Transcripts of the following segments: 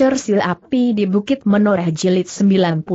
Cersil api di Bukit Menoreh Jilid 90.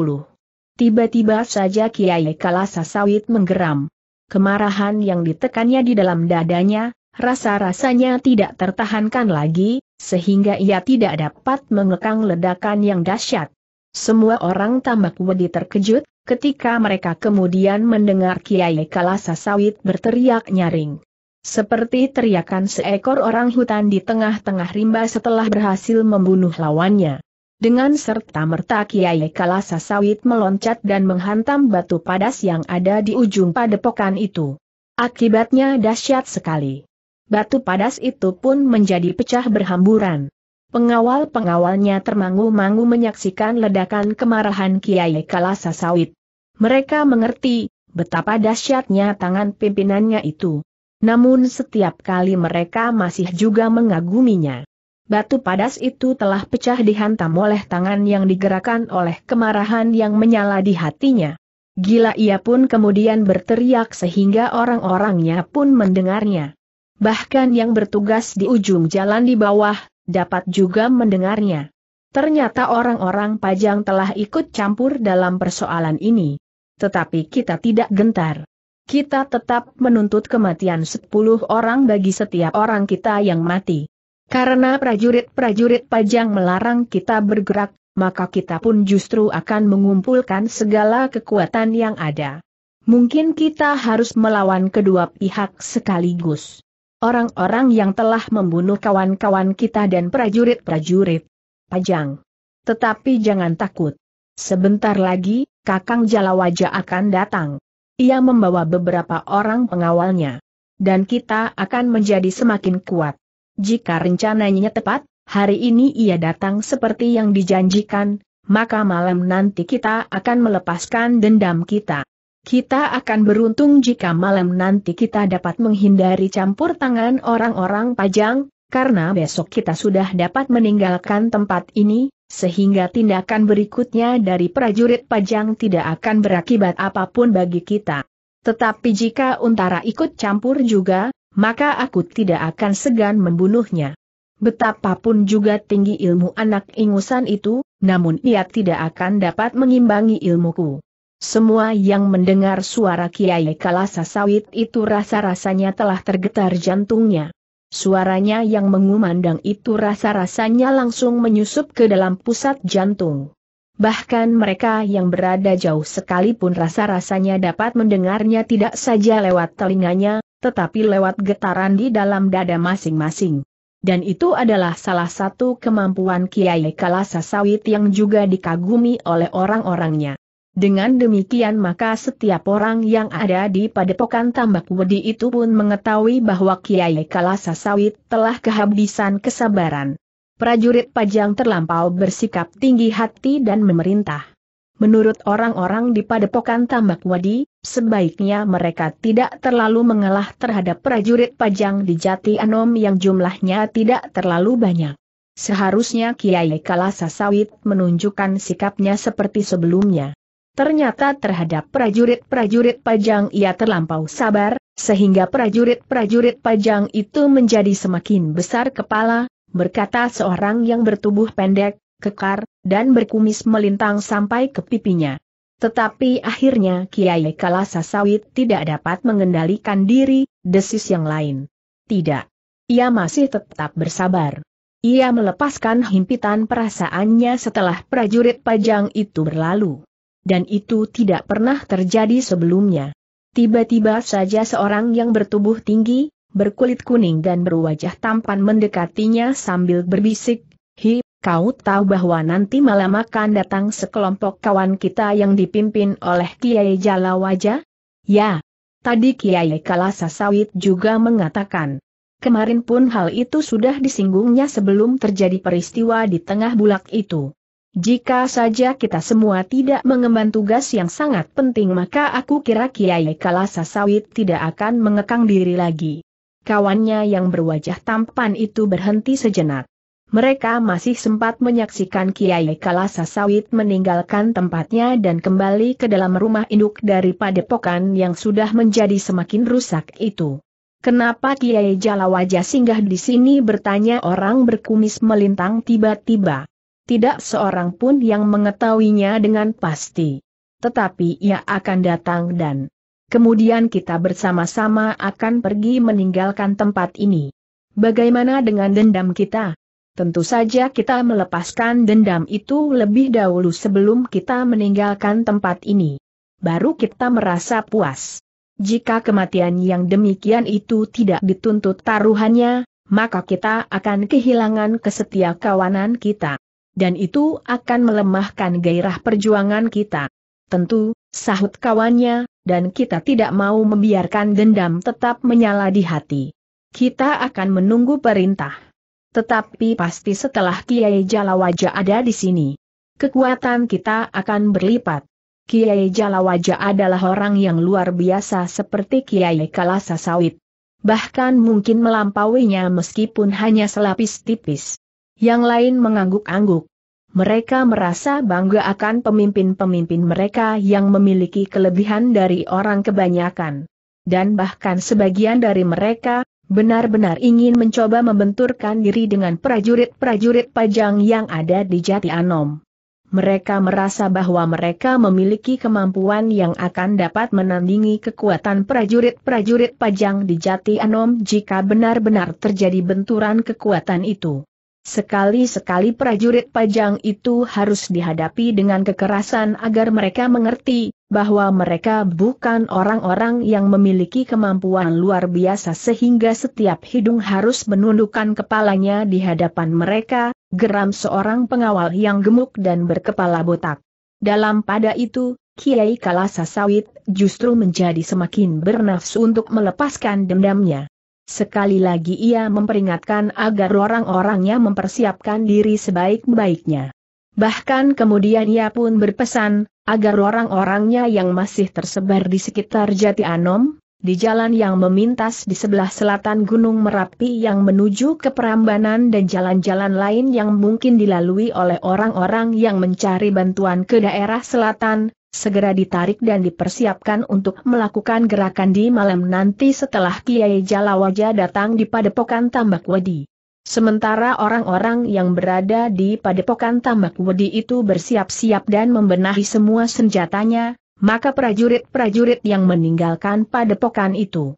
Tiba-tiba saja Kiai Kalasa Sawit menggeram. Kemarahan yang ditekannya di dalam dadanya, rasa-rasanya tidak tertahankan lagi, sehingga ia tidak dapat mengekang ledakan yang dahsyat. Semua orang tambak wedi terkejut, ketika mereka kemudian mendengar Kiai Kalasa Sawit berteriak nyaring. Seperti teriakan seekor orang hutan di tengah-tengah rimba setelah berhasil membunuh lawannya. Dengan serta-merta Kiai Kalasa Sawit meloncat dan menghantam batu padas yang ada di ujung padepokan itu. Akibatnya dahsyat sekali. Batu padas itu pun menjadi pecah berhamburan. Pengawal-pengawalnya termangu-mangu menyaksikan ledakan kemarahan Kiai Kalasa Sawit. Mereka mengerti betapa dahsyatnya tangan pimpinannya itu. Namun setiap kali mereka masih juga mengaguminya. Batu padas itu telah pecah dihantam oleh tangan yang digerakkan oleh kemarahan yang menyala di hatinya. Gila ia pun kemudian berteriak sehingga orang-orangnya pun mendengarnya. Bahkan yang bertugas di ujung jalan di bawah, dapat juga mendengarnya. Ternyata orang-orang pajang telah ikut campur dalam persoalan ini. Tetapi kita tidak gentar kita tetap menuntut kematian sepuluh orang bagi setiap orang kita yang mati. Karena prajurit-prajurit pajang melarang kita bergerak, maka kita pun justru akan mengumpulkan segala kekuatan yang ada. Mungkin kita harus melawan kedua pihak sekaligus. Orang-orang yang telah membunuh kawan-kawan kita dan prajurit-prajurit. Pajang. Tetapi jangan takut. Sebentar lagi, Kakang Jalawaja akan datang. Ia membawa beberapa orang pengawalnya. Dan kita akan menjadi semakin kuat. Jika rencananya tepat, hari ini ia datang seperti yang dijanjikan, maka malam nanti kita akan melepaskan dendam kita. Kita akan beruntung jika malam nanti kita dapat menghindari campur tangan orang-orang pajang, karena besok kita sudah dapat meninggalkan tempat ini, sehingga tindakan berikutnya dari prajurit pajang tidak akan berakibat apapun bagi kita. Tetapi jika Untara ikut campur juga, maka aku tidak akan segan membunuhnya. Betapapun juga tinggi ilmu anak ingusan itu, namun ia tidak akan dapat mengimbangi ilmuku. Semua yang mendengar suara Kiai Kalasa Sawit itu rasa-rasanya telah tergetar jantungnya. Suaranya yang mengumandang itu rasa-rasanya langsung menyusup ke dalam pusat jantung. Bahkan mereka yang berada jauh sekalipun rasa-rasanya dapat mendengarnya tidak saja lewat telinganya, tetapi lewat getaran di dalam dada masing-masing. Dan itu adalah salah satu kemampuan Kiai Kalasa Sawit yang juga dikagumi oleh orang-orangnya. Dengan demikian maka setiap orang yang ada di padepokan tambak wedi itu pun mengetahui bahwa Kiai Kalasa Sawit telah kehabisan kesabaran. Prajurit Pajang terlampau bersikap tinggi hati dan memerintah. Menurut orang-orang di padepokan tambak wedi, sebaiknya mereka tidak terlalu mengalah terhadap prajurit Pajang di Jati Anom yang jumlahnya tidak terlalu banyak. Seharusnya Kiai Kalasa Sawit menunjukkan sikapnya seperti sebelumnya. Ternyata terhadap prajurit-prajurit pajang ia terlampau sabar, sehingga prajurit-prajurit pajang itu menjadi semakin besar kepala, berkata seorang yang bertubuh pendek, kekar, dan berkumis melintang sampai ke pipinya. Tetapi akhirnya Kiai Kalasa Sawit tidak dapat mengendalikan diri, desis yang lain. Tidak. Ia masih tetap bersabar. Ia melepaskan himpitan perasaannya setelah prajurit pajang itu berlalu dan itu tidak pernah terjadi sebelumnya. Tiba-tiba saja seorang yang bertubuh tinggi, berkulit kuning dan berwajah tampan mendekatinya sambil berbisik, Hi, kau tahu bahwa nanti malam akan datang sekelompok kawan kita yang dipimpin oleh Kiai Jalawaja? Ya. Tadi Kiai Kalasa Sawit juga mengatakan. Kemarin pun hal itu sudah disinggungnya sebelum terjadi peristiwa di tengah bulak itu. Jika saja kita semua tidak mengemban tugas yang sangat penting maka aku kira Kiai Kalasa Sawit tidak akan mengekang diri lagi. Kawannya yang berwajah tampan itu berhenti sejenak. Mereka masih sempat menyaksikan Kiai Kalasa Sawit meninggalkan tempatnya dan kembali ke dalam rumah induk dari padepokan yang sudah menjadi semakin rusak itu. Kenapa Kiai Jalawaja singgah di sini bertanya orang berkumis melintang tiba-tiba tidak seorang pun yang mengetahuinya dengan pasti. Tetapi ia akan datang dan kemudian kita bersama-sama akan pergi meninggalkan tempat ini. Bagaimana dengan dendam kita? Tentu saja kita melepaskan dendam itu lebih dahulu sebelum kita meninggalkan tempat ini. Baru kita merasa puas. Jika kematian yang demikian itu tidak dituntut taruhannya, maka kita akan kehilangan kesetia kawanan kita dan itu akan melemahkan gairah perjuangan kita. Tentu, sahut kawannya, dan kita tidak mau membiarkan dendam tetap menyala di hati. Kita akan menunggu perintah. Tetapi pasti setelah Kiai Jalawaja ada di sini, kekuatan kita akan berlipat. Kiai Jalawaja adalah orang yang luar biasa seperti Kiai Kalasa Sawit. Bahkan mungkin melampauinya meskipun hanya selapis tipis. Yang lain mengangguk-angguk. Mereka merasa bangga akan pemimpin-pemimpin mereka yang memiliki kelebihan dari orang kebanyakan. Dan bahkan sebagian dari mereka, benar-benar ingin mencoba membenturkan diri dengan prajurit-prajurit pajang yang ada di Jati Anom. Mereka merasa bahwa mereka memiliki kemampuan yang akan dapat menandingi kekuatan prajurit-prajurit pajang di Jati Anom jika benar-benar terjadi benturan kekuatan itu. Sekali-sekali prajurit pajang itu harus dihadapi dengan kekerasan agar mereka mengerti bahwa mereka bukan orang-orang yang memiliki kemampuan luar biasa sehingga setiap hidung harus menundukkan kepalanya di hadapan mereka, geram seorang pengawal yang gemuk dan berkepala botak. Dalam pada itu, Kiai Kalasasawit justru menjadi semakin bernafsu untuk melepaskan dendamnya. Sekali lagi ia memperingatkan agar orang-orangnya mempersiapkan diri sebaik-baiknya. Bahkan kemudian ia pun berpesan, agar orang-orangnya yang masih tersebar di sekitar Jati Anom, di jalan yang memintas di sebelah selatan Gunung Merapi yang menuju ke Perambanan dan jalan-jalan lain yang mungkin dilalui oleh orang-orang yang mencari bantuan ke daerah selatan, segera ditarik dan dipersiapkan untuk melakukan gerakan di malam nanti setelah Kiai Jalawaja datang di padepokan Tambak Wedi. Sementara orang-orang yang berada di padepokan Tambak Wedi itu bersiap-siap dan membenahi semua senjatanya, maka prajurit-prajurit yang meninggalkan padepokan itu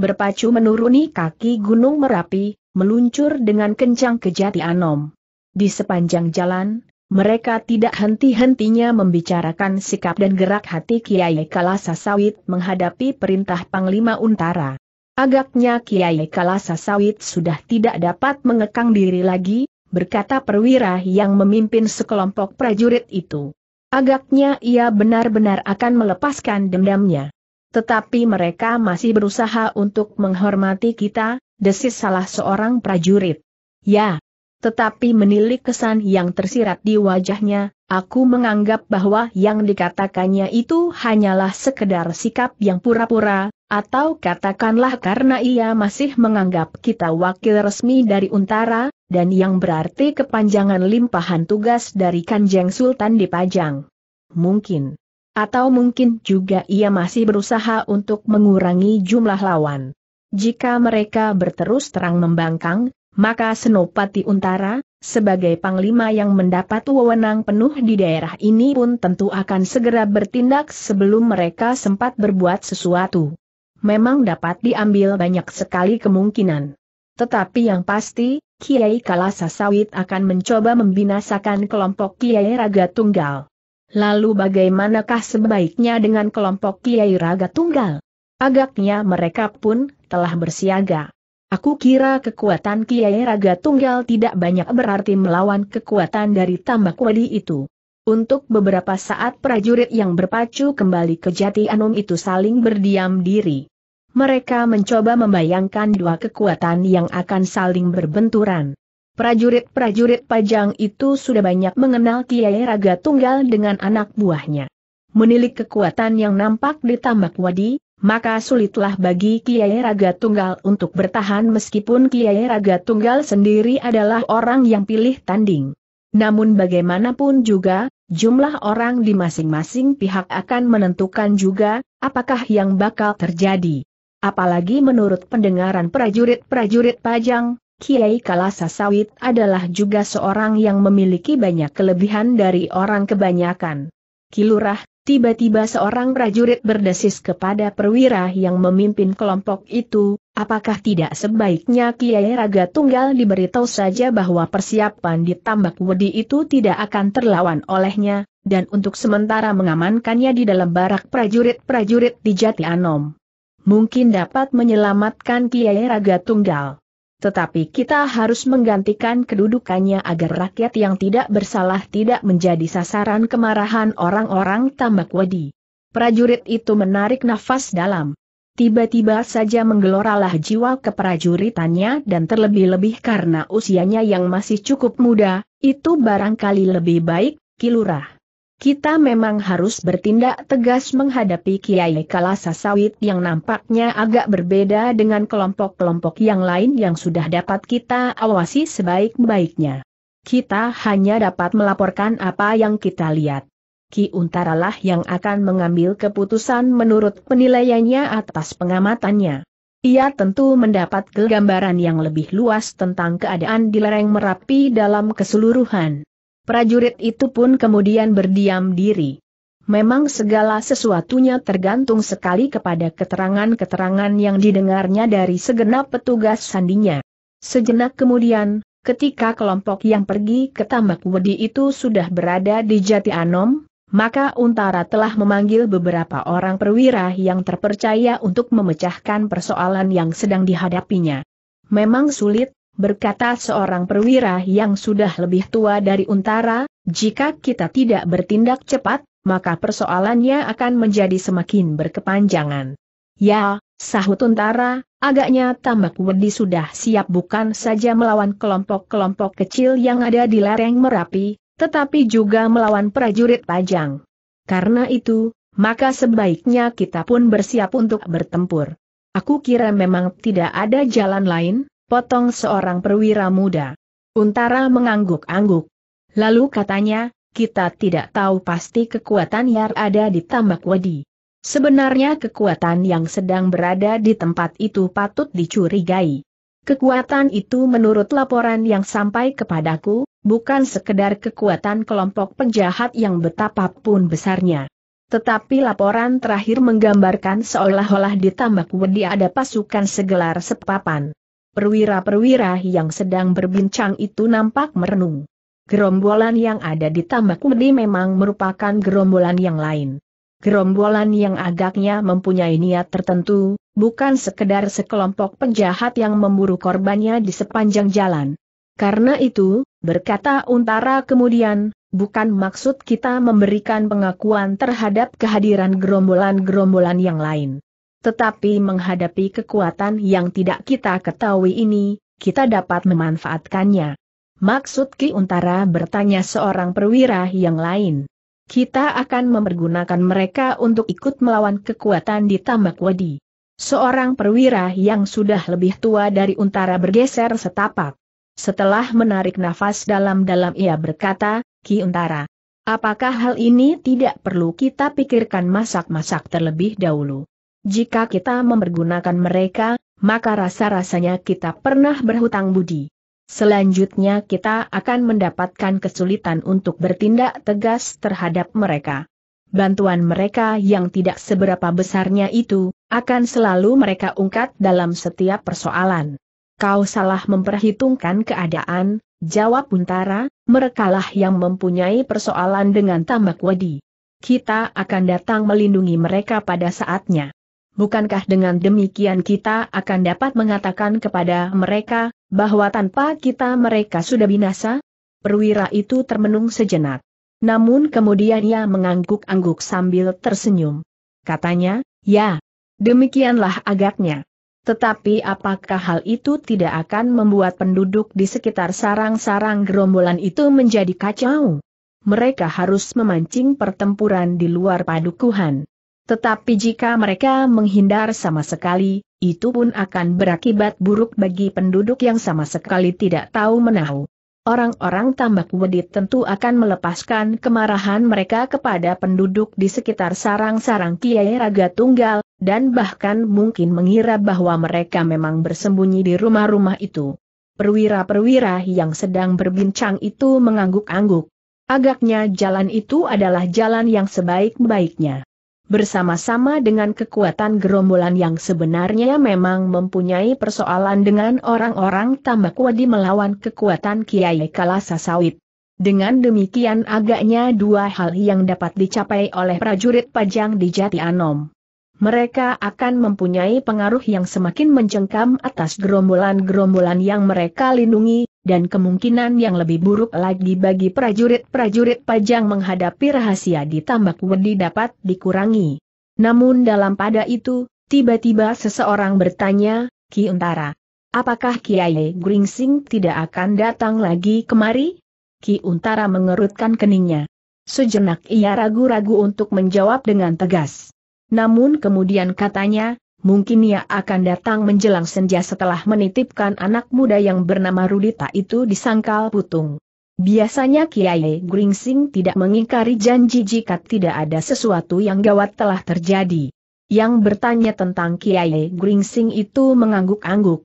berpacu menuruni kaki Gunung Merapi, meluncur dengan kencang ke Jati Anom. Di sepanjang jalan, mereka tidak henti-hentinya membicarakan sikap dan gerak hati Kiai Kalasa Sawit menghadapi perintah Panglima Untara. Agaknya Kiai Kalasa Sawit sudah tidak dapat mengekang diri lagi, berkata perwira yang memimpin sekelompok prajurit itu. Agaknya ia benar-benar akan melepaskan dendamnya. Tetapi mereka masih berusaha untuk menghormati kita, desis salah seorang prajurit. Ya, tetapi menilik kesan yang tersirat di wajahnya, aku menganggap bahwa yang dikatakannya itu hanyalah sekedar sikap yang pura-pura, atau katakanlah karena ia masih menganggap kita wakil resmi dari Untara, dan yang berarti kepanjangan limpahan tugas dari Kanjeng Sultan di Pajang. Mungkin. Atau mungkin juga ia masih berusaha untuk mengurangi jumlah lawan. Jika mereka berterus terang membangkang, maka Senopati Untara, sebagai panglima yang mendapat wewenang penuh di daerah ini pun tentu akan segera bertindak sebelum mereka sempat berbuat sesuatu. Memang dapat diambil banyak sekali kemungkinan. Tetapi yang pasti, Kiai Sawit akan mencoba membinasakan kelompok Kiai Raga Tunggal. Lalu bagaimanakah sebaiknya dengan kelompok Kiai Raga Tunggal? Agaknya mereka pun telah bersiaga. Aku kira kekuatan Kiai Raga Tunggal tidak banyak berarti melawan kekuatan dari tambak wadi itu. Untuk beberapa saat prajurit yang berpacu kembali ke jati Anum itu saling berdiam diri. Mereka mencoba membayangkan dua kekuatan yang akan saling berbenturan. Prajurit-prajurit pajang itu sudah banyak mengenal Kiai Raga Tunggal dengan anak buahnya. Menilik kekuatan yang nampak di tambak wadi, maka sulitlah bagi Kiai Raga Tunggal untuk bertahan meskipun Kiai Raga Tunggal sendiri adalah orang yang pilih tanding. Namun bagaimanapun juga, jumlah orang di masing-masing pihak akan menentukan juga, apakah yang bakal terjadi. Apalagi menurut pendengaran prajurit-prajurit pajang, Kiai Kalasa Sawit adalah juga seorang yang memiliki banyak kelebihan dari orang kebanyakan. Kilurah, tiba-tiba seorang prajurit berdesis kepada perwira yang memimpin kelompok itu, apakah tidak sebaiknya Kiai Raga Tunggal diberitahu saja bahwa persiapan di Tambak Wedi itu tidak akan terlawan olehnya, dan untuk sementara mengamankannya di dalam barak prajurit-prajurit di Jati Anom. Mungkin dapat menyelamatkan Kiai Raga Tunggal tetapi kita harus menggantikan kedudukannya agar rakyat yang tidak bersalah tidak menjadi sasaran kemarahan orang-orang tambak wadi. Prajurit itu menarik nafas dalam. Tiba-tiba saja menggeloralah jiwa keprajuritannya dan terlebih-lebih karena usianya yang masih cukup muda, itu barangkali lebih baik, kilurah. Kita memang harus bertindak tegas menghadapi Kiai Kalasa Sawit yang nampaknya agak berbeda dengan kelompok-kelompok yang lain yang sudah dapat kita awasi sebaik-baiknya. Kita hanya dapat melaporkan apa yang kita lihat. Ki Untaralah yang akan mengambil keputusan menurut penilaiannya atas pengamatannya. Ia tentu mendapat gambaran yang lebih luas tentang keadaan di lereng Merapi dalam keseluruhan. Prajurit itu pun kemudian berdiam diri. Memang segala sesuatunya tergantung sekali kepada keterangan-keterangan yang didengarnya dari segenap petugas sandinya. Sejenak kemudian, ketika kelompok yang pergi ke tambak wedi itu sudah berada di Jati Anom, maka Untara telah memanggil beberapa orang perwira yang terpercaya untuk memecahkan persoalan yang sedang dihadapinya. Memang sulit, berkata seorang perwira yang sudah lebih tua dari Untara, jika kita tidak bertindak cepat, maka persoalannya akan menjadi semakin berkepanjangan. Ya, sahut Untara, agaknya tambak wedi sudah siap bukan saja melawan kelompok-kelompok kecil yang ada di lereng Merapi, tetapi juga melawan prajurit Pajang. Karena itu, maka sebaiknya kita pun bersiap untuk bertempur. Aku kira memang tidak ada jalan lain, potong seorang perwira muda. Untara mengangguk-angguk. Lalu katanya, kita tidak tahu pasti kekuatan yang ada di tambak wedi. Sebenarnya kekuatan yang sedang berada di tempat itu patut dicurigai. Kekuatan itu menurut laporan yang sampai kepadaku, bukan sekedar kekuatan kelompok penjahat yang betapapun besarnya. Tetapi laporan terakhir menggambarkan seolah-olah di tambak wedi ada pasukan segelar sepapan. Perwira-perwira yang sedang berbincang itu nampak merenung. Gerombolan yang ada di tambak memang merupakan gerombolan yang lain. Gerombolan yang agaknya mempunyai niat tertentu, bukan sekedar sekelompok penjahat yang memburu korbannya di sepanjang jalan. Karena itu, berkata Untara kemudian, bukan maksud kita memberikan pengakuan terhadap kehadiran gerombolan-gerombolan yang lain. Tetapi menghadapi kekuatan yang tidak kita ketahui ini, kita dapat memanfaatkannya. Maksud Ki Untara bertanya seorang perwira yang lain. Kita akan memergunakan mereka untuk ikut melawan kekuatan di Tambak Wadi. Seorang perwira yang sudah lebih tua dari Untara bergeser setapak. Setelah menarik nafas dalam-dalam ia berkata, Ki Untara, apakah hal ini tidak perlu kita pikirkan masak-masak terlebih dahulu? Jika kita mempergunakan mereka, maka rasa-rasanya kita pernah berhutang budi. Selanjutnya kita akan mendapatkan kesulitan untuk bertindak tegas terhadap mereka. Bantuan mereka yang tidak seberapa besarnya itu, akan selalu mereka ungkat dalam setiap persoalan. Kau salah memperhitungkan keadaan, jawab Untara, merekalah yang mempunyai persoalan dengan tambak wadi. Kita akan datang melindungi mereka pada saatnya bukankah dengan demikian kita akan dapat mengatakan kepada mereka, bahwa tanpa kita mereka sudah binasa? Perwira itu termenung sejenak. Namun kemudian ia mengangguk-angguk sambil tersenyum. Katanya, ya, demikianlah agaknya. Tetapi apakah hal itu tidak akan membuat penduduk di sekitar sarang-sarang gerombolan itu menjadi kacau? Mereka harus memancing pertempuran di luar padukuhan. Tetapi jika mereka menghindar sama sekali, itu pun akan berakibat buruk bagi penduduk yang sama sekali tidak tahu menahu. Orang-orang tambak wedit tentu akan melepaskan kemarahan mereka kepada penduduk di sekitar sarang-sarang Kiai Raga Tunggal, dan bahkan mungkin mengira bahwa mereka memang bersembunyi di rumah-rumah itu. Perwira-perwira yang sedang berbincang itu mengangguk-angguk. Agaknya jalan itu adalah jalan yang sebaik-baiknya bersama-sama dengan kekuatan gerombolan yang sebenarnya memang mempunyai persoalan dengan orang-orang Tambakwadi melawan kekuatan Kiai Kalasa Sawit. Dengan demikian agaknya dua hal yang dapat dicapai oleh prajurit pajang di Jati Anom. Mereka akan mempunyai pengaruh yang semakin mencengkam atas gerombolan-gerombolan yang mereka lindungi, dan kemungkinan yang lebih buruk lagi bagi prajurit-prajurit pajang menghadapi rahasia di tambak wedi dapat dikurangi. Namun dalam pada itu, tiba-tiba seseorang bertanya, Ki Untara, apakah Kiai Gringsing tidak akan datang lagi kemari? Ki Untara mengerutkan keningnya. Sejenak ia ragu-ragu untuk menjawab dengan tegas. Namun kemudian katanya, mungkin ia akan datang menjelang senja setelah menitipkan anak muda yang bernama Rudita itu di sangkal putung. Biasanya Kiai Gringsing tidak mengingkari janji jika tidak ada sesuatu yang gawat telah terjadi. Yang bertanya tentang Kiai Gringsing itu mengangguk-angguk.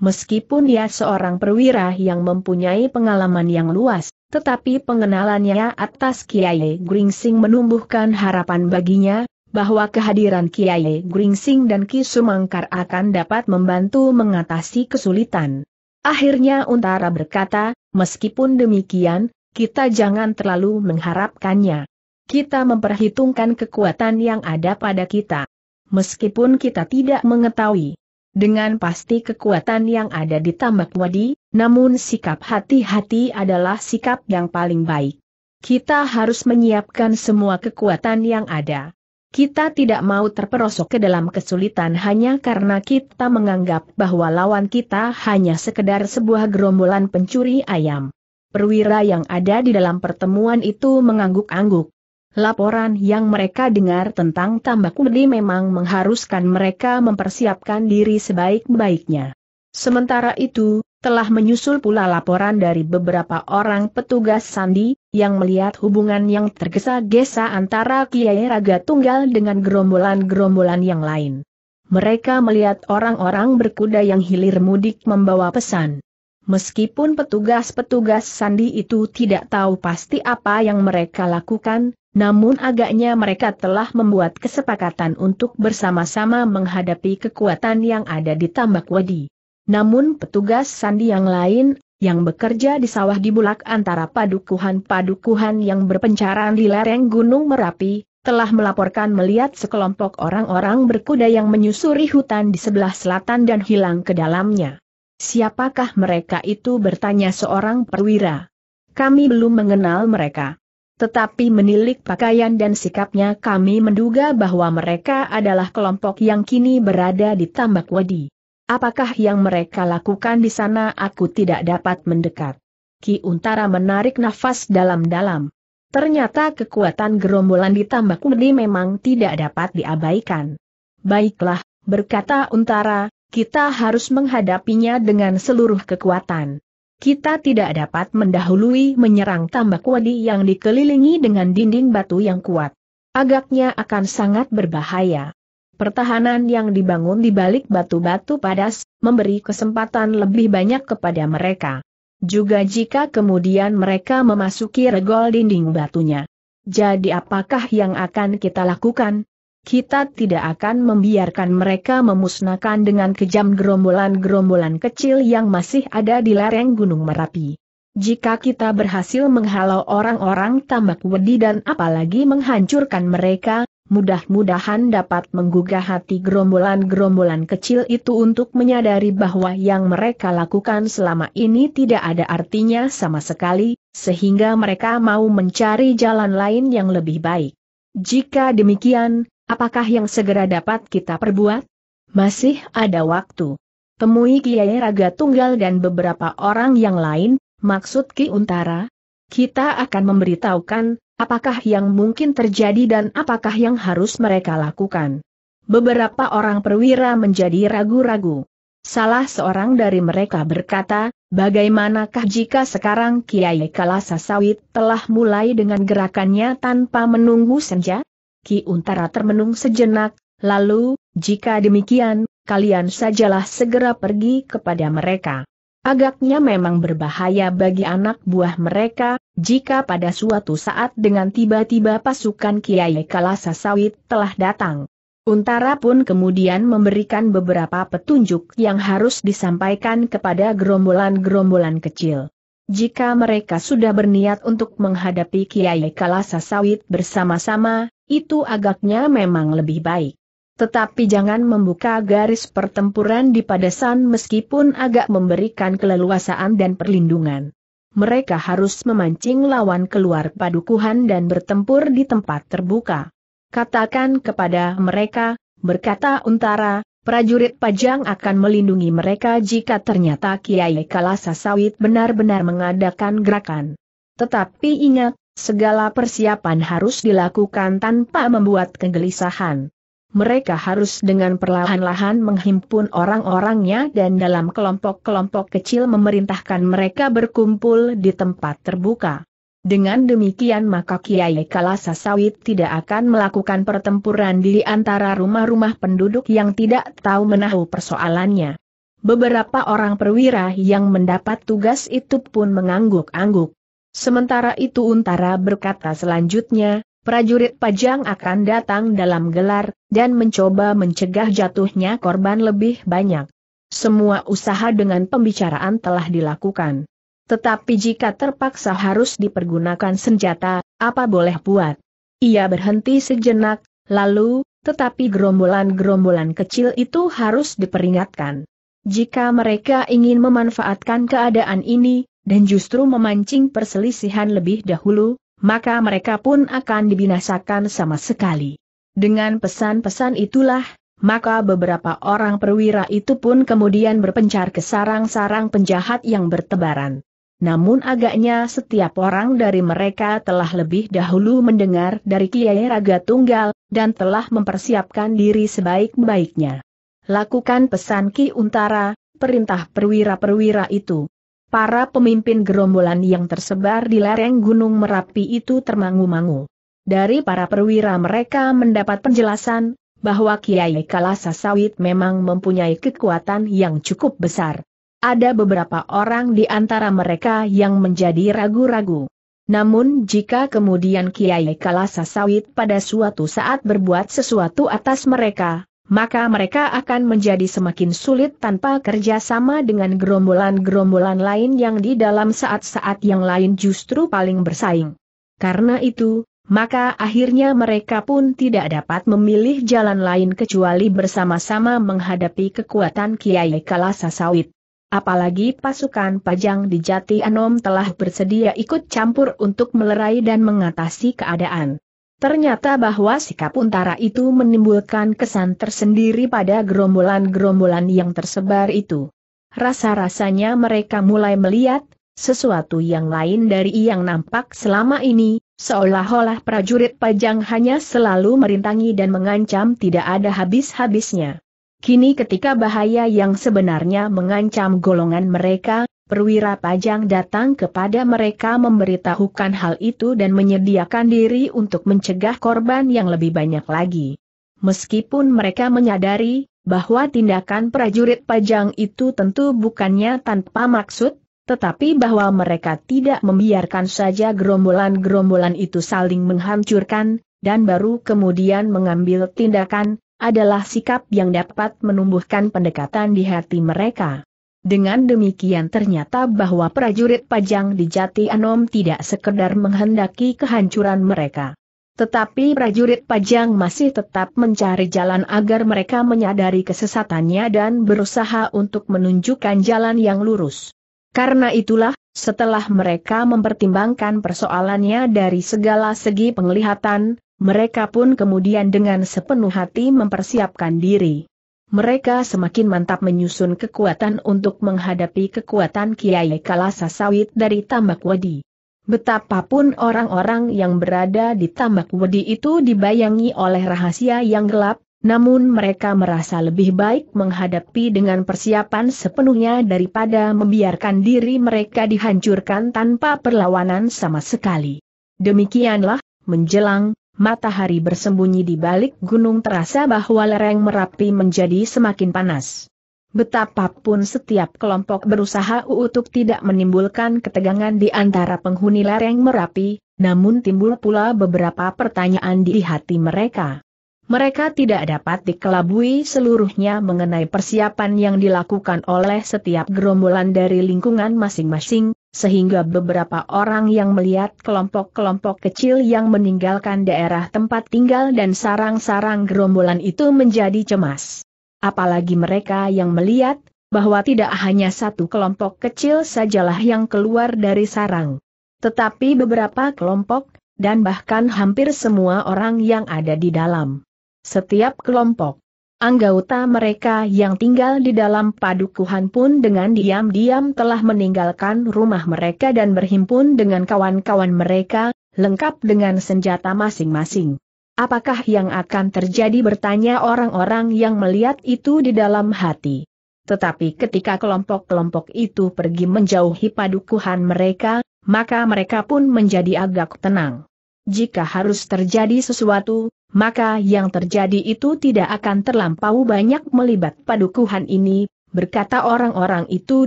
Meskipun dia seorang perwira yang mempunyai pengalaman yang luas, tetapi pengenalannya atas Kiai Gringsing menumbuhkan harapan baginya, bahwa kehadiran Kiai Gringsing dan Ki Sumangkar akan dapat membantu mengatasi kesulitan. Akhirnya Untara berkata, meskipun demikian, kita jangan terlalu mengharapkannya. Kita memperhitungkan kekuatan yang ada pada kita. Meskipun kita tidak mengetahui dengan pasti kekuatan yang ada di tambak wadi, namun sikap hati-hati adalah sikap yang paling baik. Kita harus menyiapkan semua kekuatan yang ada. Kita tidak mau terperosok ke dalam kesulitan hanya karena kita menganggap bahwa lawan kita hanya sekedar sebuah gerombolan pencuri ayam. Perwira yang ada di dalam pertemuan itu mengangguk-angguk. Laporan yang mereka dengar tentang tambak mudi memang mengharuskan mereka mempersiapkan diri sebaik-baiknya. Sementara itu, telah menyusul pula laporan dari beberapa orang petugas Sandi, yang melihat hubungan yang tergesa-gesa antara Kiai Raga Tunggal dengan gerombolan-gerombolan yang lain. Mereka melihat orang-orang berkuda yang hilir mudik membawa pesan. Meskipun petugas-petugas Sandi itu tidak tahu pasti apa yang mereka lakukan, namun agaknya mereka telah membuat kesepakatan untuk bersama-sama menghadapi kekuatan yang ada di Tambak Wadi. Namun petugas sandi yang lain, yang bekerja di sawah di bulak antara padukuhan-padukuhan yang berpencaran di lereng Gunung Merapi, telah melaporkan melihat sekelompok orang-orang berkuda yang menyusuri hutan di sebelah selatan dan hilang ke dalamnya. Siapakah mereka itu bertanya seorang perwira. Kami belum mengenal mereka. Tetapi menilik pakaian dan sikapnya kami menduga bahwa mereka adalah kelompok yang kini berada di Tambak Wadi. Apakah yang mereka lakukan di sana aku tidak dapat mendekat. Ki Untara menarik nafas dalam-dalam. Ternyata kekuatan gerombolan di tambak Medi memang tidak dapat diabaikan. Baiklah, berkata Untara, kita harus menghadapinya dengan seluruh kekuatan kita tidak dapat mendahului menyerang tambak wadi yang dikelilingi dengan dinding batu yang kuat. Agaknya akan sangat berbahaya pertahanan yang dibangun di balik batu-batu padas, memberi kesempatan lebih banyak kepada mereka. Juga jika kemudian mereka memasuki regol dinding batunya. Jadi apakah yang akan kita lakukan? Kita tidak akan membiarkan mereka memusnahkan dengan kejam gerombolan-gerombolan kecil yang masih ada di lereng Gunung Merapi. Jika kita berhasil menghalau orang-orang tambak wedi dan apalagi menghancurkan mereka, mudah-mudahan dapat menggugah hati gerombolan-gerombolan kecil itu untuk menyadari bahwa yang mereka lakukan selama ini tidak ada artinya sama sekali, sehingga mereka mau mencari jalan lain yang lebih baik. Jika demikian, apakah yang segera dapat kita perbuat? Masih ada waktu. Temui Kiai Raga Tunggal dan beberapa orang yang lain, maksud Ki Untara. Kita akan memberitahukan, Apakah yang mungkin terjadi dan apakah yang harus mereka lakukan? Beberapa orang perwira menjadi ragu-ragu. Salah seorang dari mereka berkata, bagaimanakah jika sekarang Kiai Kalasa Sawit telah mulai dengan gerakannya tanpa menunggu senja? Ki Untara termenung sejenak, lalu, jika demikian, kalian sajalah segera pergi kepada mereka. Agaknya memang berbahaya bagi anak buah mereka, jika pada suatu saat dengan tiba-tiba pasukan Kiai Kalasa Sawit telah datang. Untara pun kemudian memberikan beberapa petunjuk yang harus disampaikan kepada gerombolan-gerombolan kecil. Jika mereka sudah berniat untuk menghadapi Kiai Kalasa Sawit bersama-sama, itu agaknya memang lebih baik. Tetapi jangan membuka garis pertempuran di padesan meskipun agak memberikan keleluasaan dan perlindungan mereka harus memancing lawan keluar padukuhan dan bertempur di tempat terbuka. Katakan kepada mereka, berkata Untara, prajurit pajang akan melindungi mereka jika ternyata Kiai Kalasa Sawit benar-benar mengadakan gerakan. Tetapi ingat, segala persiapan harus dilakukan tanpa membuat kegelisahan mereka harus dengan perlahan-lahan menghimpun orang-orangnya dan dalam kelompok-kelompok kecil memerintahkan mereka berkumpul di tempat terbuka. Dengan demikian maka Kiai Kalasa Sawit tidak akan melakukan pertempuran di antara rumah-rumah penduduk yang tidak tahu menahu persoalannya. Beberapa orang perwira yang mendapat tugas itu pun mengangguk-angguk. Sementara itu Untara berkata selanjutnya, prajurit pajang akan datang dalam gelar, dan mencoba mencegah jatuhnya korban lebih banyak. Semua usaha dengan pembicaraan telah dilakukan. Tetapi jika terpaksa harus dipergunakan senjata, apa boleh buat? Ia berhenti sejenak, lalu, tetapi gerombolan-gerombolan kecil itu harus diperingatkan. Jika mereka ingin memanfaatkan keadaan ini, dan justru memancing perselisihan lebih dahulu, maka mereka pun akan dibinasakan sama sekali. Dengan pesan-pesan itulah, maka beberapa orang perwira itu pun kemudian berpencar ke sarang-sarang penjahat yang bertebaran. Namun agaknya setiap orang dari mereka telah lebih dahulu mendengar dari Kiai Raga Tunggal, dan telah mempersiapkan diri sebaik-baiknya. Lakukan pesan Ki Untara, perintah perwira-perwira itu. Para pemimpin gerombolan yang tersebar di lereng Gunung Merapi itu termangu-mangu. Dari para perwira mereka mendapat penjelasan, bahwa Kiai Kalasa Sawit memang mempunyai kekuatan yang cukup besar. Ada beberapa orang di antara mereka yang menjadi ragu-ragu. Namun jika kemudian Kiai Kalasa Sawit pada suatu saat berbuat sesuatu atas mereka, maka mereka akan menjadi semakin sulit tanpa kerjasama dengan gerombolan-gerombolan lain yang di dalam saat-saat yang lain justru paling bersaing. Karena itu, maka akhirnya mereka pun tidak dapat memilih jalan lain kecuali bersama-sama menghadapi kekuatan Kiai Kalasa Sawit. Apalagi pasukan Pajang di Jati Anom telah bersedia ikut campur untuk melerai dan mengatasi keadaan. Ternyata bahwa sikap untara itu menimbulkan kesan tersendiri pada gerombolan-gerombolan yang tersebar itu. Rasa-rasanya mereka mulai melihat, sesuatu yang lain dari yang nampak selama ini, seolah-olah prajurit pajang hanya selalu merintangi dan mengancam tidak ada habis-habisnya. Kini ketika bahaya yang sebenarnya mengancam golongan mereka, perwira pajang datang kepada mereka memberitahukan hal itu dan menyediakan diri untuk mencegah korban yang lebih banyak lagi. Meskipun mereka menyadari bahwa tindakan prajurit pajang itu tentu bukannya tanpa maksud, tetapi bahwa mereka tidak membiarkan saja gerombolan-gerombolan itu saling menghancurkan, dan baru kemudian mengambil tindakan, adalah sikap yang dapat menumbuhkan pendekatan di hati mereka. Dengan demikian ternyata bahwa prajurit pajang di Jati Anom tidak sekedar menghendaki kehancuran mereka. Tetapi prajurit pajang masih tetap mencari jalan agar mereka menyadari kesesatannya dan berusaha untuk menunjukkan jalan yang lurus. Karena itulah, setelah mereka mempertimbangkan persoalannya dari segala segi penglihatan, mereka pun kemudian dengan sepenuh hati mempersiapkan diri mereka semakin mantap menyusun kekuatan untuk menghadapi kekuatan Kiai Kalasa Sawit dari Tambak Wedi. Betapapun orang-orang yang berada di Tambak Wedi itu dibayangi oleh rahasia yang gelap, namun mereka merasa lebih baik menghadapi dengan persiapan sepenuhnya daripada membiarkan diri mereka dihancurkan tanpa perlawanan sama sekali. Demikianlah, menjelang matahari bersembunyi di balik gunung terasa bahwa lereng Merapi menjadi semakin panas. Betapapun setiap kelompok berusaha untuk tidak menimbulkan ketegangan di antara penghuni lereng Merapi, namun timbul pula beberapa pertanyaan di hati mereka. Mereka tidak dapat dikelabui seluruhnya mengenai persiapan yang dilakukan oleh setiap gerombolan dari lingkungan masing-masing, sehingga beberapa orang yang melihat kelompok-kelompok kecil yang meninggalkan daerah tempat tinggal dan sarang-sarang gerombolan itu menjadi cemas. Apalagi mereka yang melihat bahwa tidak hanya satu kelompok kecil sajalah yang keluar dari sarang, tetapi beberapa kelompok, dan bahkan hampir semua orang yang ada di dalam setiap kelompok Anggota mereka yang tinggal di dalam padukuhan pun dengan diam-diam telah meninggalkan rumah mereka dan berhimpun dengan kawan-kawan mereka, lengkap dengan senjata masing-masing. Apakah yang akan terjadi bertanya orang-orang yang melihat itu di dalam hati. Tetapi ketika kelompok-kelompok itu pergi menjauhi padukuhan mereka, maka mereka pun menjadi agak tenang jika harus terjadi sesuatu, maka yang terjadi itu tidak akan terlampau banyak melibat padukuhan ini, berkata orang-orang itu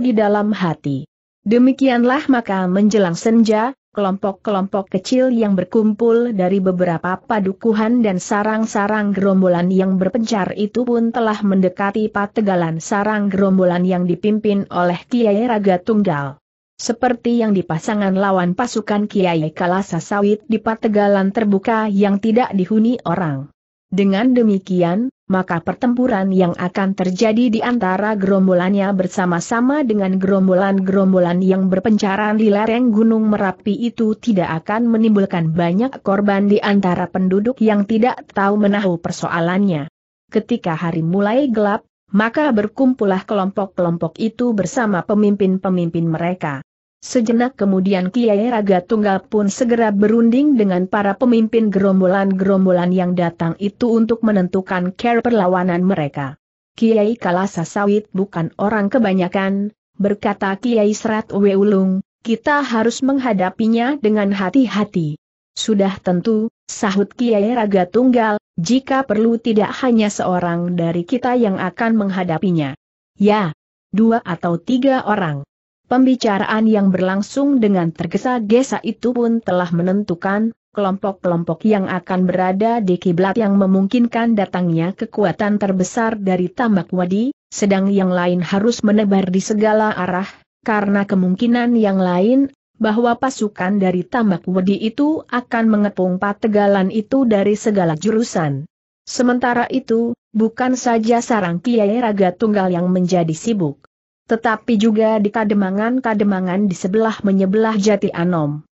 di dalam hati. Demikianlah maka menjelang senja, kelompok-kelompok kecil yang berkumpul dari beberapa padukuhan dan sarang-sarang gerombolan yang berpencar itu pun telah mendekati pategalan sarang gerombolan yang dipimpin oleh Kiai Raga Tunggal seperti yang dipasangan lawan pasukan Kiai Kalasa Sawit di Pategalan terbuka yang tidak dihuni orang. Dengan demikian, maka pertempuran yang akan terjadi di antara gerombolannya bersama-sama dengan gerombolan-gerombolan yang berpencaran di lereng Gunung Merapi itu tidak akan menimbulkan banyak korban di antara penduduk yang tidak tahu menahu persoalannya. Ketika hari mulai gelap, maka berkumpullah kelompok-kelompok itu bersama pemimpin-pemimpin mereka. Sejenak kemudian Kiai Raga Tunggal pun segera berunding dengan para pemimpin gerombolan-gerombolan yang datang itu untuk menentukan care perlawanan mereka. Kiai Kalasa Sawit bukan orang kebanyakan, berkata Kiai Serat Weulung, kita harus menghadapinya dengan hati-hati. Sudah tentu, sahut Kiai Raga Tunggal, jika perlu tidak hanya seorang dari kita yang akan menghadapinya. Ya, dua atau tiga orang. Pembicaraan yang berlangsung dengan tergesa-gesa itu pun telah menentukan kelompok-kelompok yang akan berada di kiblat yang memungkinkan datangnya kekuatan terbesar dari tambak wadi, sedang yang lain harus menebar di segala arah, karena kemungkinan yang lain bahwa pasukan dari tambak wadi itu akan mengepung pategalan itu dari segala jurusan. Sementara itu, bukan saja sarang Kiai Raga Tunggal yang menjadi sibuk. Tetapi juga di kademangan-kademangan di sebelah menyebelah jati Anom.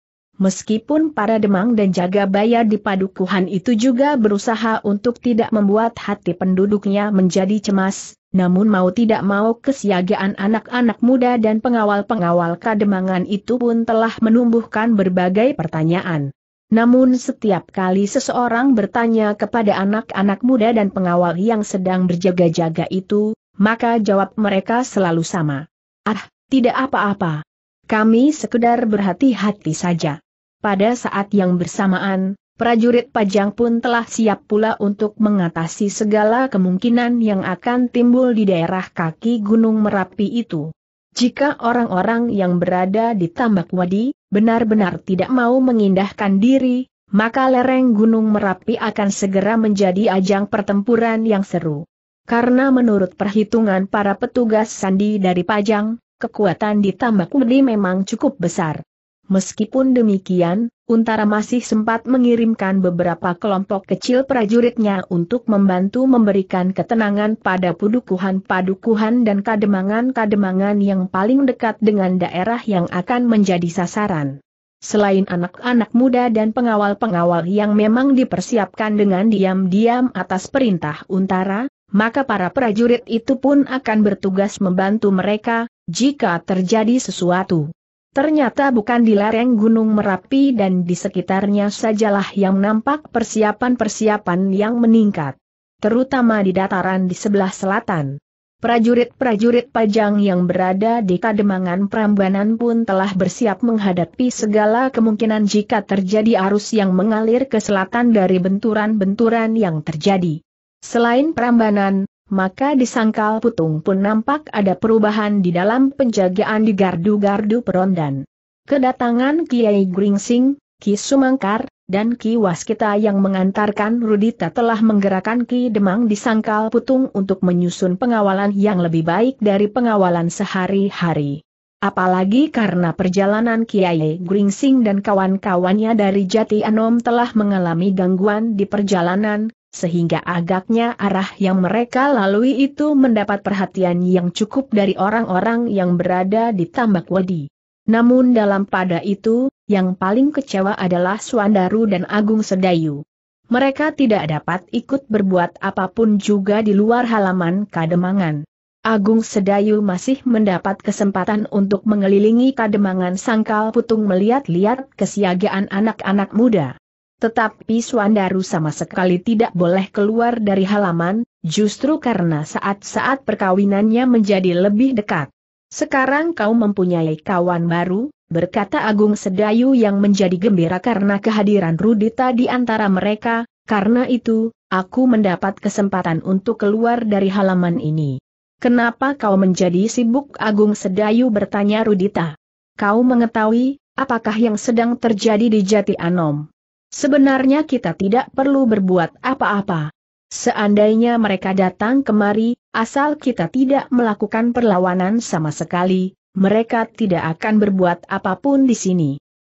Meskipun para demang dan jaga bayar di padukuhan itu juga berusaha untuk tidak membuat hati penduduknya menjadi cemas, namun mau tidak mau kesiagaan anak-anak muda dan pengawal-pengawal kademangan itu pun telah menumbuhkan berbagai pertanyaan. Namun setiap kali seseorang bertanya kepada anak-anak muda dan pengawal yang sedang berjaga-jaga itu, maka jawab mereka selalu sama. Ah, tidak apa-apa. Kami sekedar berhati-hati saja. Pada saat yang bersamaan, prajurit pajang pun telah siap pula untuk mengatasi segala kemungkinan yang akan timbul di daerah kaki Gunung Merapi itu. Jika orang-orang yang berada di Tambak Wadi, benar-benar tidak mau mengindahkan diri, maka lereng Gunung Merapi akan segera menjadi ajang pertempuran yang seru. Karena menurut perhitungan para petugas sandi dari Pajang, kekuatan di Tambak Wedi memang cukup besar. Meskipun demikian, Untara masih sempat mengirimkan beberapa kelompok kecil prajuritnya untuk membantu memberikan ketenangan pada padukuhan-padukuhan dan kademangan-kademangan yang paling dekat dengan daerah yang akan menjadi sasaran. Selain anak-anak muda dan pengawal-pengawal yang memang dipersiapkan dengan diam-diam atas perintah Untara, maka para prajurit itu pun akan bertugas membantu mereka, jika terjadi sesuatu. Ternyata bukan di lereng Gunung Merapi dan di sekitarnya sajalah yang nampak persiapan-persiapan yang meningkat. Terutama di dataran di sebelah selatan. Prajurit-prajurit pajang yang berada di Kademangan Prambanan pun telah bersiap menghadapi segala kemungkinan jika terjadi arus yang mengalir ke selatan dari benturan-benturan yang terjadi. Selain Prambanan, maka di Sangkal Putung pun nampak ada perubahan di dalam penjagaan di gardu-gardu perondan. Kedatangan Kiai Gringsing, Ki Sumangkar, dan Ki Waskita yang mengantarkan Rudita telah menggerakkan Ki Demang di Sangkal Putung untuk menyusun pengawalan yang lebih baik dari pengawalan sehari-hari. Apalagi karena perjalanan Kiai Gringsing dan kawan-kawannya dari Jati Anom telah mengalami gangguan di perjalanan, sehingga agaknya arah yang mereka lalui itu mendapat perhatian yang cukup dari orang-orang yang berada di tambak wadi. Namun dalam pada itu, yang paling kecewa adalah Suandaru dan Agung Sedayu. Mereka tidak dapat ikut berbuat apapun juga di luar halaman Kademangan. Agung Sedayu masih mendapat kesempatan untuk mengelilingi Kademangan Sangkal Putung melihat-lihat kesiagaan anak-anak muda. Tetapi Suandaru sama sekali tidak boleh keluar dari halaman, justru karena saat-saat perkawinannya menjadi lebih dekat. Sekarang kau mempunyai kawan baru, berkata Agung Sedayu yang menjadi gembira karena kehadiran Rudita di antara mereka, karena itu, aku mendapat kesempatan untuk keluar dari halaman ini. Kenapa kau menjadi sibuk Agung Sedayu bertanya Rudita. Kau mengetahui, apakah yang sedang terjadi di Jati Anom? Sebenarnya kita tidak perlu berbuat apa-apa. Seandainya mereka datang kemari, asal kita tidak melakukan perlawanan sama sekali, mereka tidak akan berbuat apapun di sini.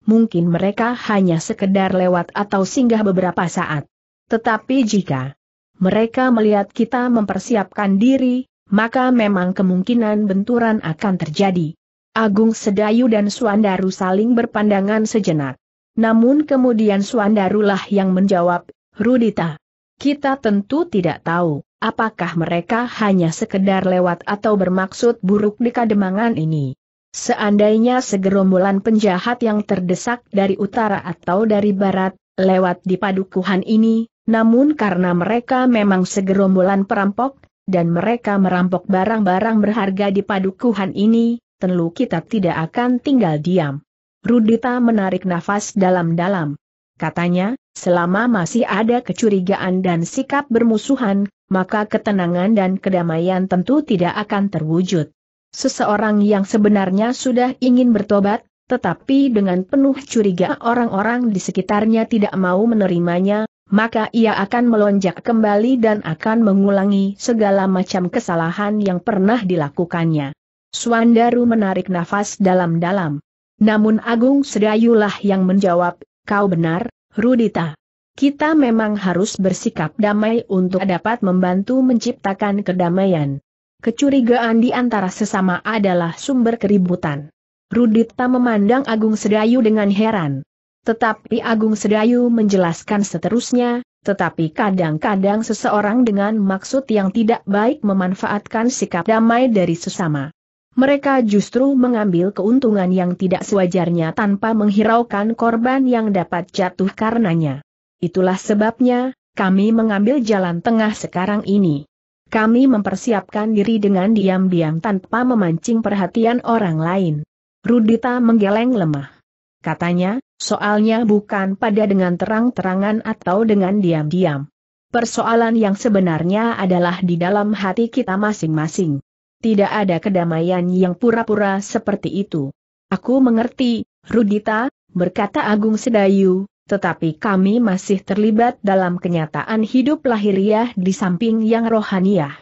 Mungkin mereka hanya sekedar lewat atau singgah beberapa saat. Tetapi jika mereka melihat kita mempersiapkan diri, maka memang kemungkinan benturan akan terjadi. Agung Sedayu dan Suandaru saling berpandangan sejenak. Namun kemudian Suandarulah yang menjawab, Rudita. Kita tentu tidak tahu, apakah mereka hanya sekedar lewat atau bermaksud buruk di kademangan ini. Seandainya segerombolan penjahat yang terdesak dari utara atau dari barat, lewat di padukuhan ini, namun karena mereka memang segerombolan perampok, dan mereka merampok barang-barang berharga di padukuhan ini, tentu kita tidak akan tinggal diam. Rudita menarik nafas dalam-dalam. Katanya, selama masih ada kecurigaan dan sikap bermusuhan, maka ketenangan dan kedamaian tentu tidak akan terwujud. Seseorang yang sebenarnya sudah ingin bertobat, tetapi dengan penuh curiga orang-orang di sekitarnya tidak mau menerimanya, maka ia akan melonjak kembali dan akan mengulangi segala macam kesalahan yang pernah dilakukannya. Suandaru menarik nafas dalam-dalam. Namun Agung Sedayulah yang menjawab, kau benar, Rudita. Kita memang harus bersikap damai untuk dapat membantu menciptakan kedamaian. Kecurigaan di antara sesama adalah sumber keributan. Rudita memandang Agung Sedayu dengan heran. Tetapi Agung Sedayu menjelaskan seterusnya, tetapi kadang-kadang seseorang dengan maksud yang tidak baik memanfaatkan sikap damai dari sesama. Mereka justru mengambil keuntungan yang tidak sewajarnya tanpa menghiraukan korban yang dapat jatuh karenanya. Itulah sebabnya, kami mengambil jalan tengah sekarang ini. Kami mempersiapkan diri dengan diam-diam tanpa memancing perhatian orang lain. Rudita menggeleng lemah. Katanya, soalnya bukan pada dengan terang-terangan atau dengan diam-diam. Persoalan yang sebenarnya adalah di dalam hati kita masing-masing. Tidak ada kedamaian yang pura-pura seperti itu. Aku mengerti, Rudita, berkata Agung Sedayu, tetapi kami masih terlibat dalam kenyataan hidup lahiriah di samping yang rohaniah.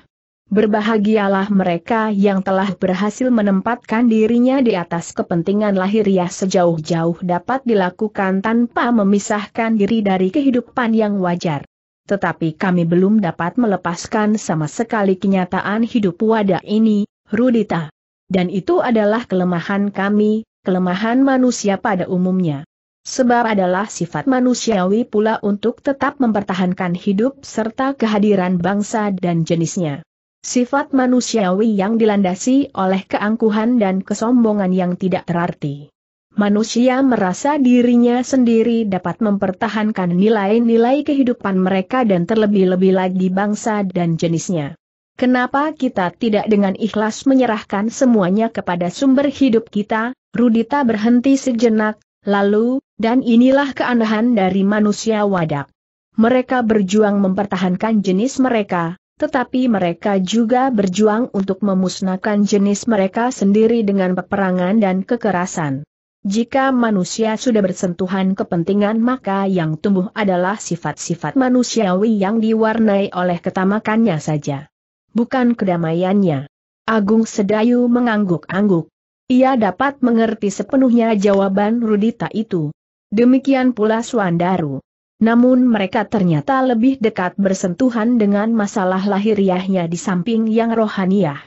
Berbahagialah mereka yang telah berhasil menempatkan dirinya di atas kepentingan lahiriah sejauh-jauh dapat dilakukan tanpa memisahkan diri dari kehidupan yang wajar tetapi kami belum dapat melepaskan sama sekali kenyataan hidup wadah ini, Rudita. Dan itu adalah kelemahan kami, kelemahan manusia pada umumnya. Sebab adalah sifat manusiawi pula untuk tetap mempertahankan hidup serta kehadiran bangsa dan jenisnya. Sifat manusiawi yang dilandasi oleh keangkuhan dan kesombongan yang tidak terarti manusia merasa dirinya sendiri dapat mempertahankan nilai-nilai kehidupan mereka dan terlebih-lebih lagi bangsa dan jenisnya. Kenapa kita tidak dengan ikhlas menyerahkan semuanya kepada sumber hidup kita? Rudita berhenti sejenak, lalu, dan inilah keanehan dari manusia wadak. Mereka berjuang mempertahankan jenis mereka, tetapi mereka juga berjuang untuk memusnahkan jenis mereka sendiri dengan peperangan dan kekerasan. Jika manusia sudah bersentuhan kepentingan maka yang tumbuh adalah sifat-sifat manusiawi yang diwarnai oleh ketamakannya saja. Bukan kedamaiannya. Agung Sedayu mengangguk-angguk. Ia dapat mengerti sepenuhnya jawaban Rudita itu. Demikian pula Suandaru. Namun mereka ternyata lebih dekat bersentuhan dengan masalah lahiriahnya di samping yang rohaniah.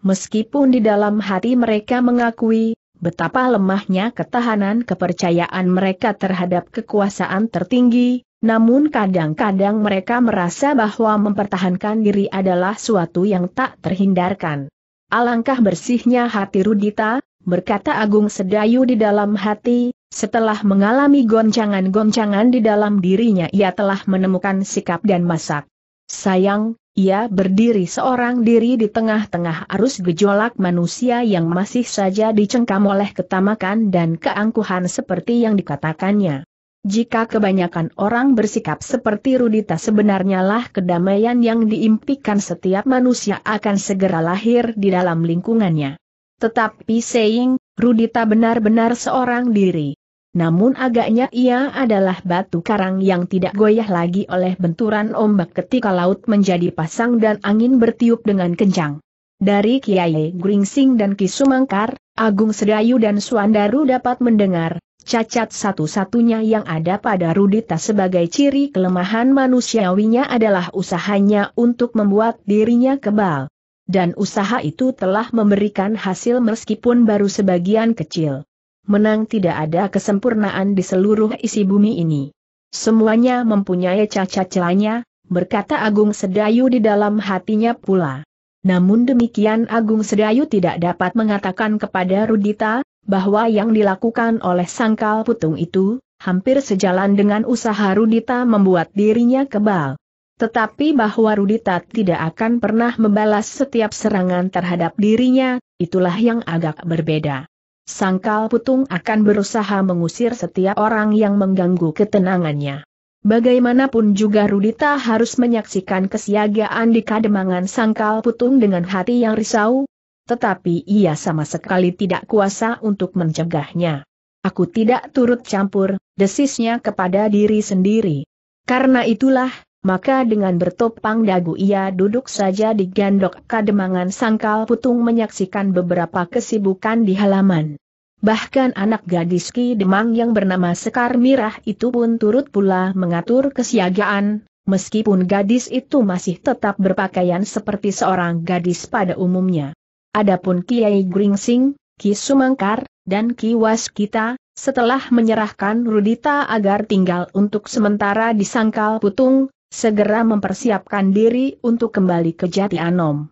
Meskipun di dalam hati mereka mengakui betapa lemahnya ketahanan kepercayaan mereka terhadap kekuasaan tertinggi, namun kadang-kadang mereka merasa bahwa mempertahankan diri adalah suatu yang tak terhindarkan. Alangkah bersihnya hati Rudita, berkata Agung Sedayu di dalam hati, setelah mengalami goncangan-goncangan di dalam dirinya ia telah menemukan sikap dan masak. Sayang, ia berdiri seorang diri di tengah-tengah arus gejolak manusia yang masih saja dicengkam oleh ketamakan dan keangkuhan seperti yang dikatakannya. Jika kebanyakan orang bersikap seperti Rudita sebenarnya lah kedamaian yang diimpikan setiap manusia akan segera lahir di dalam lingkungannya. Tetapi saying Rudita benar-benar seorang diri. Namun agaknya ia adalah batu karang yang tidak goyah lagi oleh benturan ombak ketika laut menjadi pasang dan angin bertiup dengan kencang. Dari Kiai Gringsing dan Kisumangkar, Agung Sedayu dan Suandaru dapat mendengar, cacat satu-satunya yang ada pada Rudita sebagai ciri kelemahan manusiawinya adalah usahanya untuk membuat dirinya kebal. Dan usaha itu telah memberikan hasil meskipun baru sebagian kecil menang tidak ada kesempurnaan di seluruh isi bumi ini. Semuanya mempunyai cacat celanya, berkata Agung Sedayu di dalam hatinya pula. Namun demikian Agung Sedayu tidak dapat mengatakan kepada Rudita, bahwa yang dilakukan oleh sangkal putung itu, hampir sejalan dengan usaha Rudita membuat dirinya kebal. Tetapi bahwa Rudita tidak akan pernah membalas setiap serangan terhadap dirinya, itulah yang agak berbeda. Sangkal Putung akan berusaha mengusir setiap orang yang mengganggu ketenangannya. Bagaimanapun juga Rudita harus menyaksikan kesiagaan di kademangan Sangkal Putung dengan hati yang risau, tetapi ia sama sekali tidak kuasa untuk mencegahnya. Aku tidak turut campur, desisnya kepada diri sendiri. Karena itulah, maka dengan bertopang dagu ia duduk saja di gandok kademangan sangkal putung menyaksikan beberapa kesibukan di halaman. Bahkan anak gadis Ki Demang yang bernama Sekar Mirah itu pun turut pula mengatur kesiagaan, meskipun gadis itu masih tetap berpakaian seperti seorang gadis pada umumnya. Adapun Kiai Gringsing, Ki Sumangkar, dan Ki Waskita, setelah menyerahkan Rudita agar tinggal untuk sementara di Sangkal Putung, segera mempersiapkan diri untuk kembali ke Jati Anom.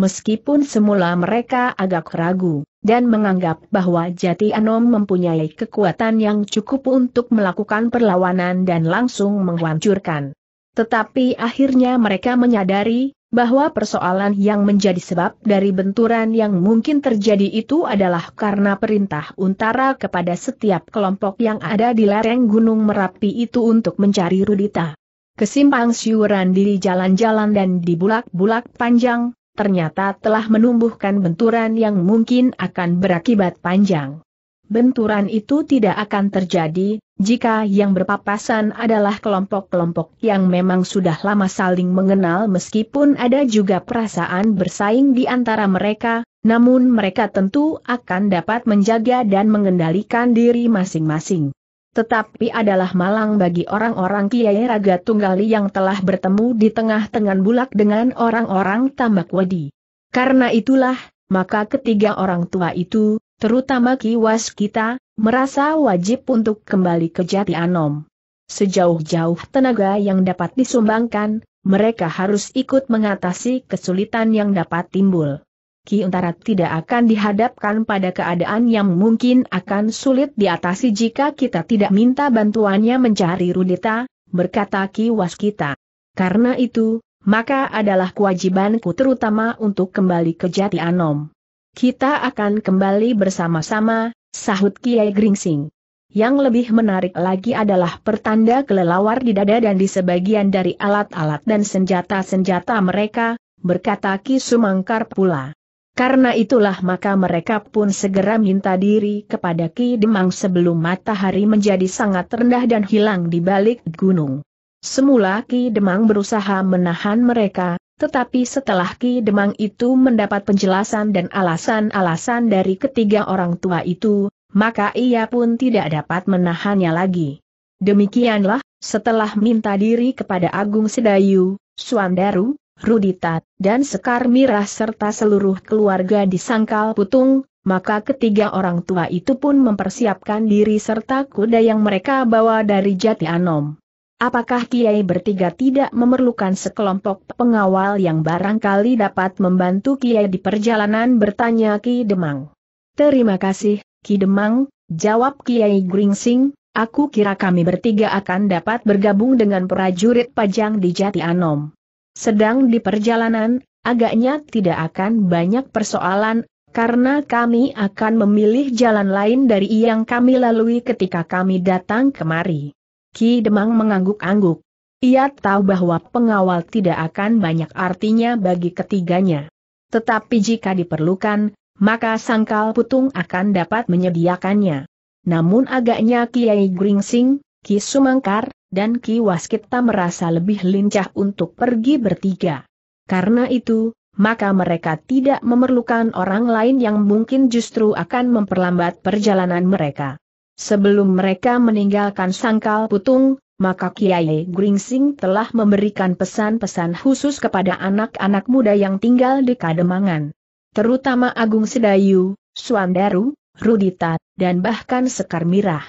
Meskipun semula mereka agak ragu, dan menganggap bahwa Jati Anom mempunyai kekuatan yang cukup untuk melakukan perlawanan dan langsung menghancurkan. Tetapi akhirnya mereka menyadari, bahwa persoalan yang menjadi sebab dari benturan yang mungkin terjadi itu adalah karena perintah untara kepada setiap kelompok yang ada di lereng Gunung Merapi itu untuk mencari Rudita kesimpang siuran di jalan-jalan dan di bulak-bulak panjang, ternyata telah menumbuhkan benturan yang mungkin akan berakibat panjang. Benturan itu tidak akan terjadi, jika yang berpapasan adalah kelompok-kelompok yang memang sudah lama saling mengenal meskipun ada juga perasaan bersaing di antara mereka, namun mereka tentu akan dapat menjaga dan mengendalikan diri masing-masing tetapi adalah malang bagi orang-orang Kiai Raga Tunggali yang telah bertemu di tengah-tengah bulak dengan orang-orang tambak Wadi. Karena itulah, maka ketiga orang tua itu, terutama Kiwas kita, merasa wajib untuk kembali ke Jati Anom. Sejauh-jauh tenaga yang dapat disumbangkan, mereka harus ikut mengatasi kesulitan yang dapat timbul. Ki Untara tidak akan dihadapkan pada keadaan yang mungkin akan sulit diatasi jika kita tidak minta bantuannya mencari Rudita, berkata Ki Waskita. Karena itu, maka adalah kewajibanku terutama untuk kembali ke Jati Anom. Kita akan kembali bersama-sama, sahut Kiai Gringsing. Yang lebih menarik lagi adalah pertanda kelelawar di dada dan di sebagian dari alat-alat dan senjata-senjata mereka, berkata Ki Sumangkar pula. Karena itulah maka mereka pun segera minta diri kepada Ki Demang sebelum matahari menjadi sangat rendah dan hilang di balik gunung. Semula Ki Demang berusaha menahan mereka, tetapi setelah Ki Demang itu mendapat penjelasan dan alasan-alasan dari ketiga orang tua itu, maka ia pun tidak dapat menahannya lagi. Demikianlah, setelah minta diri kepada Agung Sedayu, Suandaru, Ruditat, dan Sekar Mirah serta seluruh keluarga disangkal putung, maka ketiga orang tua itu pun mempersiapkan diri serta kuda yang mereka bawa dari Jati Anom. Apakah Kiai bertiga tidak memerlukan sekelompok pengawal yang barangkali dapat membantu Kiai di perjalanan bertanya Ki Demang? Terima kasih, Ki Demang, jawab Kiai Gringsing, aku kira kami bertiga akan dapat bergabung dengan prajurit pajang di Jati Anom. Sedang di perjalanan, agaknya tidak akan banyak persoalan, karena kami akan memilih jalan lain dari yang kami lalui ketika kami datang kemari. Ki Demang mengangguk-angguk. Ia tahu bahwa pengawal tidak akan banyak artinya bagi ketiganya. Tetapi jika diperlukan, maka sangkal putung akan dapat menyediakannya. Namun agaknya Kiai Gringsing, Ki Sumangkar, dan Ki Waskita merasa lebih lincah untuk pergi bertiga. Karena itu, maka mereka tidak memerlukan orang lain yang mungkin justru akan memperlambat perjalanan mereka. Sebelum mereka meninggalkan sangkal putung, maka Kiai Gringsing telah memberikan pesan-pesan khusus kepada anak-anak muda yang tinggal di Kademangan. Terutama Agung Sedayu, Suandaru, Rudita, dan bahkan Sekar Mirah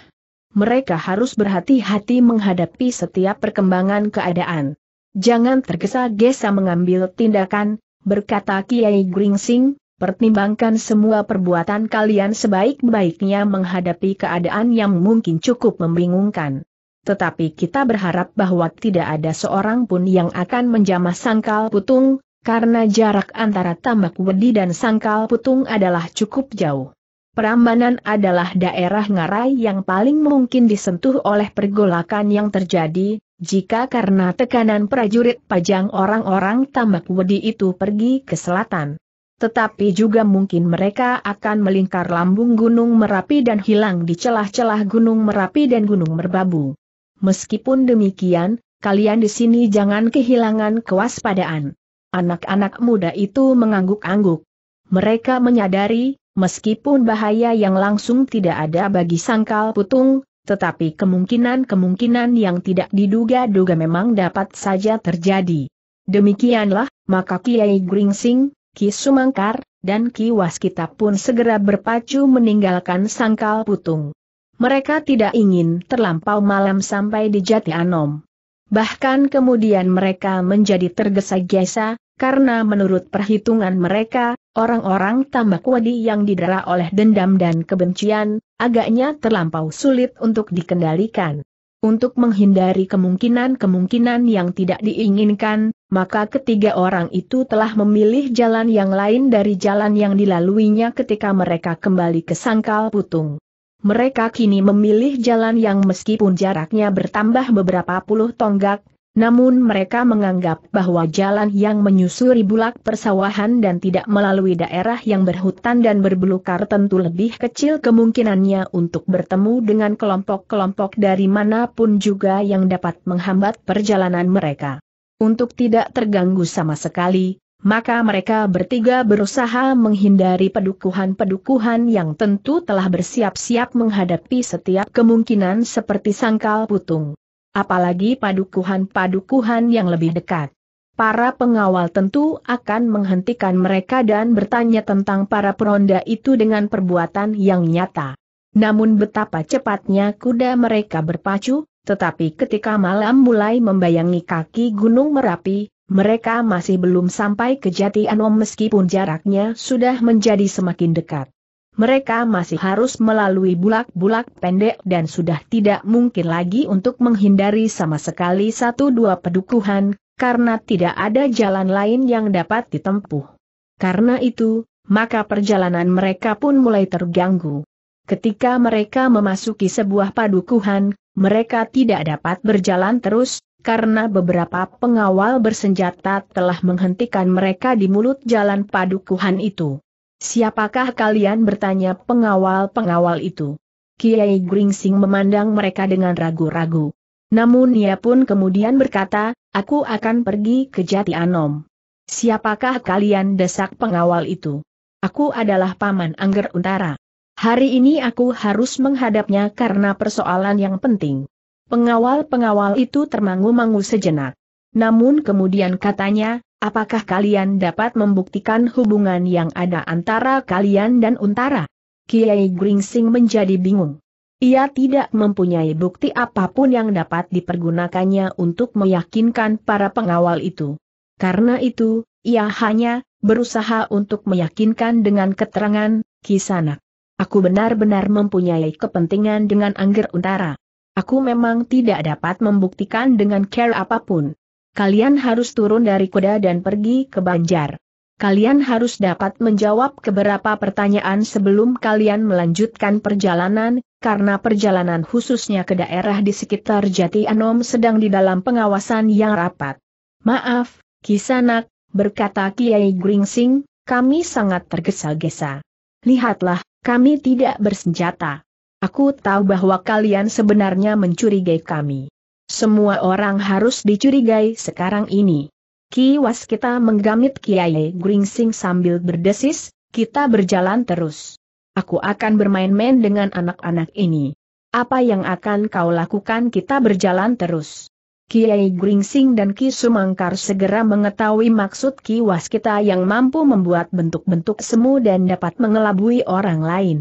mereka harus berhati-hati menghadapi setiap perkembangan keadaan. Jangan tergesa-gesa mengambil tindakan, berkata Kiai Gringsing, pertimbangkan semua perbuatan kalian sebaik-baiknya menghadapi keadaan yang mungkin cukup membingungkan. Tetapi kita berharap bahwa tidak ada seorang pun yang akan menjamah sangkal putung, karena jarak antara tambak wedi dan sangkal putung adalah cukup jauh. Prambanan adalah daerah ngarai yang paling mungkin disentuh oleh pergolakan yang terjadi, jika karena tekanan prajurit pajang orang-orang tambak wedi itu pergi ke selatan. Tetapi juga mungkin mereka akan melingkar lambung Gunung Merapi dan hilang di celah-celah Gunung Merapi dan Gunung Merbabu. Meskipun demikian, kalian di sini jangan kehilangan kewaspadaan. Anak-anak muda itu mengangguk-angguk. Mereka menyadari Meskipun bahaya yang langsung tidak ada bagi sangkal putung, tetapi kemungkinan-kemungkinan yang tidak diduga-duga memang dapat saja terjadi. Demikianlah, maka Kiai Gringsing, Ki Sumangkar, dan Ki Waskita pun segera berpacu meninggalkan sangkal putung. Mereka tidak ingin terlampau malam sampai di Jati Anom. Bahkan kemudian mereka menjadi tergesa-gesa, karena menurut perhitungan mereka, Orang-orang tambak wadi yang didera oleh dendam dan kebencian, agaknya terlampau sulit untuk dikendalikan. Untuk menghindari kemungkinan-kemungkinan yang tidak diinginkan, maka ketiga orang itu telah memilih jalan yang lain dari jalan yang dilaluinya ketika mereka kembali ke sangkal putung. Mereka kini memilih jalan yang meskipun jaraknya bertambah beberapa puluh tonggak, namun mereka menganggap bahwa jalan yang menyusuri bulak persawahan dan tidak melalui daerah yang berhutan dan berbelukar tentu lebih kecil kemungkinannya untuk bertemu dengan kelompok-kelompok dari manapun juga yang dapat menghambat perjalanan mereka. Untuk tidak terganggu sama sekali, maka mereka bertiga berusaha menghindari pedukuhan-pedukuhan yang tentu telah bersiap-siap menghadapi setiap kemungkinan seperti sangkal putung apalagi padukuhan-padukuhan yang lebih dekat. Para pengawal tentu akan menghentikan mereka dan bertanya tentang para peronda itu dengan perbuatan yang nyata. Namun betapa cepatnya kuda mereka berpacu, tetapi ketika malam mulai membayangi kaki Gunung Merapi, mereka masih belum sampai ke Jati Anom meskipun jaraknya sudah menjadi semakin dekat mereka masih harus melalui bulak-bulak pendek dan sudah tidak mungkin lagi untuk menghindari sama sekali satu dua pedukuhan, karena tidak ada jalan lain yang dapat ditempuh. Karena itu, maka perjalanan mereka pun mulai terganggu. Ketika mereka memasuki sebuah padukuhan, mereka tidak dapat berjalan terus, karena beberapa pengawal bersenjata telah menghentikan mereka di mulut jalan padukuhan itu. Siapakah kalian bertanya pengawal-pengawal itu? Kiai Gringsing memandang mereka dengan ragu-ragu. Namun ia pun kemudian berkata, aku akan pergi ke Jati Anom. Siapakah kalian desak pengawal itu? Aku adalah Paman Angger Untara. Hari ini aku harus menghadapnya karena persoalan yang penting. Pengawal-pengawal itu termangu-mangu sejenak. Namun kemudian katanya, Apakah kalian dapat membuktikan hubungan yang ada antara kalian dan Untara? Kiai Gringsing menjadi bingung. Ia tidak mempunyai bukti apapun yang dapat dipergunakannya untuk meyakinkan para pengawal itu. Karena itu, ia hanya berusaha untuk meyakinkan dengan keterangan, kisanak. Aku benar-benar mempunyai kepentingan dengan Angger Untara. Aku memang tidak dapat membuktikan dengan care apapun kalian harus turun dari kuda dan pergi ke Banjar. Kalian harus dapat menjawab beberapa pertanyaan sebelum kalian melanjutkan perjalanan, karena perjalanan khususnya ke daerah di sekitar Jati Anom sedang di dalam pengawasan yang rapat. Maaf, Kisanak, berkata Kiai Gringsing, kami sangat tergesa-gesa. Lihatlah, kami tidak bersenjata. Aku tahu bahwa kalian sebenarnya mencurigai kami. Semua orang harus dicurigai sekarang ini. Kiwas kita menggamit Kiai Gringsing sambil berdesis, kita berjalan terus. Aku akan bermain-main dengan anak-anak ini. Apa yang akan kau lakukan kita berjalan terus. Kiai Gringsing dan Ki Sumangkar segera mengetahui maksud Ki Waskita yang mampu membuat bentuk-bentuk semu dan dapat mengelabui orang lain.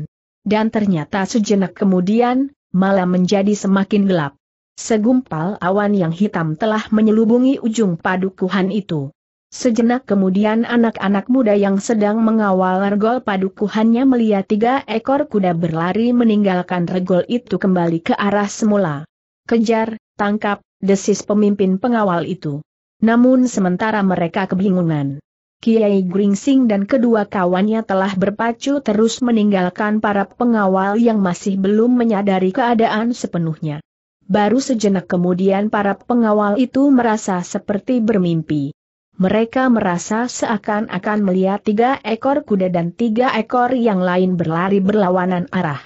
Dan ternyata sejenak kemudian, malam menjadi semakin gelap. Segumpal awan yang hitam telah menyelubungi ujung padukuhan itu. Sejenak kemudian anak-anak muda yang sedang mengawal regol padukuhannya melihat tiga ekor kuda berlari meninggalkan regol itu kembali ke arah semula. Kejar, tangkap, desis pemimpin pengawal itu. Namun sementara mereka kebingungan. Kiai Gringsing dan kedua kawannya telah berpacu terus meninggalkan para pengawal yang masih belum menyadari keadaan sepenuhnya. Baru sejenak kemudian para pengawal itu merasa seperti bermimpi. Mereka merasa seakan-akan melihat tiga ekor kuda dan tiga ekor yang lain berlari berlawanan arah.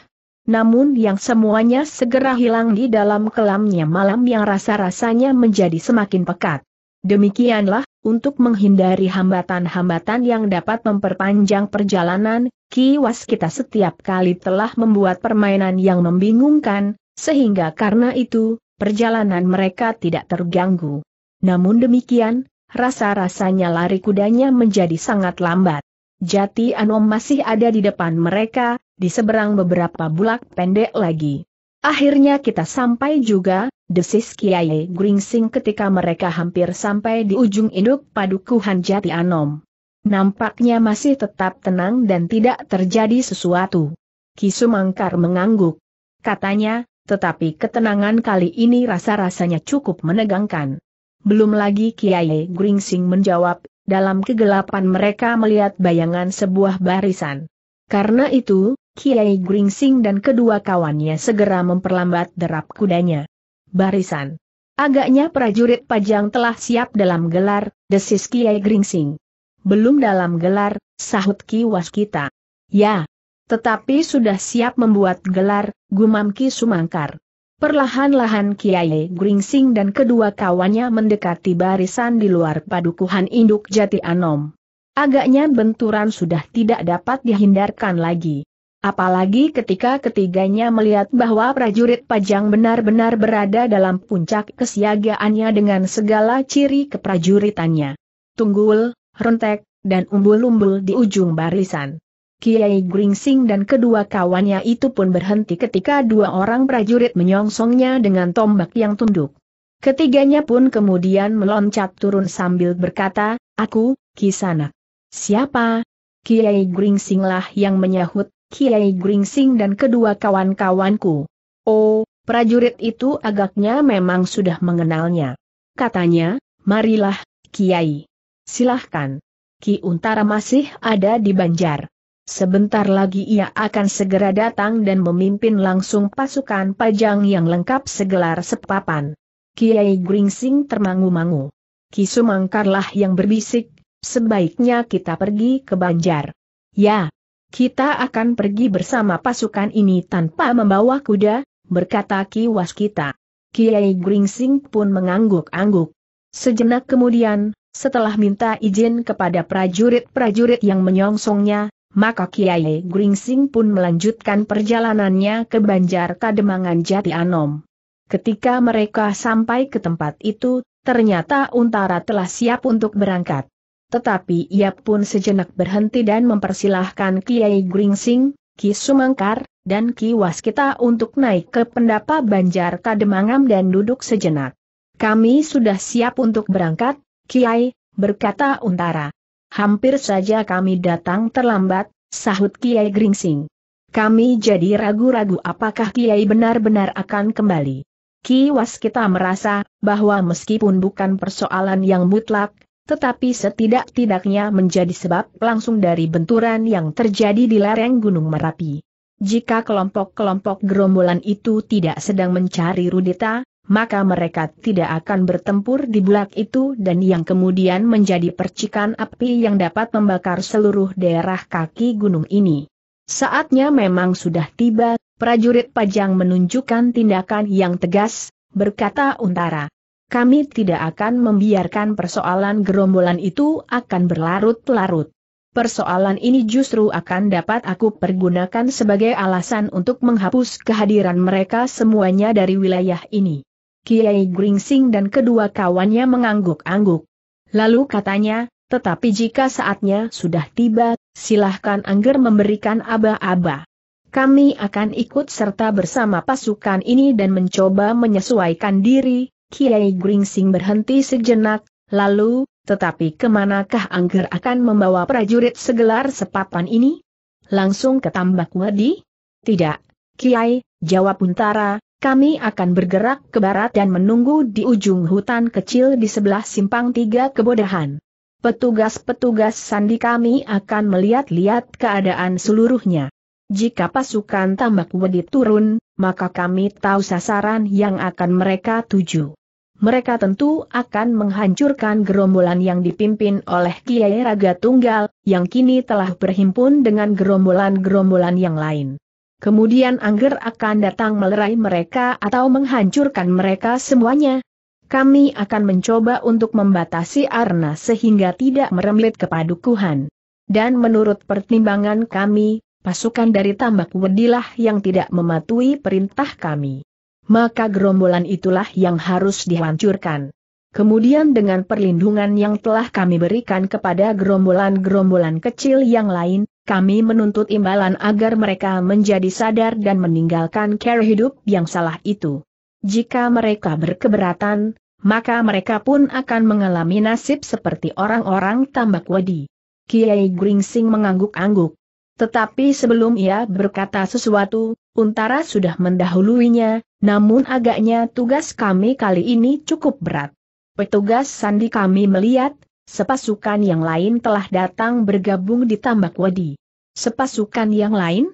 Namun yang semuanya segera hilang di dalam kelamnya malam yang rasa-rasanya menjadi semakin pekat. Demikianlah, untuk menghindari hambatan-hambatan yang dapat memperpanjang perjalanan, kiwas kita setiap kali telah membuat permainan yang membingungkan, sehingga karena itu, perjalanan mereka tidak terganggu. Namun demikian, rasa-rasanya lari kudanya menjadi sangat lambat. Jati Anom masih ada di depan mereka, di seberang beberapa bulak pendek lagi. Akhirnya kita sampai juga, desis Kiai Gringsing ketika mereka hampir sampai di ujung induk padukuhan Jati Anom. Nampaknya masih tetap tenang dan tidak terjadi sesuatu. Kisumangkar mengangguk. Katanya, tetapi ketenangan kali ini rasa-rasanya cukup menegangkan. Belum lagi Kiai Gringsing menjawab, dalam kegelapan mereka melihat bayangan sebuah barisan. Karena itu, Kiai Gringsing dan kedua kawannya segera memperlambat derap kudanya. Barisan. Agaknya prajurit pajang telah siap dalam gelar, desis Kiai Gringsing. Belum dalam gelar, sahut Ki Waskita. Ya, tetapi sudah siap membuat gelar, gumam Ki Sumangkar. Perlahan-lahan Kiai Gringsing dan kedua kawannya mendekati barisan di luar padukuhan induk jati Anom. Agaknya benturan sudah tidak dapat dihindarkan lagi. Apalagi ketika ketiganya melihat bahwa prajurit pajang benar-benar berada dalam puncak kesiagaannya dengan segala ciri keprajuritannya. Tunggul, rentek, dan umbul-umbul di ujung barisan. Kiai Gringsing dan kedua kawannya itu pun berhenti ketika dua orang prajurit menyongsongnya dengan tombak yang tunduk. Ketiganya pun kemudian meloncat turun sambil berkata, Aku, Kisana. Siapa? Kiai Gringsing lah yang menyahut, Kiai Gringsing dan kedua kawan-kawanku. Oh, prajurit itu agaknya memang sudah mengenalnya. Katanya, marilah, Kiai. Silahkan. Ki Untara masih ada di Banjar. Sebentar lagi ia akan segera datang dan memimpin langsung pasukan pajang yang lengkap segelar sepapan. Kiai Gringsing termangu-mangu. Kisumangkarlah yang berbisik, sebaiknya kita pergi ke Banjar. Ya, kita akan pergi bersama pasukan ini tanpa membawa kuda, berkata Ki Waskita. Kiai Gringsing pun mengangguk-angguk. Sejenak kemudian, setelah minta izin kepada prajurit-prajurit yang menyongsongnya, maka Kiai Gringsing pun melanjutkan perjalanannya ke Banjar Kademangan Jati Anom. Ketika mereka sampai ke tempat itu, ternyata Untara telah siap untuk berangkat. Tetapi ia pun sejenak berhenti dan mempersilahkan Kiai Gringsing, Ki Sumangkar, dan Ki Waskita untuk naik ke pendapa Banjar Kademangam dan duduk sejenak. Kami sudah siap untuk berangkat, Kiai, berkata Untara. Hampir saja kami datang terlambat, sahut Kiai Gringsing. Kami jadi ragu-ragu apakah Kiai benar-benar akan kembali. Kiwas kita merasa, bahwa meskipun bukan persoalan yang mutlak, tetapi setidak-tidaknya menjadi sebab langsung dari benturan yang terjadi di lereng Gunung Merapi. Jika kelompok-kelompok gerombolan itu tidak sedang mencari Rudita, maka mereka tidak akan bertempur di bulak itu dan yang kemudian menjadi percikan api yang dapat membakar seluruh daerah kaki gunung ini. Saatnya memang sudah tiba, prajurit pajang menunjukkan tindakan yang tegas, berkata Untara. Kami tidak akan membiarkan persoalan gerombolan itu akan berlarut-larut. Persoalan ini justru akan dapat aku pergunakan sebagai alasan untuk menghapus kehadiran mereka semuanya dari wilayah ini. Kiai Gringsing dan kedua kawannya mengangguk-angguk. Lalu katanya, tetapi jika saatnya sudah tiba, silahkan Angger memberikan aba-aba. Kami akan ikut serta bersama pasukan ini dan mencoba menyesuaikan diri, Kiai Gringsing berhenti sejenak, lalu, tetapi kemanakah Angger akan membawa prajurit segelar sepapan ini? Langsung ke Tambak wadi? Tidak, Kiai, jawab Untara, kami akan bergerak ke barat dan menunggu di ujung hutan kecil di sebelah simpang tiga kebodohan. Petugas-petugas sandi kami akan melihat-lihat keadaan seluruhnya. Jika pasukan tambak wedi turun, maka kami tahu sasaran yang akan mereka tuju. Mereka tentu akan menghancurkan gerombolan yang dipimpin oleh Kiai Raga Tunggal, yang kini telah berhimpun dengan gerombolan-gerombolan yang lain. Kemudian Angger akan datang melerai mereka atau menghancurkan mereka semuanya. Kami akan mencoba untuk membatasi Arna sehingga tidak merembet ke padukuhan. Dan menurut pertimbangan kami, pasukan dari tambak wedilah yang tidak mematuhi perintah kami. Maka gerombolan itulah yang harus dihancurkan. Kemudian dengan perlindungan yang telah kami berikan kepada gerombolan-gerombolan kecil yang lain, kami menuntut imbalan agar mereka menjadi sadar dan meninggalkan cara hidup yang salah itu. Jika mereka berkeberatan, maka mereka pun akan mengalami nasib seperti orang-orang tambak wadi. Kiai Gringsing mengangguk-angguk. Tetapi sebelum ia berkata sesuatu, Untara sudah mendahuluinya, namun agaknya tugas kami kali ini cukup berat. Petugas sandi kami melihat, Sepasukan yang lain telah datang bergabung di Tambak Wadi. Sepasukan yang lain?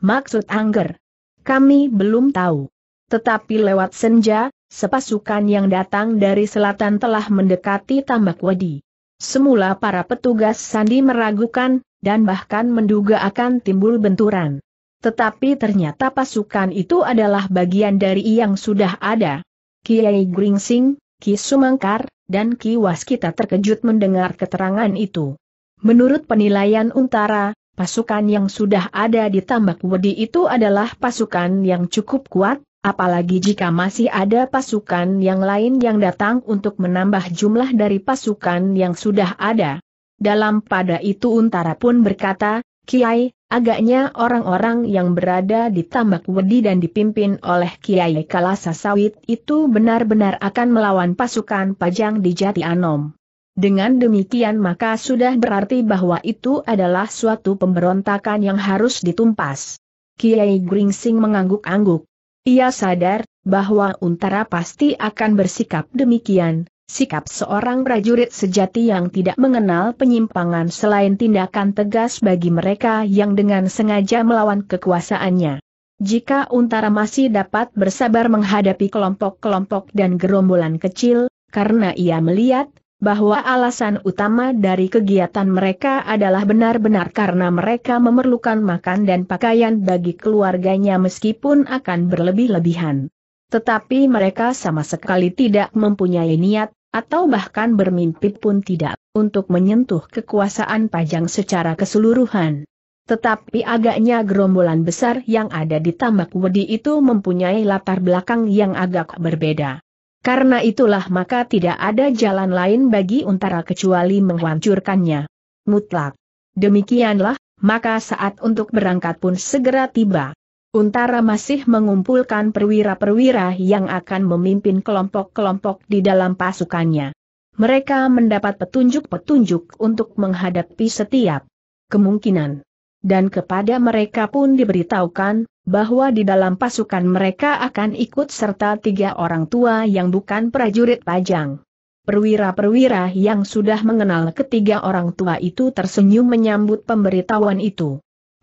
Maksud Angger. Kami belum tahu. Tetapi lewat senja, sepasukan yang datang dari selatan telah mendekati Tambak Wadi. Semula para petugas Sandi meragukan, dan bahkan menduga akan timbul benturan. Tetapi ternyata pasukan itu adalah bagian dari yang sudah ada. Kiai Gringsing, Ki Sumangkar, dan Ki Waskita terkejut mendengar keterangan itu. Menurut penilaian Untara, pasukan yang sudah ada di Tambak Wedi itu adalah pasukan yang cukup kuat, apalagi jika masih ada pasukan yang lain yang datang untuk menambah jumlah dari pasukan yang sudah ada. Dalam pada itu Untara pun berkata, Kiai, agaknya orang-orang yang berada di tambak wedi dan dipimpin oleh Kiai Kalasa Sawit itu benar-benar akan melawan pasukan pajang di Jati Anom. Dengan demikian maka sudah berarti bahwa itu adalah suatu pemberontakan yang harus ditumpas. Kiai Gringsing mengangguk-angguk. Ia sadar bahwa Untara pasti akan bersikap demikian, Sikap seorang prajurit sejati yang tidak mengenal penyimpangan selain tindakan tegas bagi mereka yang dengan sengaja melawan kekuasaannya. Jika Untara masih dapat bersabar menghadapi kelompok-kelompok dan gerombolan kecil, karena ia melihat bahwa alasan utama dari kegiatan mereka adalah benar-benar karena mereka memerlukan makan dan pakaian bagi keluarganya meskipun akan berlebih-lebihan. Tetapi mereka sama sekali tidak mempunyai niat, atau bahkan bermimpi pun tidak, untuk menyentuh kekuasaan Pajang secara keseluruhan. Tetapi agaknya gerombolan besar yang ada di Tambak Wedi itu mempunyai latar belakang yang agak berbeda. Karena itulah maka tidak ada jalan lain bagi Untara kecuali menghancurkannya. Mutlak. Demikianlah, maka saat untuk berangkat pun segera tiba. Untara masih mengumpulkan perwira-perwira yang akan memimpin kelompok-kelompok di dalam pasukannya. Mereka mendapat petunjuk-petunjuk untuk menghadapi setiap kemungkinan. Dan kepada mereka pun diberitahukan, bahwa di dalam pasukan mereka akan ikut serta tiga orang tua yang bukan prajurit pajang. Perwira-perwira yang sudah mengenal ketiga orang tua itu tersenyum menyambut pemberitahuan itu.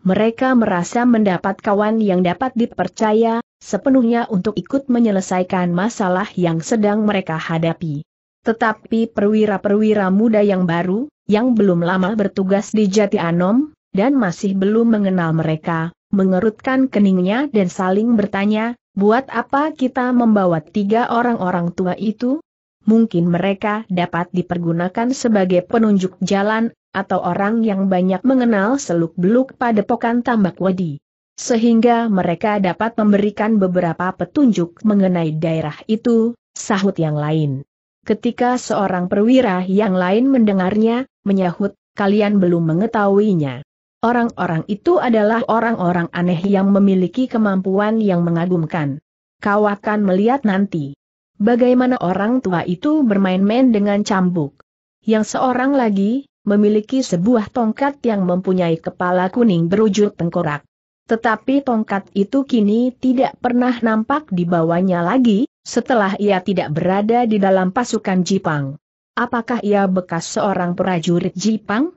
Mereka merasa mendapat kawan yang dapat dipercaya, sepenuhnya untuk ikut menyelesaikan masalah yang sedang mereka hadapi. Tetapi perwira-perwira muda yang baru, yang belum lama bertugas di Jati Anom, dan masih belum mengenal mereka, mengerutkan keningnya dan saling bertanya, buat apa kita membawa tiga orang-orang tua itu? Mungkin mereka dapat dipergunakan sebagai penunjuk jalan atau orang yang banyak mengenal seluk-beluk pada padepokan tambak wadi, Sehingga mereka dapat memberikan beberapa petunjuk mengenai daerah itu, sahut yang lain. Ketika seorang perwira yang lain mendengarnya, menyahut, kalian belum mengetahuinya. Orang-orang itu adalah orang-orang aneh yang memiliki kemampuan yang mengagumkan. Kau akan melihat nanti bagaimana orang tua itu bermain-main dengan cambuk. Yang seorang lagi, memiliki sebuah tongkat yang mempunyai kepala kuning berujung tengkorak. Tetapi tongkat itu kini tidak pernah nampak di bawahnya lagi, setelah ia tidak berada di dalam pasukan Jipang. Apakah ia bekas seorang prajurit Jipang?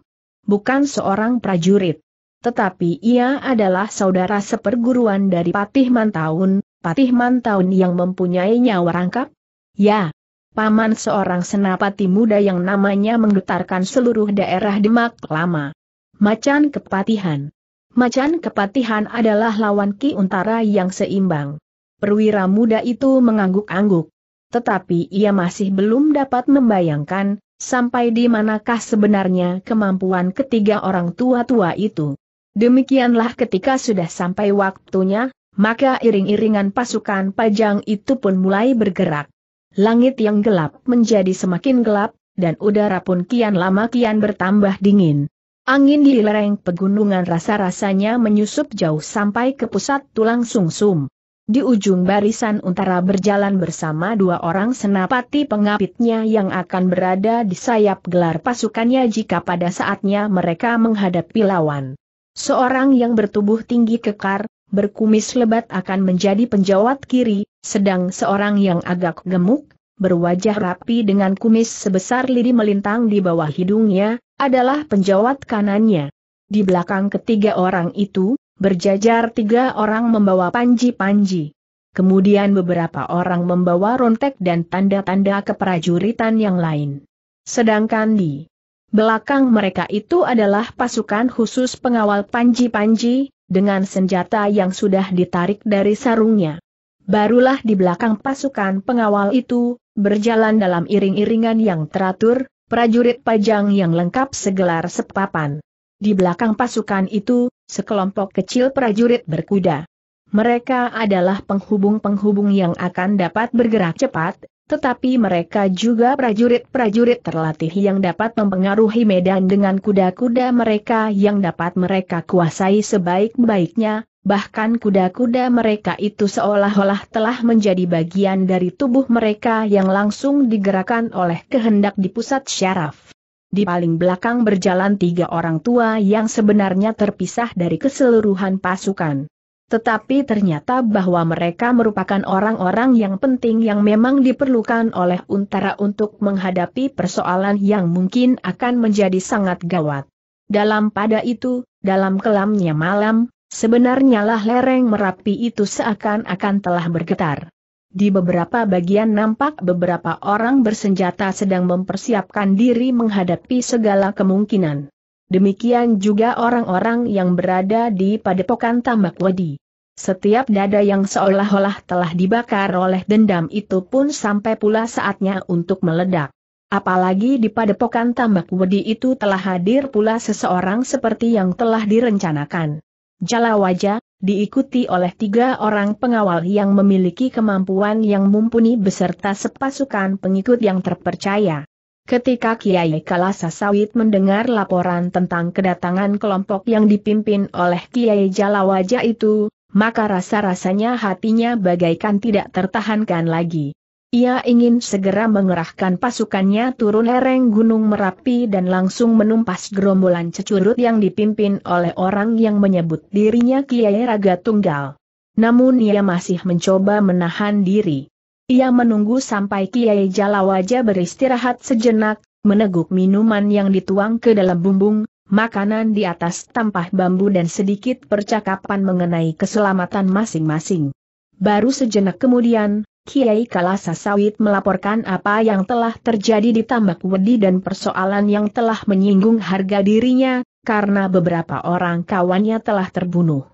Bukan seorang prajurit. Tetapi ia adalah saudara seperguruan dari Patih Mantaun, Patih Mantaun yang mempunyai nyawa rangkap? Ya, paman seorang senapati muda yang namanya menggetarkan seluruh daerah Demak lama. Macan Kepatihan Macan Kepatihan adalah lawan Ki Untara yang seimbang. Perwira muda itu mengangguk-angguk. Tetapi ia masih belum dapat membayangkan, sampai di manakah sebenarnya kemampuan ketiga orang tua-tua itu. Demikianlah ketika sudah sampai waktunya, maka iring-iringan pasukan pajang itu pun mulai bergerak langit yang gelap menjadi semakin gelap, dan udara pun kian lama kian bertambah dingin. Angin di lereng pegunungan rasa-rasanya menyusup jauh sampai ke pusat tulang sungsum. Di ujung barisan utara berjalan bersama dua orang senapati pengapitnya yang akan berada di sayap gelar pasukannya jika pada saatnya mereka menghadapi lawan. Seorang yang bertubuh tinggi kekar, berkumis lebat akan menjadi penjawat kiri, sedang seorang yang agak gemuk, berwajah rapi dengan kumis sebesar lidi melintang di bawah hidungnya, adalah penjawat kanannya. Di belakang ketiga orang itu, berjajar tiga orang membawa panji-panji. Kemudian beberapa orang membawa rontek dan tanda-tanda keprajuritan yang lain. Sedangkan di belakang mereka itu adalah pasukan khusus pengawal panji-panji, dengan senjata yang sudah ditarik dari sarungnya barulah di belakang pasukan pengawal itu, berjalan dalam iring-iringan yang teratur, prajurit pajang yang lengkap segelar sepapan. Di belakang pasukan itu, sekelompok kecil prajurit berkuda. Mereka adalah penghubung-penghubung yang akan dapat bergerak cepat, tetapi mereka juga prajurit-prajurit terlatih yang dapat mempengaruhi medan dengan kuda-kuda mereka yang dapat mereka kuasai sebaik-baiknya, bahkan kuda-kuda mereka itu seolah-olah telah menjadi bagian dari tubuh mereka yang langsung digerakkan oleh kehendak di pusat syaraf. Di paling belakang berjalan tiga orang tua yang sebenarnya terpisah dari keseluruhan pasukan. Tetapi ternyata bahwa mereka merupakan orang-orang yang penting yang memang diperlukan oleh Untara untuk menghadapi persoalan yang mungkin akan menjadi sangat gawat. Dalam pada itu, dalam kelamnya malam, Sebenarnya lah lereng Merapi itu seakan-akan telah bergetar. Di beberapa bagian nampak beberapa orang bersenjata sedang mempersiapkan diri menghadapi segala kemungkinan. Demikian juga orang-orang yang berada di padepokan tambak wadi. Setiap dada yang seolah-olah telah dibakar oleh dendam itu pun sampai pula saatnya untuk meledak. Apalagi di padepokan tambak wadi itu telah hadir pula seseorang seperti yang telah direncanakan. Jalawaja, diikuti oleh tiga orang pengawal yang memiliki kemampuan yang mumpuni beserta sepasukan pengikut yang terpercaya. Ketika Kiai Kalasa Sawit mendengar laporan tentang kedatangan kelompok yang dipimpin oleh Kiai Jalawaja itu, maka rasa-rasanya hatinya bagaikan tidak tertahankan lagi. Ia ingin segera mengerahkan pasukannya turun lereng Gunung Merapi dan langsung menumpas gerombolan cecurut yang dipimpin oleh orang yang menyebut dirinya Kiai Raga Tunggal. Namun ia masih mencoba menahan diri. Ia menunggu sampai Kiai Jalawaja beristirahat sejenak, meneguk minuman yang dituang ke dalam bumbung, makanan di atas tampah bambu dan sedikit percakapan mengenai keselamatan masing-masing. Baru sejenak kemudian, Kiai Sawit melaporkan apa yang telah terjadi di Tambak Wedi dan persoalan yang telah menyinggung harga dirinya, karena beberapa orang kawannya telah terbunuh.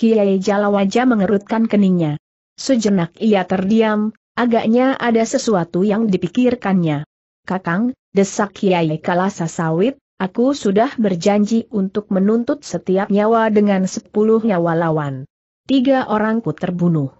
Kiai Jalawaja mengerutkan keningnya. Sejenak ia terdiam, agaknya ada sesuatu yang dipikirkannya. Kakang, desak Kiai Sawit, aku sudah berjanji untuk menuntut setiap nyawa dengan sepuluh nyawa lawan. Tiga orangku terbunuh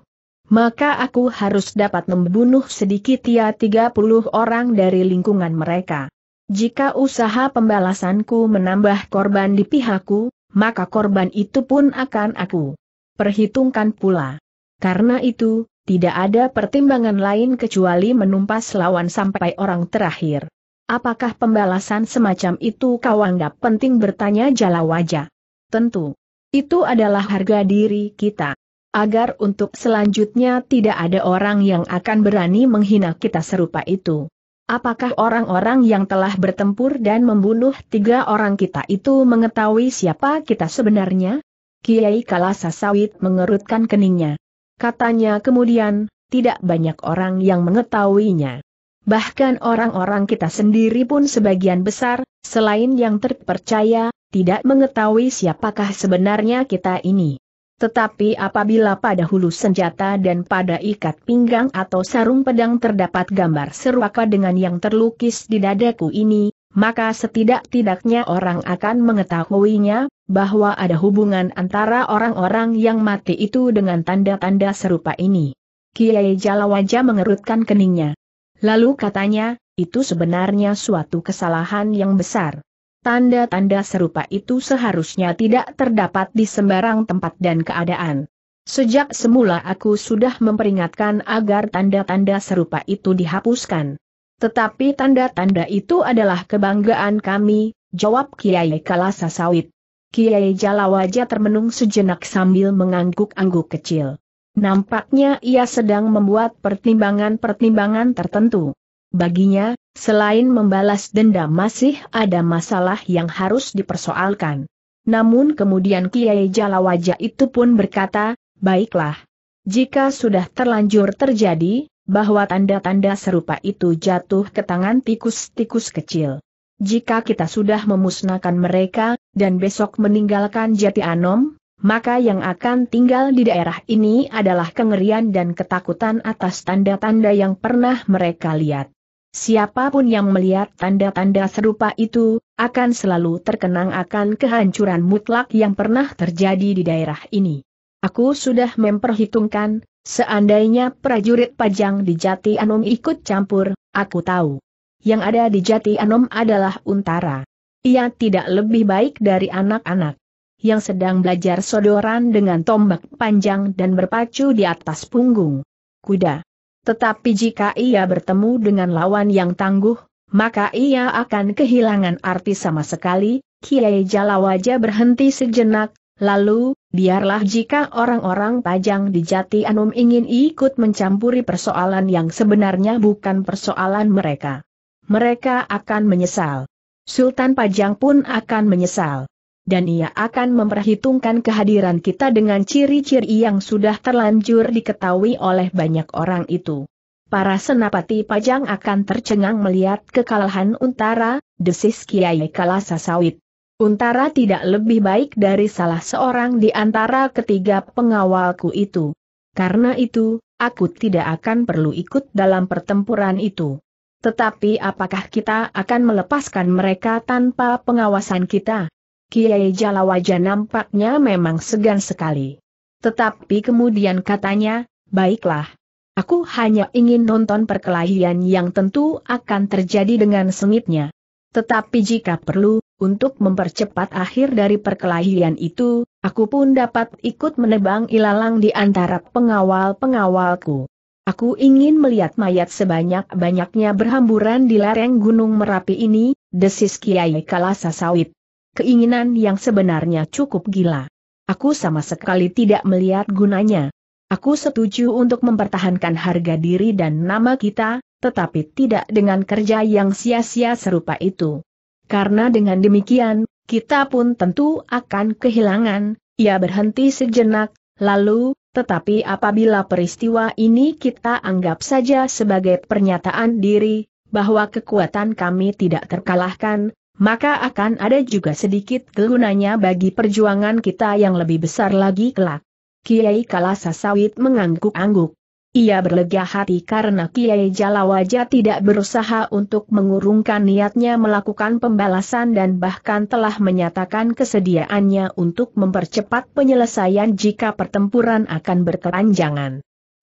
maka aku harus dapat membunuh sedikit sedikitnya 30 orang dari lingkungan mereka. Jika usaha pembalasanku menambah korban di pihakku, maka korban itu pun akan aku perhitungkan pula. Karena itu, tidak ada pertimbangan lain kecuali menumpas lawan sampai orang terakhir. Apakah pembalasan semacam itu kau anggap penting bertanya jala wajah? Tentu. Itu adalah harga diri kita agar untuk selanjutnya tidak ada orang yang akan berani menghina kita serupa itu. Apakah orang-orang yang telah bertempur dan membunuh tiga orang kita itu mengetahui siapa kita sebenarnya? Kiai Kalasa Sawit mengerutkan keningnya. Katanya kemudian, tidak banyak orang yang mengetahuinya. Bahkan orang-orang kita sendiri pun sebagian besar, selain yang terpercaya, tidak mengetahui siapakah sebenarnya kita ini. Tetapi apabila pada hulu senjata dan pada ikat pinggang atau sarung pedang terdapat gambar serupa dengan yang terlukis di dadaku ini, maka setidak-tidaknya orang akan mengetahuinya, bahwa ada hubungan antara orang-orang yang mati itu dengan tanda-tanda serupa ini. Kiai Jalawaja mengerutkan keningnya. Lalu katanya, itu sebenarnya suatu kesalahan yang besar. Tanda-tanda serupa itu seharusnya tidak terdapat di sembarang tempat dan keadaan. Sejak semula aku sudah memperingatkan agar tanda-tanda serupa itu dihapuskan. Tetapi tanda-tanda itu adalah kebanggaan kami, jawab Kiai Kalasa Sawit. Kiai Jalawaja termenung sejenak sambil mengangguk-angguk kecil. Nampaknya ia sedang membuat pertimbangan-pertimbangan tertentu baginya, selain membalas dendam masih ada masalah yang harus dipersoalkan. Namun kemudian Kiai Jalawaja itu pun berkata, baiklah. Jika sudah terlanjur terjadi, bahwa tanda-tanda serupa itu jatuh ke tangan tikus-tikus kecil. Jika kita sudah memusnahkan mereka, dan besok meninggalkan Jati Anom, maka yang akan tinggal di daerah ini adalah kengerian dan ketakutan atas tanda-tanda yang pernah mereka lihat. Siapapun yang melihat tanda-tanda serupa itu, akan selalu terkenang akan kehancuran mutlak yang pernah terjadi di daerah ini. Aku sudah memperhitungkan, seandainya prajurit pajang di Jati Anom ikut campur, aku tahu. Yang ada di Jati Anom adalah untara. Ia tidak lebih baik dari anak-anak yang sedang belajar sodoran dengan tombak panjang dan berpacu di atas punggung kuda. Tetapi jika ia bertemu dengan lawan yang tangguh, maka ia akan kehilangan arti sama sekali, Kiai Jalawaja berhenti sejenak, lalu, biarlah jika orang-orang pajang di Jati Anum ingin ikut mencampuri persoalan yang sebenarnya bukan persoalan mereka. Mereka akan menyesal. Sultan Pajang pun akan menyesal dan ia akan memperhitungkan kehadiran kita dengan ciri-ciri yang sudah terlanjur diketahui oleh banyak orang itu. Para senapati pajang akan tercengang melihat kekalahan Untara, desis Kiai Kalasa Sawit. Untara tidak lebih baik dari salah seorang di antara ketiga pengawalku itu. Karena itu, aku tidak akan perlu ikut dalam pertempuran itu. Tetapi apakah kita akan melepaskan mereka tanpa pengawasan kita? Kiai Jalawaja nampaknya memang segan sekali. Tetapi kemudian katanya, baiklah. Aku hanya ingin nonton perkelahian yang tentu akan terjadi dengan sengitnya. Tetapi jika perlu, untuk mempercepat akhir dari perkelahian itu, aku pun dapat ikut menebang ilalang di antara pengawal-pengawalku. Aku ingin melihat mayat sebanyak-banyaknya berhamburan di lereng Gunung Merapi ini, desis Kiai Kalasa Sawit keinginan yang sebenarnya cukup gila. Aku sama sekali tidak melihat gunanya. Aku setuju untuk mempertahankan harga diri dan nama kita, tetapi tidak dengan kerja yang sia-sia serupa itu. Karena dengan demikian, kita pun tentu akan kehilangan, ia berhenti sejenak, lalu, tetapi apabila peristiwa ini kita anggap saja sebagai pernyataan diri, bahwa kekuatan kami tidak terkalahkan, maka akan ada juga sedikit kegunanya bagi perjuangan kita yang lebih besar lagi kelak. Kiai Kalasa Sawit mengangguk-angguk. Ia berlega hati karena Kiai Jalawaja tidak berusaha untuk mengurungkan niatnya melakukan pembalasan dan bahkan telah menyatakan kesediaannya untuk mempercepat penyelesaian jika pertempuran akan berkepanjangan.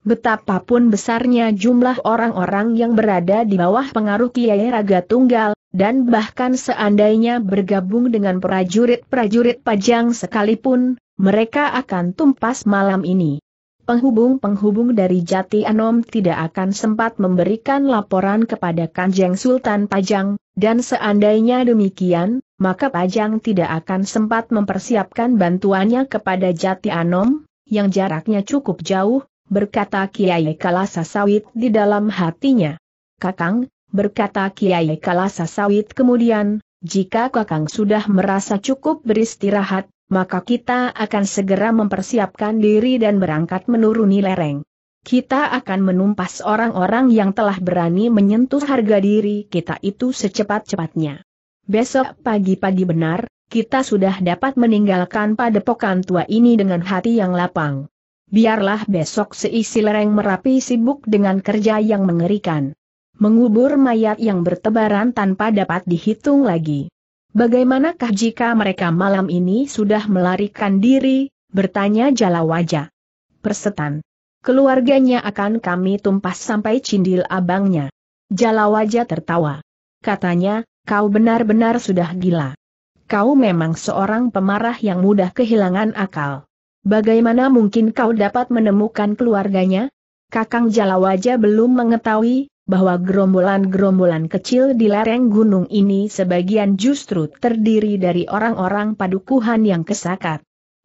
Betapapun besarnya jumlah orang-orang yang berada di bawah pengaruh Kiai Raga Tunggal, dan bahkan seandainya bergabung dengan prajurit-prajurit pajang sekalipun, mereka akan tumpas malam ini. Penghubung-penghubung dari Jati Anom tidak akan sempat memberikan laporan kepada Kanjeng Sultan Pajang, dan seandainya demikian, maka Pajang tidak akan sempat mempersiapkan bantuannya kepada Jati Anom, yang jaraknya cukup jauh, berkata Kiai Kalasa Sawit di dalam hatinya. Kakang, berkata Kiai Kalasa Sawit kemudian, jika Kakang sudah merasa cukup beristirahat, maka kita akan segera mempersiapkan diri dan berangkat menuruni lereng. Kita akan menumpas orang-orang yang telah berani menyentuh harga diri kita itu secepat-cepatnya. Besok pagi-pagi benar, kita sudah dapat meninggalkan padepokan tua ini dengan hati yang lapang. Biarlah besok seisi lereng Merapi sibuk dengan kerja yang mengerikan mengubur mayat yang bertebaran tanpa dapat dihitung lagi. Bagaimanakah jika mereka malam ini sudah melarikan diri, bertanya Jala Wajah. Persetan. Keluarganya akan kami tumpas sampai cindil abangnya. Jala Wajah tertawa. Katanya, kau benar-benar sudah gila. Kau memang seorang pemarah yang mudah kehilangan akal. Bagaimana mungkin kau dapat menemukan keluarganya? Kakang Jalawaja belum mengetahui, bahwa gerombolan-gerombolan kecil di lereng gunung ini sebagian justru terdiri dari orang-orang padukuhan yang kesakat.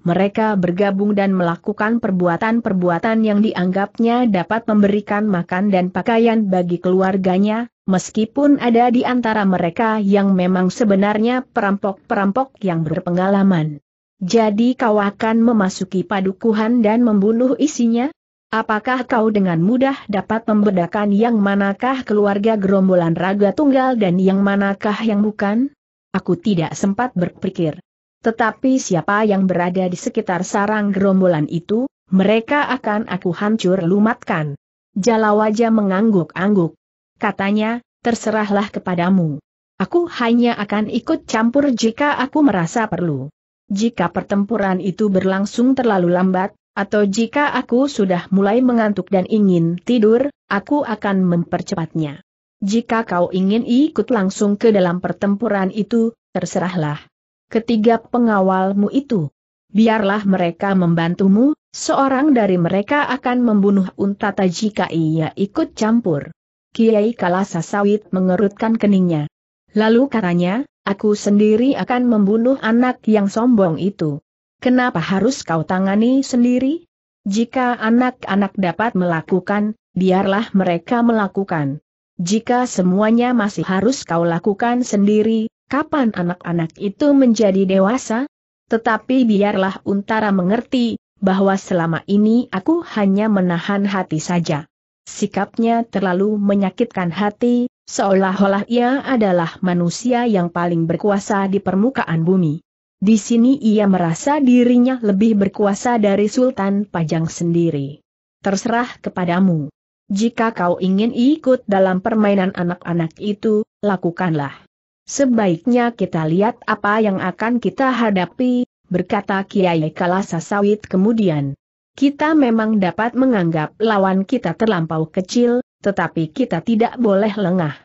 Mereka bergabung dan melakukan perbuatan-perbuatan yang dianggapnya dapat memberikan makan dan pakaian bagi keluarganya, meskipun ada di antara mereka yang memang sebenarnya perampok-perampok yang berpengalaman. Jadi kau akan memasuki padukuhan dan membunuh isinya? Apakah kau dengan mudah dapat membedakan yang manakah keluarga gerombolan raga tunggal dan yang manakah yang bukan? Aku tidak sempat berpikir. Tetapi siapa yang berada di sekitar sarang gerombolan itu, mereka akan aku hancur lumatkan. Jalawaja mengangguk-angguk. Katanya, terserahlah kepadamu. Aku hanya akan ikut campur jika aku merasa perlu. Jika pertempuran itu berlangsung terlalu lambat, atau jika aku sudah mulai mengantuk dan ingin tidur, aku akan mempercepatnya. Jika kau ingin ikut langsung ke dalam pertempuran itu, terserahlah. Ketiga pengawalmu itu. Biarlah mereka membantumu, seorang dari mereka akan membunuh Untata jika ia ikut campur. Kiai Kalasa Sawit mengerutkan keningnya. Lalu katanya, aku sendiri akan membunuh anak yang sombong itu. Kenapa harus kau tangani sendiri? Jika anak-anak dapat melakukan, biarlah mereka melakukan. Jika semuanya masih harus kau lakukan sendiri, kapan anak-anak itu menjadi dewasa? Tetapi biarlah Untara mengerti, bahwa selama ini aku hanya menahan hati saja. Sikapnya terlalu menyakitkan hati, seolah-olah ia adalah manusia yang paling berkuasa di permukaan bumi. Di sini ia merasa dirinya lebih berkuasa dari Sultan Pajang sendiri. Terserah kepadamu. Jika kau ingin ikut dalam permainan anak-anak itu, lakukanlah. Sebaiknya kita lihat apa yang akan kita hadapi, berkata Kiai Kalasa Sawit kemudian. Kita memang dapat menganggap lawan kita terlampau kecil, tetapi kita tidak boleh lengah.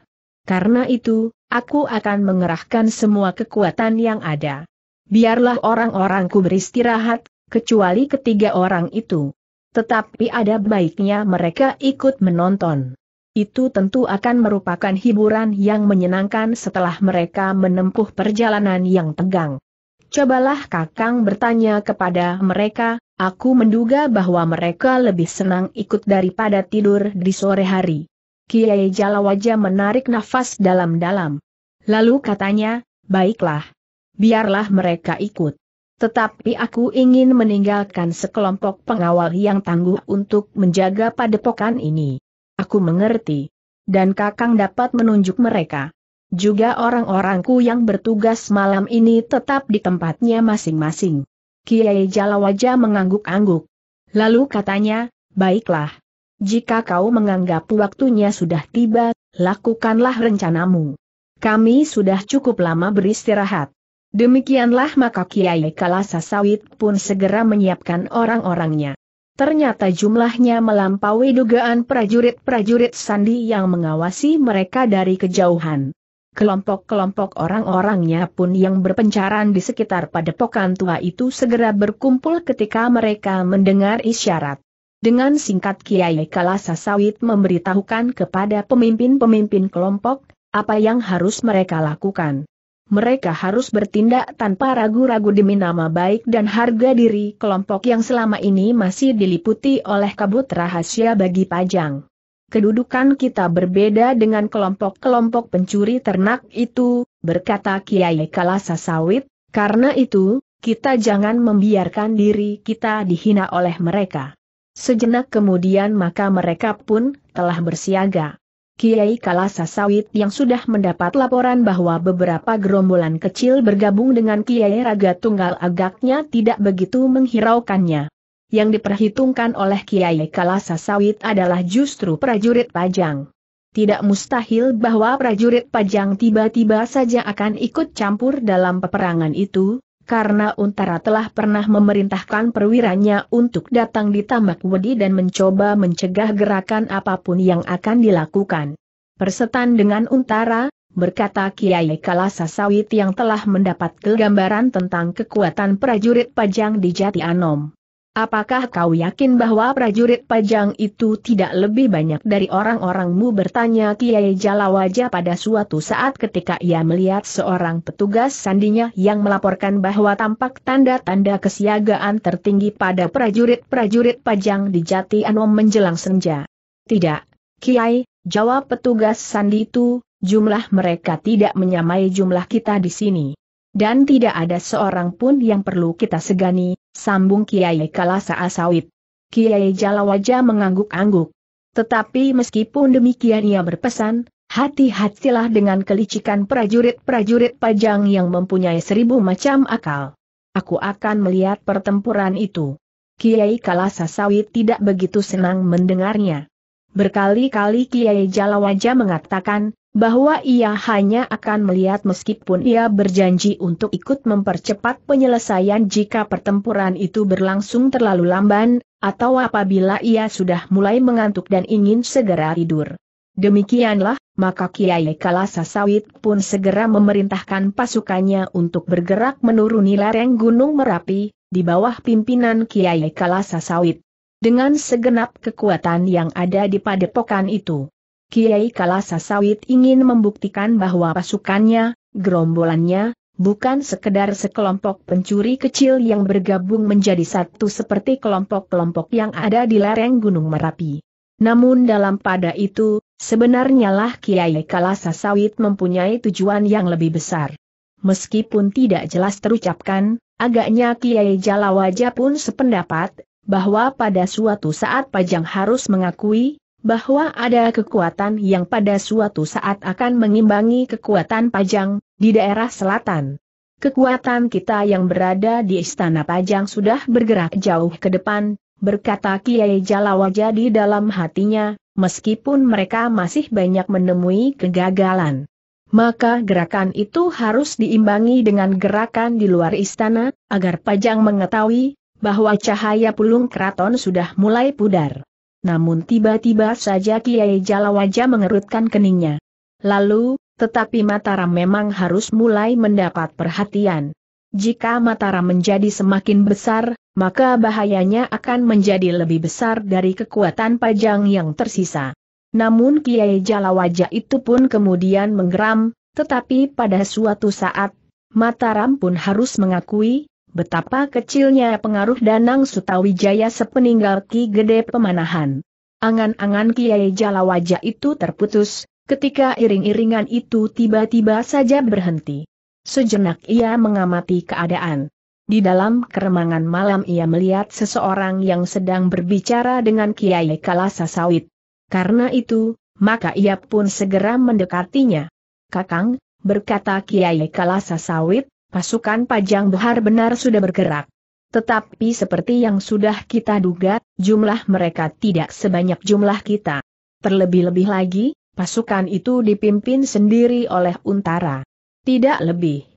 Karena itu, aku akan mengerahkan semua kekuatan yang ada biarlah orang-orangku beristirahat, kecuali ketiga orang itu. Tetapi ada baiknya mereka ikut menonton. Itu tentu akan merupakan hiburan yang menyenangkan setelah mereka menempuh perjalanan yang tegang. Cobalah Kakang bertanya kepada mereka, aku menduga bahwa mereka lebih senang ikut daripada tidur di sore hari. Kiai Jalawaja menarik nafas dalam-dalam. Lalu katanya, baiklah, biarlah mereka ikut. Tetapi aku ingin meninggalkan sekelompok pengawal yang tangguh untuk menjaga padepokan ini. Aku mengerti. Dan Kakang dapat menunjuk mereka. Juga orang-orangku yang bertugas malam ini tetap di tempatnya masing-masing. Kiai Jalawaja mengangguk-angguk. Lalu katanya, baiklah. Jika kau menganggap waktunya sudah tiba, lakukanlah rencanamu. Kami sudah cukup lama beristirahat. Demikianlah maka Kiai Kalasa Sawit pun segera menyiapkan orang-orangnya. Ternyata jumlahnya melampaui dugaan prajurit-prajurit Sandi yang mengawasi mereka dari kejauhan. Kelompok-kelompok orang-orangnya pun yang berpencaran di sekitar padepokan tua itu segera berkumpul ketika mereka mendengar isyarat. Dengan singkat Kiai Kalasa Sawit memberitahukan kepada pemimpin-pemimpin kelompok, apa yang harus mereka lakukan mereka harus bertindak tanpa ragu-ragu demi nama baik dan harga diri kelompok yang selama ini masih diliputi oleh kabut rahasia bagi Pajang. Kedudukan kita berbeda dengan kelompok-kelompok pencuri ternak itu, berkata Kiai Kalasa Sawit, karena itu, kita jangan membiarkan diri kita dihina oleh mereka. Sejenak kemudian maka mereka pun telah bersiaga. Kiai Kalasa Sawit yang sudah mendapat laporan bahwa beberapa gerombolan kecil bergabung dengan Kiai Raga Tunggal agaknya tidak begitu menghiraukannya. Yang diperhitungkan oleh Kiai Kalasa Sawit adalah justru prajurit Pajang. Tidak mustahil bahwa prajurit Pajang tiba-tiba saja akan ikut campur dalam peperangan itu, karena Untara telah pernah memerintahkan perwiranya untuk datang di Tambak Wedi dan mencoba mencegah gerakan apapun yang akan dilakukan. Persetan dengan Untara, berkata Kiai Kalasasawit yang telah mendapat kegambaran tentang kekuatan prajurit pajang di Jati Anom. Apakah kau yakin bahwa prajurit pajang itu tidak lebih banyak dari orang-orangmu bertanya Kiai Jalawaja pada suatu saat ketika ia melihat seorang petugas sandinya yang melaporkan bahwa tampak tanda-tanda kesiagaan tertinggi pada prajurit-prajurit pajang di Jati Anom menjelang senja. Tidak, Kiai, jawab petugas sandi itu, jumlah mereka tidak menyamai jumlah kita di sini. Dan tidak ada seorang pun yang perlu kita segani, sambung Kiai Kalasa Asawit. Kiai Jalawaja mengangguk-angguk. Tetapi meskipun demikian ia berpesan, hati-hatilah dengan kelicikan prajurit-prajurit pajang yang mempunyai seribu macam akal. Aku akan melihat pertempuran itu. Kiai Kalasa Sawit tidak begitu senang mendengarnya. Berkali-kali Kiai Jalawaja mengatakan, bahwa ia hanya akan melihat meskipun ia berjanji untuk ikut mempercepat penyelesaian jika pertempuran itu berlangsung terlalu lamban, atau apabila ia sudah mulai mengantuk dan ingin segera tidur. Demikianlah, maka Kiai Kalasa Sawit pun segera memerintahkan pasukannya untuk bergerak menuruni lereng Gunung Merapi, di bawah pimpinan Kiai Kalasa Sawit. Dengan segenap kekuatan yang ada di padepokan itu Kiai Kalasa Sawit ingin membuktikan bahwa pasukannya, gerombolannya, bukan sekedar sekelompok pencuri kecil yang bergabung menjadi satu seperti kelompok-kelompok yang ada di lereng Gunung Merapi. Namun dalam pada itu, sebenarnya lah Kiai Kalasa Sawit mempunyai tujuan yang lebih besar. Meskipun tidak jelas terucapkan, agaknya Kiai Jalawaja pun sependapat, bahwa pada suatu saat Pajang harus mengakui, bahwa ada kekuatan yang pada suatu saat akan mengimbangi kekuatan Pajang, di daerah selatan. Kekuatan kita yang berada di Istana Pajang sudah bergerak jauh ke depan, berkata Kiai Jalawaja di dalam hatinya, meskipun mereka masih banyak menemui kegagalan. Maka gerakan itu harus diimbangi dengan gerakan di luar istana, agar Pajang mengetahui, bahwa cahaya pulung keraton sudah mulai pudar. Namun tiba-tiba saja Kiai Jalawaja mengerutkan keningnya. Lalu, tetapi Mataram memang harus mulai mendapat perhatian. Jika Mataram menjadi semakin besar, maka bahayanya akan menjadi lebih besar dari kekuatan pajang yang tersisa. Namun Kiai Jalawaja itu pun kemudian menggeram, tetapi pada suatu saat, Mataram pun harus mengakui, Betapa kecilnya pengaruh Danang Sutawijaya sepeninggal Ki Gede Pemanahan. Angan-angan Kiai Jalawaja itu terputus, ketika iring-iringan itu tiba-tiba saja berhenti. Sejenak ia mengamati keadaan. Di dalam keremangan malam ia melihat seseorang yang sedang berbicara dengan Kiai Kalasa Sawit. Karena itu, maka ia pun segera mendekatinya. Kakang, berkata Kiai Kalasa Sawit, pasukan Pajang Bahar benar sudah bergerak. Tetapi seperti yang sudah kita duga, jumlah mereka tidak sebanyak jumlah kita. Terlebih-lebih lagi, pasukan itu dipimpin sendiri oleh Untara. Tidak lebih.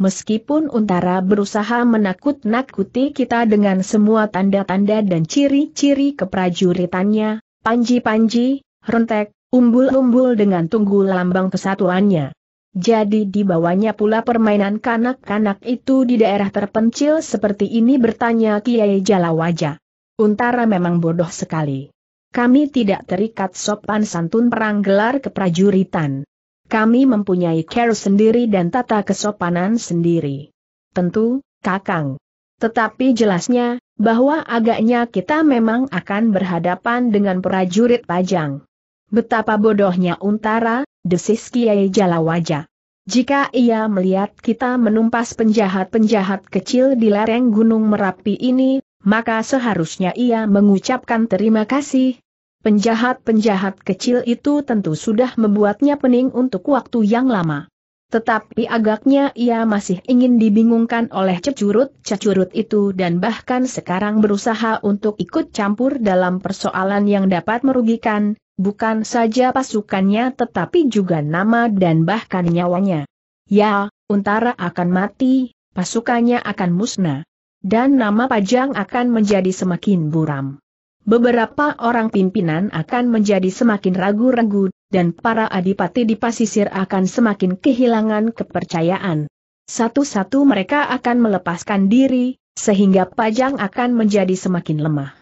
Meskipun Untara berusaha menakut-nakuti kita dengan semua tanda-tanda dan ciri-ciri keprajuritannya, panji-panji, rentek, umbul-umbul dengan tunggu lambang kesatuannya. Jadi dibawanya pula permainan kanak-kanak itu di daerah terpencil seperti ini bertanya Kiai Jalawaja. Untara memang bodoh sekali. Kami tidak terikat sopan santun perang gelar keprajuritan. Kami mempunyai care sendiri dan tata kesopanan sendiri. Tentu, Kakang. Tetapi jelasnya, bahwa agaknya kita memang akan berhadapan dengan prajurit pajang. Betapa bodohnya untara, desis Kiai Jalawaja. Jika ia melihat kita menumpas penjahat-penjahat kecil di lereng Gunung Merapi ini, maka seharusnya ia mengucapkan terima kasih. Penjahat-penjahat kecil itu tentu sudah membuatnya pening untuk waktu yang lama. Tetapi agaknya ia masih ingin dibingungkan oleh cecurut-cecurut itu dan bahkan sekarang berusaha untuk ikut campur dalam persoalan yang dapat merugikan, bukan saja pasukannya tetapi juga nama dan bahkan nyawanya. Ya, Untara akan mati, pasukannya akan musnah. Dan nama Pajang akan menjadi semakin buram. Beberapa orang pimpinan akan menjadi semakin ragu-ragu, dan para adipati di pasisir akan semakin kehilangan kepercayaan. Satu-satu mereka akan melepaskan diri, sehingga Pajang akan menjadi semakin lemah.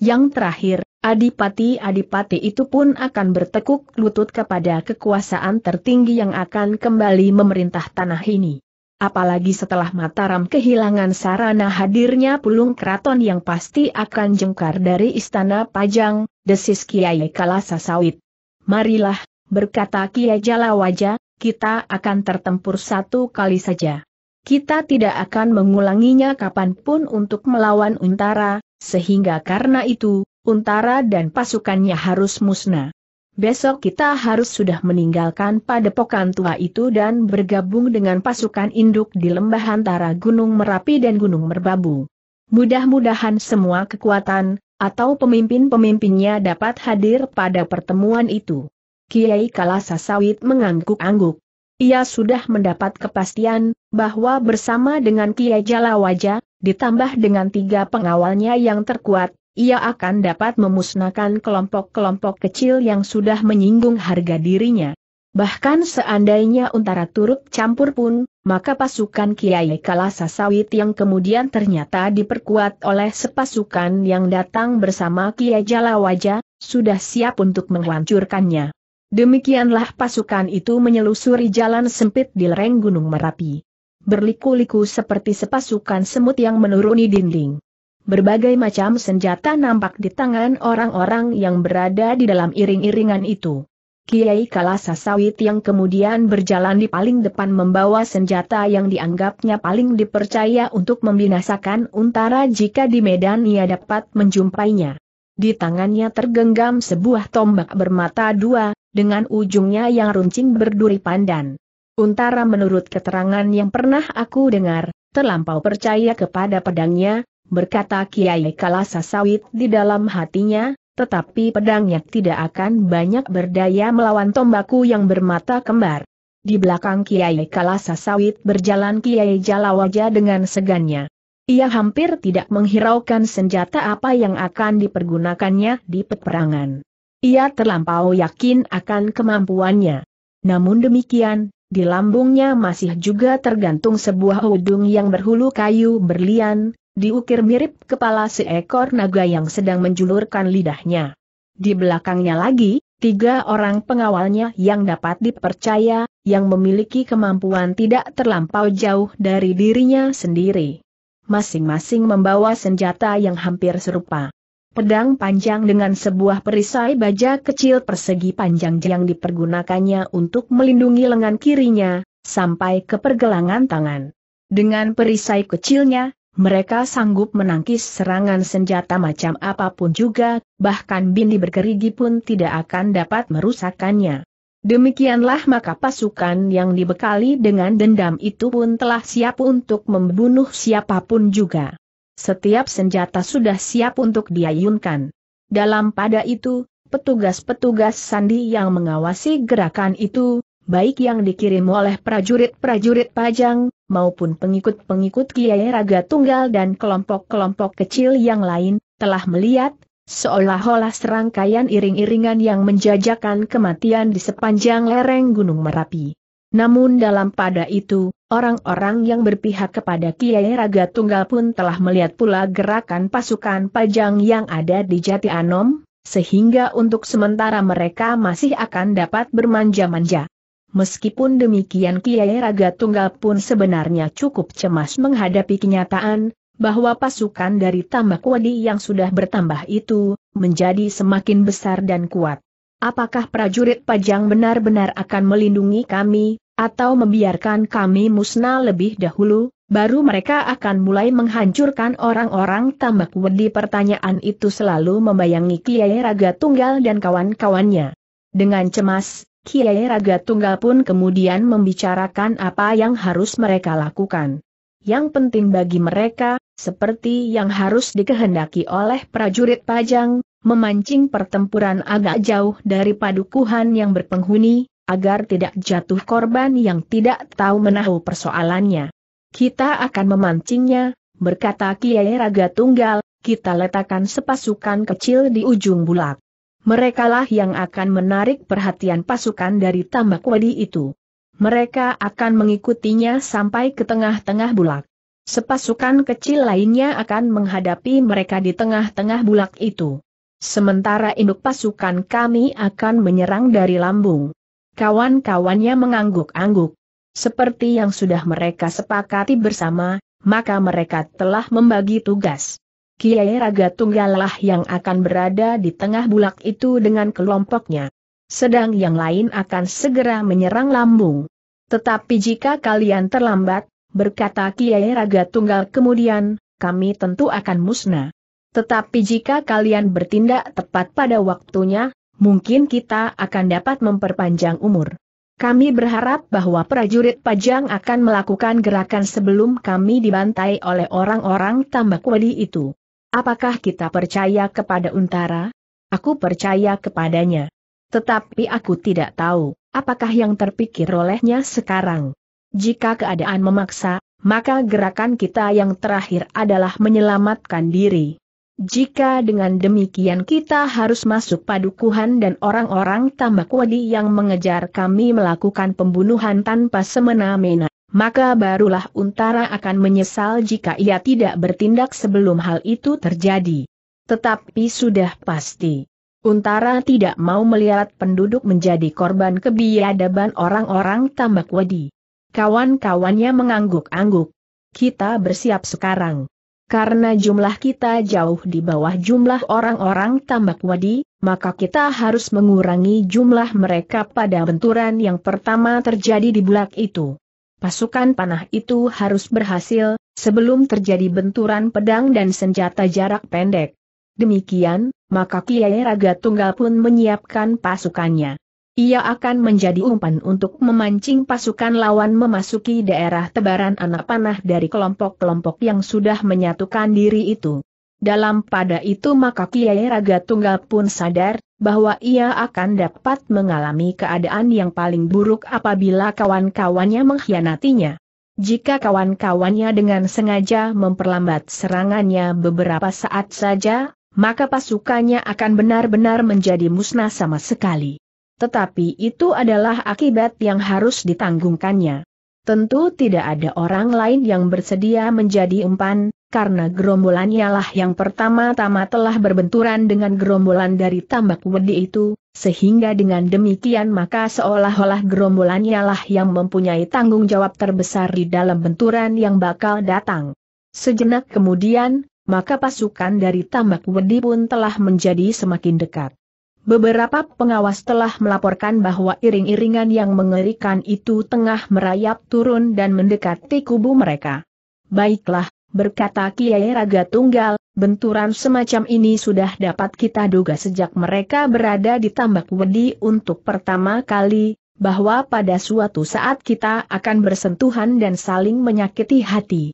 Yang terakhir, Adipati-adipati itu pun akan bertekuk lutut kepada kekuasaan tertinggi yang akan kembali memerintah tanah ini. Apalagi setelah Mataram kehilangan sarana hadirnya pulung keraton yang pasti akan jengkar dari istana Pajang, desis Kiai Kalasa Sawit. Marilah, berkata Kiai Jalawaja, kita akan tertempur satu kali saja. Kita tidak akan mengulanginya kapanpun untuk melawan Untara, sehingga karena itu, Untara dan pasukannya harus musnah. Besok kita harus sudah meninggalkan padepokan tua itu dan bergabung dengan pasukan induk di lembah antara Gunung Merapi dan Gunung Merbabu. Mudah-mudahan semua kekuatan, atau pemimpin-pemimpinnya dapat hadir pada pertemuan itu. Kiai Kalasa Sawit mengangguk-angguk. Ia sudah mendapat kepastian, bahwa bersama dengan Kiai Jalawaja, ditambah dengan tiga pengawalnya yang terkuat, ia akan dapat memusnahkan kelompok-kelompok kecil yang sudah menyinggung harga dirinya. Bahkan seandainya Untara turut campur pun, maka pasukan Kiai Kalasa Sawit yang kemudian ternyata diperkuat oleh sepasukan yang datang bersama Kiai Jalawaja, sudah siap untuk menghancurkannya. Demikianlah pasukan itu menyelusuri jalan sempit di lereng Gunung Merapi. Berliku-liku seperti sepasukan semut yang menuruni dinding. Berbagai macam senjata nampak di tangan orang-orang yang berada di dalam iring-iringan itu. Kiai Kalasa Sawit yang kemudian berjalan di paling depan membawa senjata yang dianggapnya paling dipercaya untuk membinasakan untara jika di medan ia dapat menjumpainya. Di tangannya tergenggam sebuah tombak bermata dua, dengan ujungnya yang runcing berduri pandan. Untara menurut keterangan yang pernah aku dengar, terlampau percaya kepada pedangnya, berkata Kiai Kalasa Sawit di dalam hatinya, tetapi pedangnya tidak akan banyak berdaya melawan tombaku yang bermata kembar. Di belakang Kiai Kalasa Sawit berjalan Kiai Jalawaja dengan segannya. Ia hampir tidak menghiraukan senjata apa yang akan dipergunakannya di peperangan. Ia terlampau yakin akan kemampuannya. Namun demikian, di lambungnya masih juga tergantung sebuah udung yang berhulu kayu berlian, diukir mirip kepala seekor naga yang sedang menjulurkan lidahnya. Di belakangnya lagi, tiga orang pengawalnya yang dapat dipercaya, yang memiliki kemampuan tidak terlampau jauh dari dirinya sendiri. Masing-masing membawa senjata yang hampir serupa. Pedang panjang dengan sebuah perisai baja kecil persegi panjang yang dipergunakannya untuk melindungi lengan kirinya, sampai ke pergelangan tangan. Dengan perisai kecilnya, mereka sanggup menangkis serangan senjata macam apapun juga, bahkan bindi berkerigi pun tidak akan dapat merusakannya. Demikianlah maka pasukan yang dibekali dengan dendam itu pun telah siap untuk membunuh siapapun juga. Setiap senjata sudah siap untuk diayunkan. Dalam pada itu, petugas-petugas sandi yang mengawasi gerakan itu, baik yang dikirim oleh prajurit-prajurit Pajang, maupun pengikut-pengikut Kiai Raga Tunggal dan kelompok-kelompok kecil yang lain, telah melihat, seolah-olah serangkaian iring-iringan yang menjajakan kematian di sepanjang lereng Gunung Merapi. Namun dalam pada itu, orang-orang yang berpihak kepada Kiai Raga Tunggal pun telah melihat pula gerakan pasukan Pajang yang ada di Jati Anom, sehingga untuk sementara mereka masih akan dapat bermanja-manja. Meskipun demikian Kiai Raga Tunggal pun sebenarnya cukup cemas menghadapi kenyataan, bahwa pasukan dari tambak wadi yang sudah bertambah itu, menjadi semakin besar dan kuat. Apakah prajurit pajang benar-benar akan melindungi kami, atau membiarkan kami musnah lebih dahulu, baru mereka akan mulai menghancurkan orang-orang tambak wadi pertanyaan itu selalu membayangi Kiai Raga Tunggal dan kawan-kawannya. Dengan cemas, Kiai Raga Tunggal pun kemudian membicarakan apa yang harus mereka lakukan. Yang penting bagi mereka, seperti yang harus dikehendaki oleh prajurit pajang, memancing pertempuran agak jauh dari padukuhan yang berpenghuni, agar tidak jatuh korban yang tidak tahu menahu persoalannya. Kita akan memancingnya, berkata Kiai Raga Tunggal, kita letakkan sepasukan kecil di ujung bulak merekalah yang akan menarik perhatian pasukan dari tambak wadi itu. Mereka akan mengikutinya sampai ke tengah-tengah bulak. Sepasukan kecil lainnya akan menghadapi mereka di tengah-tengah bulak itu. Sementara induk pasukan kami akan menyerang dari lambung. Kawan-kawannya mengangguk-angguk. Seperti yang sudah mereka sepakati bersama, maka mereka telah membagi tugas. Kiai Raga Tunggal lah yang akan berada di tengah bulak itu dengan kelompoknya. Sedang yang lain akan segera menyerang lambung. Tetapi jika kalian terlambat, berkata Kiai Raga Tunggal kemudian, kami tentu akan musnah. Tetapi jika kalian bertindak tepat pada waktunya, mungkin kita akan dapat memperpanjang umur. Kami berharap bahwa prajurit Pajang akan melakukan gerakan sebelum kami dibantai oleh orang-orang tambak wadi itu. Apakah kita percaya kepada Untara? Aku percaya kepadanya. Tetapi aku tidak tahu, apakah yang terpikir olehnya sekarang. Jika keadaan memaksa, maka gerakan kita yang terakhir adalah menyelamatkan diri. Jika dengan demikian kita harus masuk padukuhan dan orang-orang tambak wadi yang mengejar kami melakukan pembunuhan tanpa semena-mena, maka barulah Untara akan menyesal jika ia tidak bertindak sebelum hal itu terjadi. Tetapi sudah pasti. Untara tidak mau melihat penduduk menjadi korban kebiadaban orang-orang tambak wedi. Kawan-kawannya mengangguk-angguk. Kita bersiap sekarang. Karena jumlah kita jauh di bawah jumlah orang-orang tambak wadi, maka kita harus mengurangi jumlah mereka pada benturan yang pertama terjadi di bulak itu. Pasukan panah itu harus berhasil, sebelum terjadi benturan pedang dan senjata jarak pendek. Demikian, maka Kiai Raga Tunggal pun menyiapkan pasukannya. Ia akan menjadi umpan untuk memancing pasukan lawan memasuki daerah tebaran anak panah dari kelompok-kelompok yang sudah menyatukan diri itu. Dalam pada itu maka Kiai Raga Tunggal pun sadar, bahwa ia akan dapat mengalami keadaan yang paling buruk apabila kawan-kawannya mengkhianatinya. Jika kawan-kawannya dengan sengaja memperlambat serangannya beberapa saat saja, maka pasukannya akan benar-benar menjadi musnah sama sekali. Tetapi itu adalah akibat yang harus ditanggungkannya. Tentu tidak ada orang lain yang bersedia menjadi umpan, karena gerombolannya lah yang pertama-tama telah berbenturan dengan gerombolan dari tambak wedi itu, sehingga dengan demikian maka seolah-olah gerombolannya lah yang mempunyai tanggung jawab terbesar di dalam benturan yang bakal datang. Sejenak kemudian, maka pasukan dari tambak wedi pun telah menjadi semakin dekat. Beberapa pengawas telah melaporkan bahwa iring-iringan yang mengerikan itu tengah merayap turun dan mendekati kubu mereka. Baiklah, berkata Kiai Raga Tunggal, benturan semacam ini sudah dapat kita duga sejak mereka berada di Tambak Wedi untuk pertama kali, bahwa pada suatu saat kita akan bersentuhan dan saling menyakiti hati.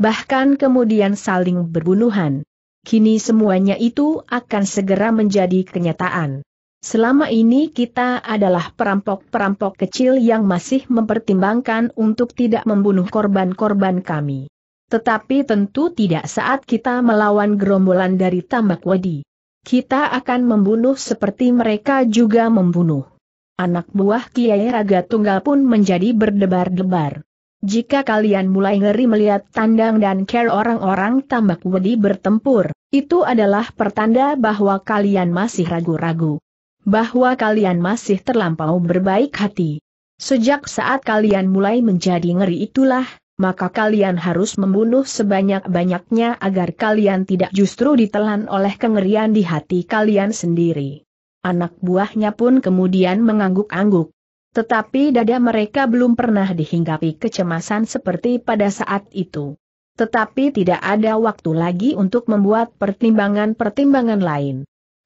Bahkan kemudian saling berbunuhan. Kini semuanya itu akan segera menjadi kenyataan. Selama ini kita adalah perampok-perampok kecil yang masih mempertimbangkan untuk tidak membunuh korban-korban kami. Tetapi tentu tidak saat kita melawan gerombolan dari tambak Wadi. Kita akan membunuh seperti mereka juga membunuh. Anak buah Kiai Raga Tunggal pun menjadi berdebar-debar. Jika kalian mulai ngeri melihat tandang dan care orang-orang tambak Wadi bertempur, itu adalah pertanda bahwa kalian masih ragu-ragu. Bahwa kalian masih terlampau berbaik hati. Sejak saat kalian mulai menjadi ngeri itulah, maka kalian harus membunuh sebanyak-banyaknya agar kalian tidak justru ditelan oleh kengerian di hati kalian sendiri. Anak buahnya pun kemudian mengangguk-angguk. Tetapi dada mereka belum pernah dihinggapi kecemasan seperti pada saat itu. Tetapi tidak ada waktu lagi untuk membuat pertimbangan-pertimbangan lain.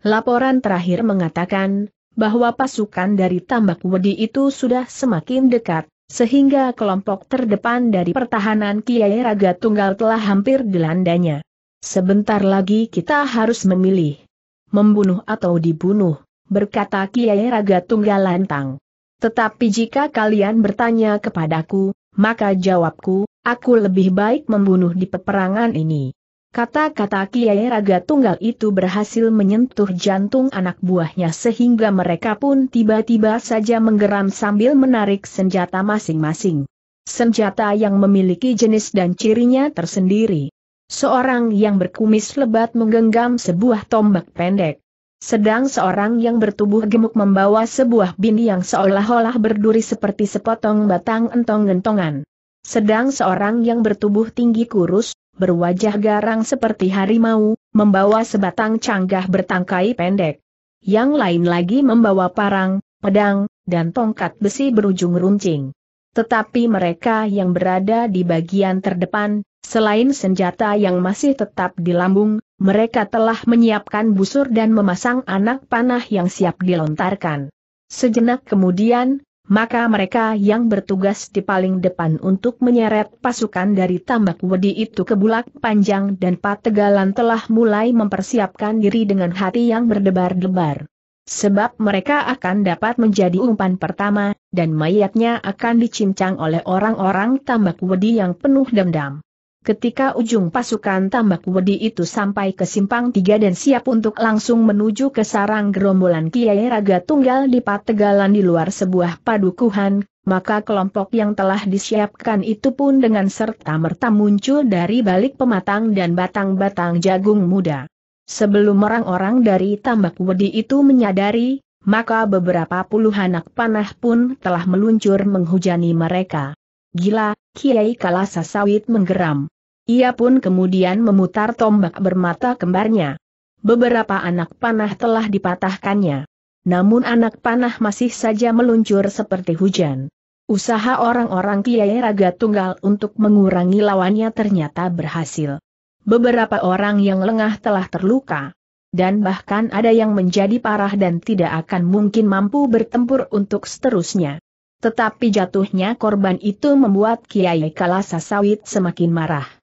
Laporan terakhir mengatakan, bahwa pasukan dari Tambak Wedi itu sudah semakin dekat, sehingga kelompok terdepan dari pertahanan Kiai Raga Tunggal telah hampir dilandanya. Sebentar lagi kita harus memilih. Membunuh atau dibunuh, berkata Kiai Raga Tunggal lantang. Tetapi jika kalian bertanya kepadaku, maka jawabku, aku lebih baik membunuh di peperangan ini. Kata-kata Kiai Raga Tunggal itu berhasil menyentuh jantung anak buahnya sehingga mereka pun tiba-tiba saja menggeram sambil menarik senjata masing-masing. Senjata yang memiliki jenis dan cirinya tersendiri. Seorang yang berkumis lebat menggenggam sebuah tombak pendek. Sedang seorang yang bertubuh gemuk membawa sebuah bini yang seolah-olah berduri seperti sepotong batang entong-entongan. Sedang seorang yang bertubuh tinggi kurus, berwajah garang seperti harimau, membawa sebatang canggah bertangkai pendek. Yang lain lagi membawa parang, pedang, dan tongkat besi berujung runcing. Tetapi mereka yang berada di bagian terdepan, selain senjata yang masih tetap di lambung, mereka telah menyiapkan busur dan memasang anak panah yang siap dilontarkan. Sejenak kemudian, maka mereka yang bertugas di paling depan untuk menyeret pasukan dari tambak wedi itu ke bulak panjang dan pategalan telah mulai mempersiapkan diri dengan hati yang berdebar-debar. Sebab mereka akan dapat menjadi umpan pertama, dan mayatnya akan dicincang oleh orang-orang tambak wedi yang penuh dendam. Ketika ujung pasukan tambak wedi itu sampai ke simpang tiga dan siap untuk langsung menuju ke sarang gerombolan Kiai Raga Tunggal di Pategalan di luar sebuah padukuhan, maka kelompok yang telah disiapkan itu pun dengan serta-merta muncul dari balik pematang dan batang-batang jagung muda. Sebelum orang-orang dari tambak wedi itu menyadari, maka beberapa puluh anak panah pun telah meluncur menghujani mereka. Gila, Kiai Kalasa Sawit menggeram. Ia pun kemudian memutar tombak bermata kembarnya. Beberapa anak panah telah dipatahkannya. Namun anak panah masih saja meluncur seperti hujan. Usaha orang-orang Kiai Raga Tunggal untuk mengurangi lawannya ternyata berhasil. Beberapa orang yang lengah telah terluka. Dan bahkan ada yang menjadi parah dan tidak akan mungkin mampu bertempur untuk seterusnya. Tetapi jatuhnya korban itu membuat Kiai Sawit semakin marah.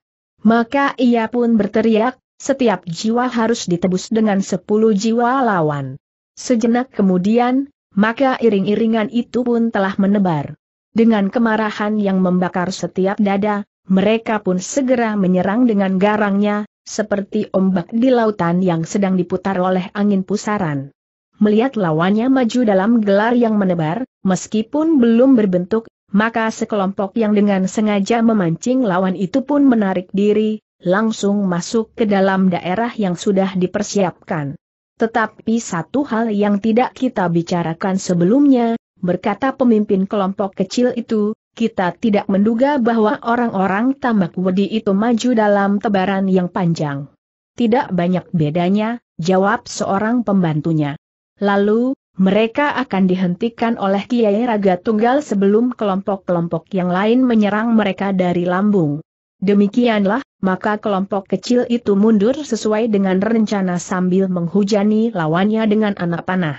Maka ia pun berteriak, setiap jiwa harus ditebus dengan sepuluh jiwa lawan. Sejenak kemudian, maka iring-iringan itu pun telah menebar. Dengan kemarahan yang membakar setiap dada, mereka pun segera menyerang dengan garangnya, seperti ombak di lautan yang sedang diputar oleh angin pusaran. Melihat lawannya maju dalam gelar yang menebar, meskipun belum berbentuk maka sekelompok yang dengan sengaja memancing lawan itu pun menarik diri, langsung masuk ke dalam daerah yang sudah dipersiapkan. Tetapi satu hal yang tidak kita bicarakan sebelumnya, berkata pemimpin kelompok kecil itu, kita tidak menduga bahwa orang-orang tambak wedi itu maju dalam tebaran yang panjang. Tidak banyak bedanya, jawab seorang pembantunya. Lalu, mereka akan dihentikan oleh Kiai Raga Tunggal sebelum kelompok-kelompok yang lain menyerang mereka dari lambung. Demikianlah, maka kelompok kecil itu mundur sesuai dengan rencana sambil menghujani lawannya dengan anak panah.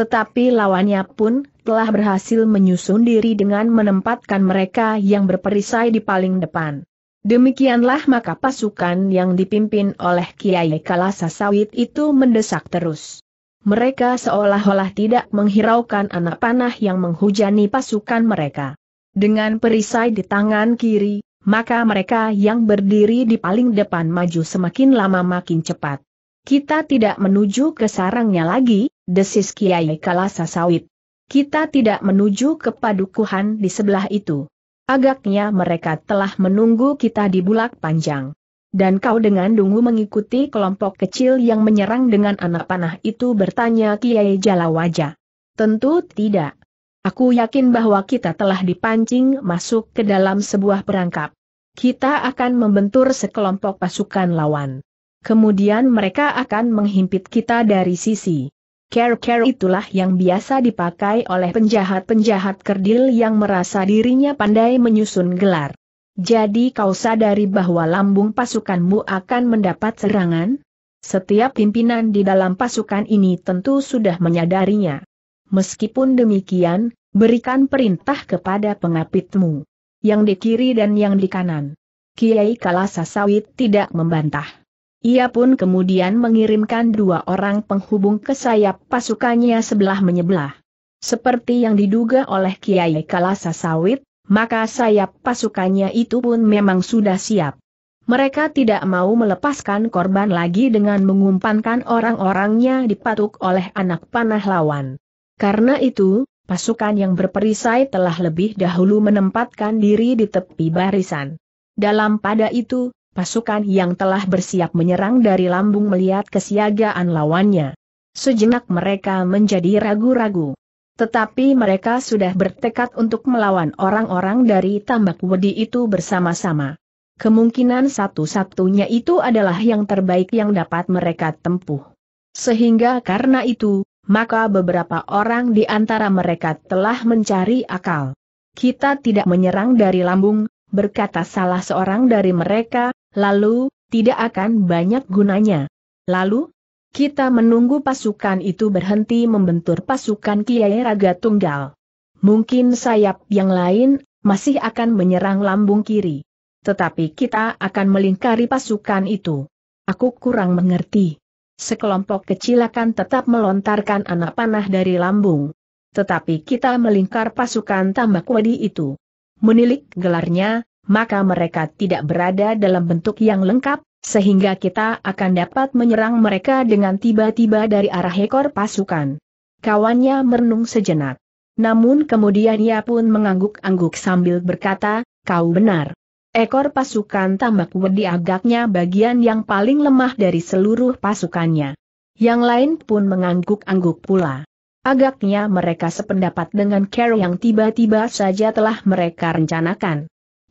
Tetapi lawannya pun telah berhasil menyusun diri dengan menempatkan mereka yang berperisai di paling depan. Demikianlah maka pasukan yang dipimpin oleh Kiai Kalasa Sawit itu mendesak terus mereka seolah-olah tidak menghiraukan anak panah yang menghujani pasukan mereka. Dengan perisai di tangan kiri, maka mereka yang berdiri di paling depan maju semakin lama makin cepat. Kita tidak menuju ke sarangnya lagi, desis Kiai Kalasa Sawit. Kita tidak menuju ke padukuhan di sebelah itu. Agaknya mereka telah menunggu kita di bulak panjang. Dan kau dengan dungu mengikuti kelompok kecil yang menyerang dengan anak panah itu bertanya Kiai Jalawaja. Tentu tidak. Aku yakin bahwa kita telah dipancing masuk ke dalam sebuah perangkap. Kita akan membentur sekelompok pasukan lawan. Kemudian mereka akan menghimpit kita dari sisi. Care-care itulah yang biasa dipakai oleh penjahat-penjahat kerdil yang merasa dirinya pandai menyusun gelar. Jadi kau sadari bahwa lambung pasukanmu akan mendapat serangan? Setiap pimpinan di dalam pasukan ini tentu sudah menyadarinya. Meskipun demikian, berikan perintah kepada pengapitmu. Yang di kiri dan yang di kanan. Kiai Kalasa Sawit tidak membantah. Ia pun kemudian mengirimkan dua orang penghubung ke sayap pasukannya sebelah menyebelah. Seperti yang diduga oleh Kiai Kalasa Sawit, maka sayap pasukannya itu pun memang sudah siap. Mereka tidak mau melepaskan korban lagi dengan mengumpankan orang-orangnya dipatuk oleh anak panah lawan. Karena itu, pasukan yang berperisai telah lebih dahulu menempatkan diri di tepi barisan. Dalam pada itu, pasukan yang telah bersiap menyerang dari lambung melihat kesiagaan lawannya. Sejenak mereka menjadi ragu-ragu. Tetapi mereka sudah bertekad untuk melawan orang-orang dari tambak wedi itu bersama-sama. Kemungkinan satu-satunya itu adalah yang terbaik yang dapat mereka tempuh. Sehingga karena itu, maka beberapa orang di antara mereka telah mencari akal. Kita tidak menyerang dari lambung, berkata salah seorang dari mereka, lalu, tidak akan banyak gunanya. Lalu, kita menunggu pasukan itu berhenti membentur pasukan Kiai Raga Tunggal. Mungkin sayap yang lain masih akan menyerang lambung kiri. Tetapi kita akan melingkari pasukan itu. Aku kurang mengerti. Sekelompok kecil akan tetap melontarkan anak panah dari lambung. Tetapi kita melingkar pasukan tambak wadi itu. Menilik gelarnya, maka mereka tidak berada dalam bentuk yang lengkap, sehingga kita akan dapat menyerang mereka dengan tiba-tiba dari arah ekor pasukan. Kawannya merenung sejenak. Namun kemudian ia pun mengangguk-angguk sambil berkata, kau benar. Ekor pasukan tambak wedi agaknya bagian yang paling lemah dari seluruh pasukannya. Yang lain pun mengangguk-angguk pula. Agaknya mereka sependapat dengan Carol yang tiba-tiba saja telah mereka rencanakan.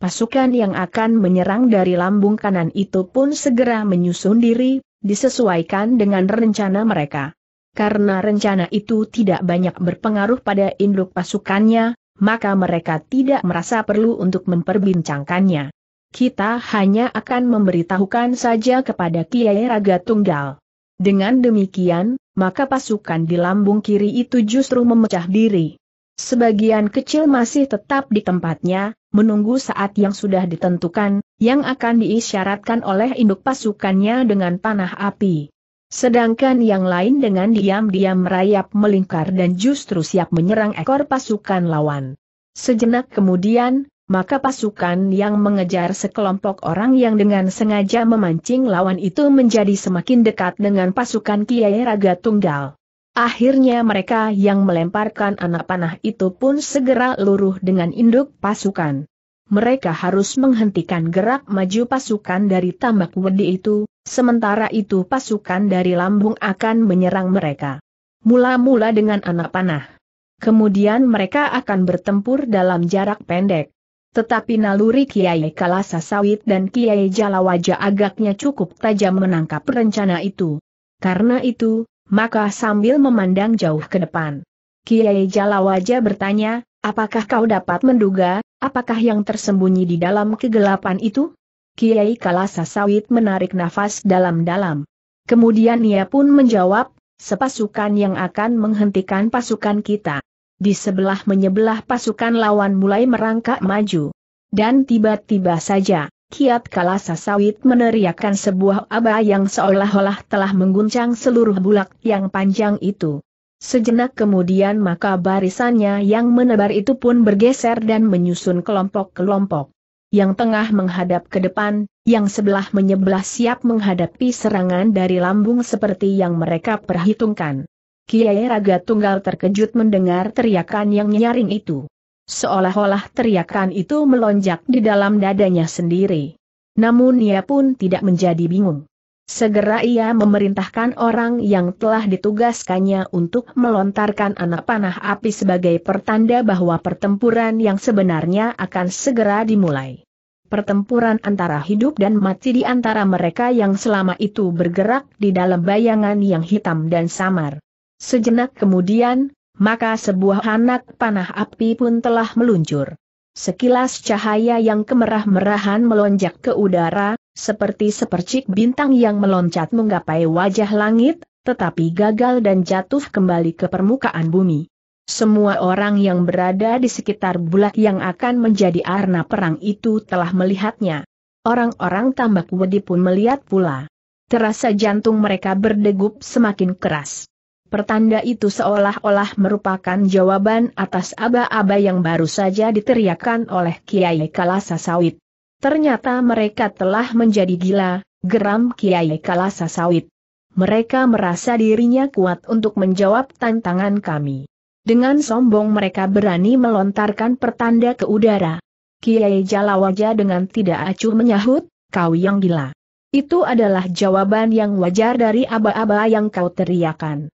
Pasukan yang akan menyerang dari lambung kanan itu pun segera menyusun diri, disesuaikan dengan rencana mereka. Karena rencana itu tidak banyak berpengaruh pada induk pasukannya, maka mereka tidak merasa perlu untuk memperbincangkannya. Kita hanya akan memberitahukan saja kepada Kiai Raga Tunggal. Dengan demikian, maka pasukan di lambung kiri itu justru memecah diri. Sebagian kecil masih tetap di tempatnya, menunggu saat yang sudah ditentukan, yang akan diisyaratkan oleh induk pasukannya dengan panah api. Sedangkan yang lain dengan diam-diam merayap melingkar dan justru siap menyerang ekor pasukan lawan. Sejenak kemudian, maka pasukan yang mengejar sekelompok orang yang dengan sengaja memancing lawan itu menjadi semakin dekat dengan pasukan Kiai Raga Tunggal. Akhirnya mereka yang melemparkan anak panah itu pun segera luruh dengan induk pasukan. Mereka harus menghentikan gerak maju pasukan dari tambak wedi itu, sementara itu pasukan dari lambung akan menyerang mereka. Mula-mula dengan anak panah. Kemudian mereka akan bertempur dalam jarak pendek. Tetapi naluri Kiai Kalasa Sawit dan Kiai Jalawaja agaknya cukup tajam menangkap rencana itu. Karena itu, maka sambil memandang jauh ke depan. Kiai Jalawaja bertanya, apakah kau dapat menduga, apakah yang tersembunyi di dalam kegelapan itu? Kiai Kalasa Sawit menarik nafas dalam-dalam. Kemudian ia pun menjawab, sepasukan yang akan menghentikan pasukan kita. Di sebelah menyebelah pasukan lawan mulai merangkak maju. Dan tiba-tiba saja, Kiat kala Sasawit meneriakkan sebuah aba yang seolah-olah telah mengguncang seluruh bulak yang panjang itu. Sejenak kemudian maka barisannya yang menebar itu pun bergeser dan menyusun kelompok-kelompok. Yang tengah menghadap ke depan, yang sebelah menyebelah siap menghadapi serangan dari lambung seperti yang mereka perhitungkan. Kiai Raga Tunggal terkejut mendengar teriakan yang nyaring itu. Seolah-olah teriakan itu melonjak di dalam dadanya sendiri. Namun ia pun tidak menjadi bingung. Segera ia memerintahkan orang yang telah ditugaskannya untuk melontarkan anak panah api sebagai pertanda bahwa pertempuran yang sebenarnya akan segera dimulai. Pertempuran antara hidup dan mati di antara mereka yang selama itu bergerak di dalam bayangan yang hitam dan samar. Sejenak kemudian, maka sebuah anak panah api pun telah meluncur. Sekilas cahaya yang kemerah-merahan melonjak ke udara, seperti sepercik bintang yang meloncat menggapai wajah langit, tetapi gagal dan jatuh kembali ke permukaan bumi. Semua orang yang berada di sekitar bulat yang akan menjadi arna perang itu telah melihatnya. Orang-orang tambak wedi pun melihat pula. Terasa jantung mereka berdegup semakin keras. Pertanda itu seolah-olah merupakan jawaban atas aba-aba yang baru saja diteriakkan oleh Kiai Kalasa Sawit. Ternyata mereka telah menjadi gila, geram Kiai Kalasa Sawit. Mereka merasa dirinya kuat untuk menjawab tantangan kami. Dengan sombong mereka berani melontarkan pertanda ke udara. Kiai Jalawaja dengan tidak acuh menyahut, kau yang gila. Itu adalah jawaban yang wajar dari aba-aba yang kau teriakan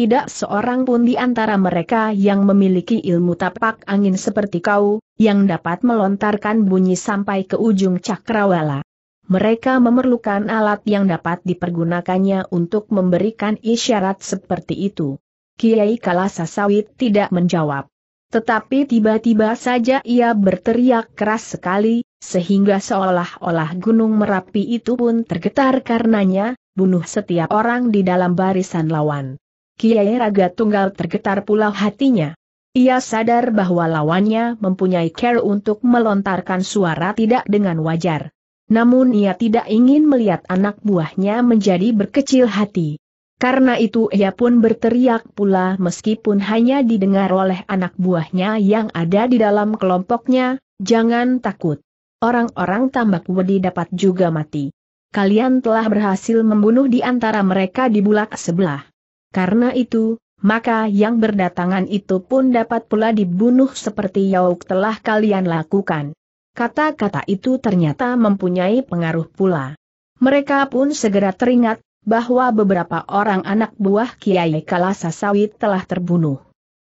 tidak seorang pun di antara mereka yang memiliki ilmu tapak angin seperti kau, yang dapat melontarkan bunyi sampai ke ujung cakrawala. Mereka memerlukan alat yang dapat dipergunakannya untuk memberikan isyarat seperti itu. Kiai Kalasa Sawit tidak menjawab. Tetapi tiba-tiba saja ia berteriak keras sekali, sehingga seolah-olah gunung Merapi itu pun tergetar karenanya, bunuh setiap orang di dalam barisan lawan. Kiai Raga Tunggal tergetar pula hatinya. Ia sadar bahwa lawannya mempunyai care untuk melontarkan suara tidak dengan wajar. Namun ia tidak ingin melihat anak buahnya menjadi berkecil hati. Karena itu ia pun berteriak pula meskipun hanya didengar oleh anak buahnya yang ada di dalam kelompoknya, jangan takut. Orang-orang tambak wedi dapat juga mati. Kalian telah berhasil membunuh di antara mereka di bulak sebelah. Karena itu, maka yang berdatangan itu pun dapat pula dibunuh seperti Yauk telah kalian lakukan. Kata-kata itu ternyata mempunyai pengaruh pula. Mereka pun segera teringat, bahwa beberapa orang anak buah Kiai Kalasa telah terbunuh.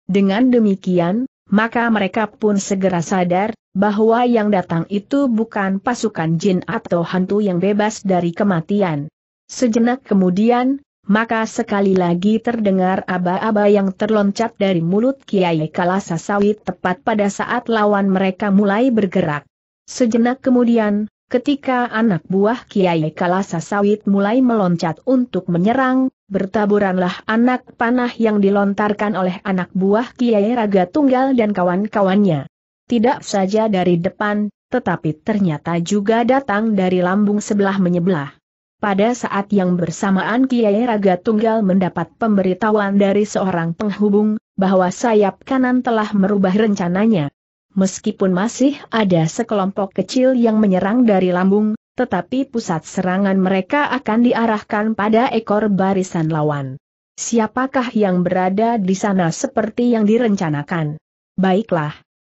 Dengan demikian, maka mereka pun segera sadar, bahwa yang datang itu bukan pasukan jin atau hantu yang bebas dari kematian. Sejenak kemudian, maka sekali lagi terdengar aba-aba yang terloncat dari mulut Kiai Kalasa Sawit tepat pada saat lawan mereka mulai bergerak. Sejenak kemudian, ketika anak buah Kiai Kalasa Sawit mulai meloncat untuk menyerang, bertaburanlah anak panah yang dilontarkan oleh anak buah Kiai Raga Tunggal dan kawan-kawannya. Tidak saja dari depan, tetapi ternyata juga datang dari lambung sebelah menyebelah. Pada saat yang bersamaan Kiai Raga Tunggal mendapat pemberitahuan dari seorang penghubung, bahwa sayap kanan telah merubah rencananya. Meskipun masih ada sekelompok kecil yang menyerang dari lambung, tetapi pusat serangan mereka akan diarahkan pada ekor barisan lawan. Siapakah yang berada di sana seperti yang direncanakan? Baiklah,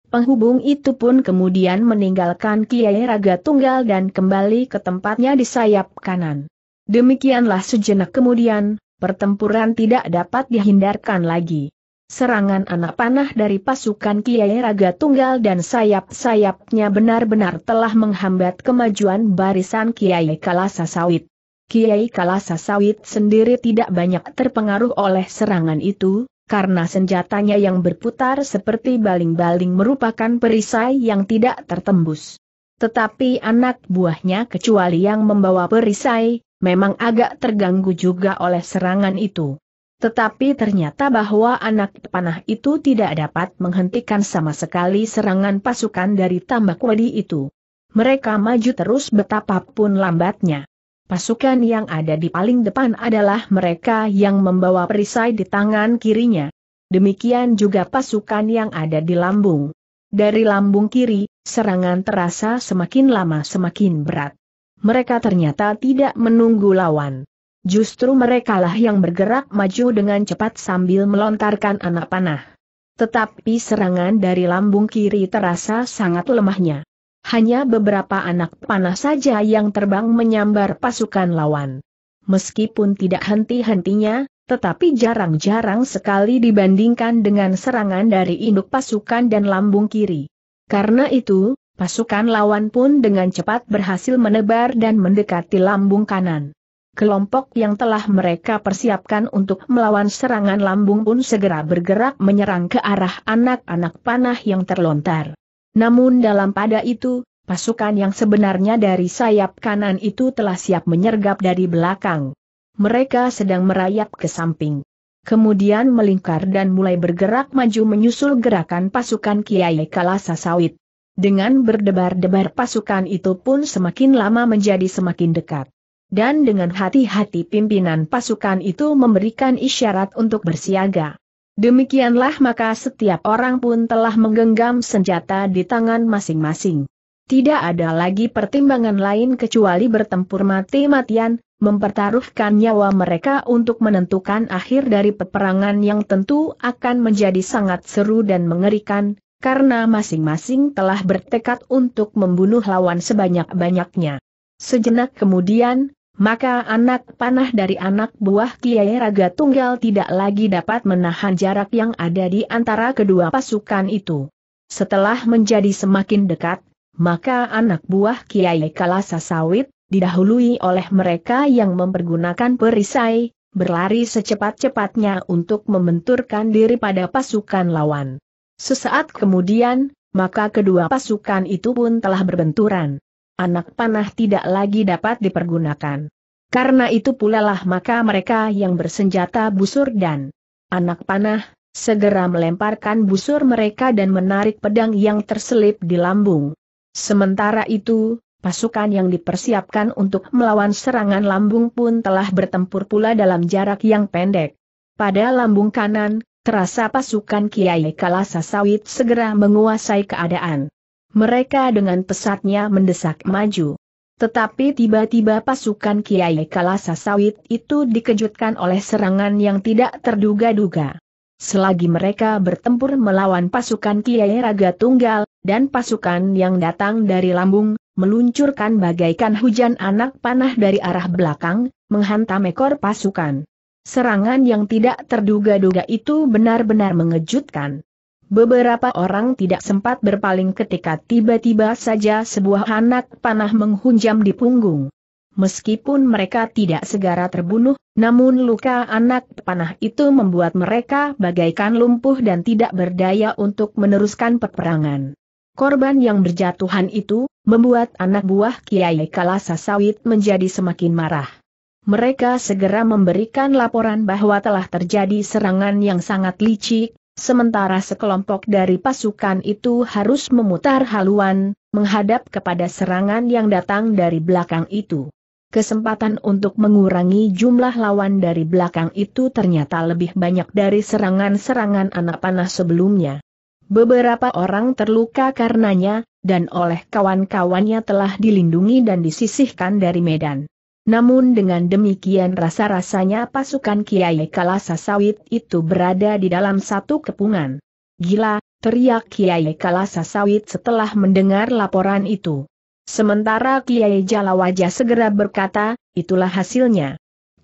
Penghubung itu pun kemudian meninggalkan Kiai Raga Tunggal dan kembali ke tempatnya di sayap kanan. Demikianlah sejenak kemudian, pertempuran tidak dapat dihindarkan lagi. Serangan anak panah dari pasukan Kiai Raga Tunggal dan sayap-sayapnya benar-benar telah menghambat kemajuan barisan Kiai Kalasa Sawit. Kiai Kalasa Sawit sendiri tidak banyak terpengaruh oleh serangan itu, karena senjatanya yang berputar seperti baling-baling merupakan perisai yang tidak tertembus. Tetapi anak buahnya kecuali yang membawa perisai, memang agak terganggu juga oleh serangan itu. Tetapi ternyata bahwa anak panah itu tidak dapat menghentikan sama sekali serangan pasukan dari tambak wadi itu. Mereka maju terus betapapun lambatnya. Pasukan yang ada di paling depan adalah mereka yang membawa perisai di tangan kirinya. Demikian juga pasukan yang ada di lambung. Dari lambung kiri, serangan terasa semakin lama semakin berat. Mereka ternyata tidak menunggu lawan. Justru merekalah yang bergerak maju dengan cepat sambil melontarkan anak panah. Tetapi serangan dari lambung kiri terasa sangat lemahnya hanya beberapa anak panah saja yang terbang menyambar pasukan lawan. Meskipun tidak henti-hentinya, tetapi jarang-jarang sekali dibandingkan dengan serangan dari induk pasukan dan lambung kiri. Karena itu, pasukan lawan pun dengan cepat berhasil menebar dan mendekati lambung kanan. Kelompok yang telah mereka persiapkan untuk melawan serangan lambung pun segera bergerak menyerang ke arah anak-anak panah yang terlontar. Namun dalam pada itu, pasukan yang sebenarnya dari sayap kanan itu telah siap menyergap dari belakang. Mereka sedang merayap ke samping. Kemudian melingkar dan mulai bergerak maju menyusul gerakan pasukan Kiai Kalasa Sawit. Dengan berdebar-debar pasukan itu pun semakin lama menjadi semakin dekat. Dan dengan hati-hati pimpinan pasukan itu memberikan isyarat untuk bersiaga. Demikianlah maka setiap orang pun telah menggenggam senjata di tangan masing-masing. Tidak ada lagi pertimbangan lain kecuali bertempur mati-matian, mempertaruhkan nyawa mereka untuk menentukan akhir dari peperangan yang tentu akan menjadi sangat seru dan mengerikan, karena masing-masing telah bertekad untuk membunuh lawan sebanyak-banyaknya. Sejenak kemudian, maka anak panah dari anak buah Kiai Raga Tunggal tidak lagi dapat menahan jarak yang ada di antara kedua pasukan itu. Setelah menjadi semakin dekat, maka anak buah Kiai Kalasa Sawit, didahului oleh mereka yang mempergunakan perisai, berlari secepat-cepatnya untuk membenturkan diri pada pasukan lawan. Sesaat kemudian, maka kedua pasukan itu pun telah berbenturan anak panah tidak lagi dapat dipergunakan. Karena itu pula lah maka mereka yang bersenjata busur dan anak panah, segera melemparkan busur mereka dan menarik pedang yang terselip di lambung. Sementara itu, pasukan yang dipersiapkan untuk melawan serangan lambung pun telah bertempur pula dalam jarak yang pendek. Pada lambung kanan, terasa pasukan Kiai Kalasa Sawit segera menguasai keadaan. Mereka dengan pesatnya mendesak maju. Tetapi tiba-tiba pasukan Kiai Kalasa Sawit itu dikejutkan oleh serangan yang tidak terduga-duga. Selagi mereka bertempur melawan pasukan Kiai Raga Tunggal, dan pasukan yang datang dari lambung, meluncurkan bagaikan hujan anak panah dari arah belakang, menghantam ekor pasukan. Serangan yang tidak terduga-duga itu benar-benar mengejutkan. Beberapa orang tidak sempat berpaling ketika tiba-tiba saja sebuah anak panah menghunjam di punggung. Meskipun mereka tidak segera terbunuh, namun luka anak panah itu membuat mereka bagaikan lumpuh dan tidak berdaya untuk meneruskan peperangan. Korban yang berjatuhan itu, membuat anak buah Kiai Kalasa Sawit menjadi semakin marah. Mereka segera memberikan laporan bahwa telah terjadi serangan yang sangat licik, sementara sekelompok dari pasukan itu harus memutar haluan, menghadap kepada serangan yang datang dari belakang itu. Kesempatan untuk mengurangi jumlah lawan dari belakang itu ternyata lebih banyak dari serangan-serangan anak panah sebelumnya. Beberapa orang terluka karenanya, dan oleh kawan-kawannya telah dilindungi dan disisihkan dari medan. Namun dengan demikian rasa-rasanya pasukan Kiai Kalasa Sawit itu berada di dalam satu kepungan. Gila, teriak Kiai Kalasa Sawit setelah mendengar laporan itu. Sementara Kiai Jalawaja segera berkata, itulah hasilnya.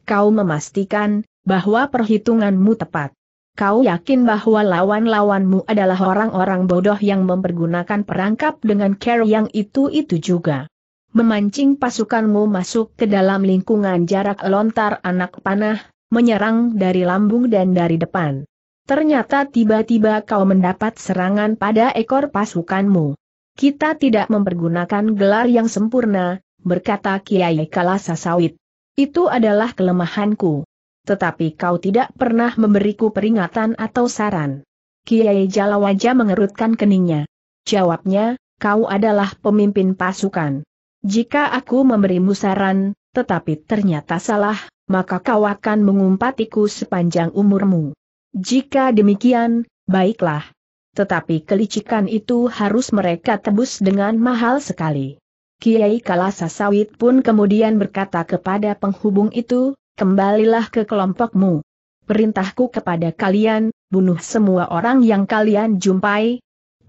Kau memastikan, bahwa perhitunganmu tepat. Kau yakin bahwa lawan-lawanmu adalah orang-orang bodoh yang mempergunakan perangkap dengan care yang itu-itu juga memancing pasukanmu masuk ke dalam lingkungan jarak lontar anak panah, menyerang dari lambung dan dari depan. Ternyata tiba-tiba kau mendapat serangan pada ekor pasukanmu. Kita tidak mempergunakan gelar yang sempurna, berkata Kiai Kalasa Sawit. Itu adalah kelemahanku. Tetapi kau tidak pernah memberiku peringatan atau saran. Kiai Jalawaja mengerutkan keningnya. Jawabnya, kau adalah pemimpin pasukan. Jika aku memberimu saran, tetapi ternyata salah, maka kau akan mengumpatiku sepanjang umurmu. Jika demikian, baiklah. Tetapi kelicikan itu harus mereka tebus dengan mahal sekali. Kiai Kalasa Sawit pun kemudian berkata kepada penghubung itu, kembalilah ke kelompokmu. Perintahku kepada kalian, bunuh semua orang yang kalian jumpai,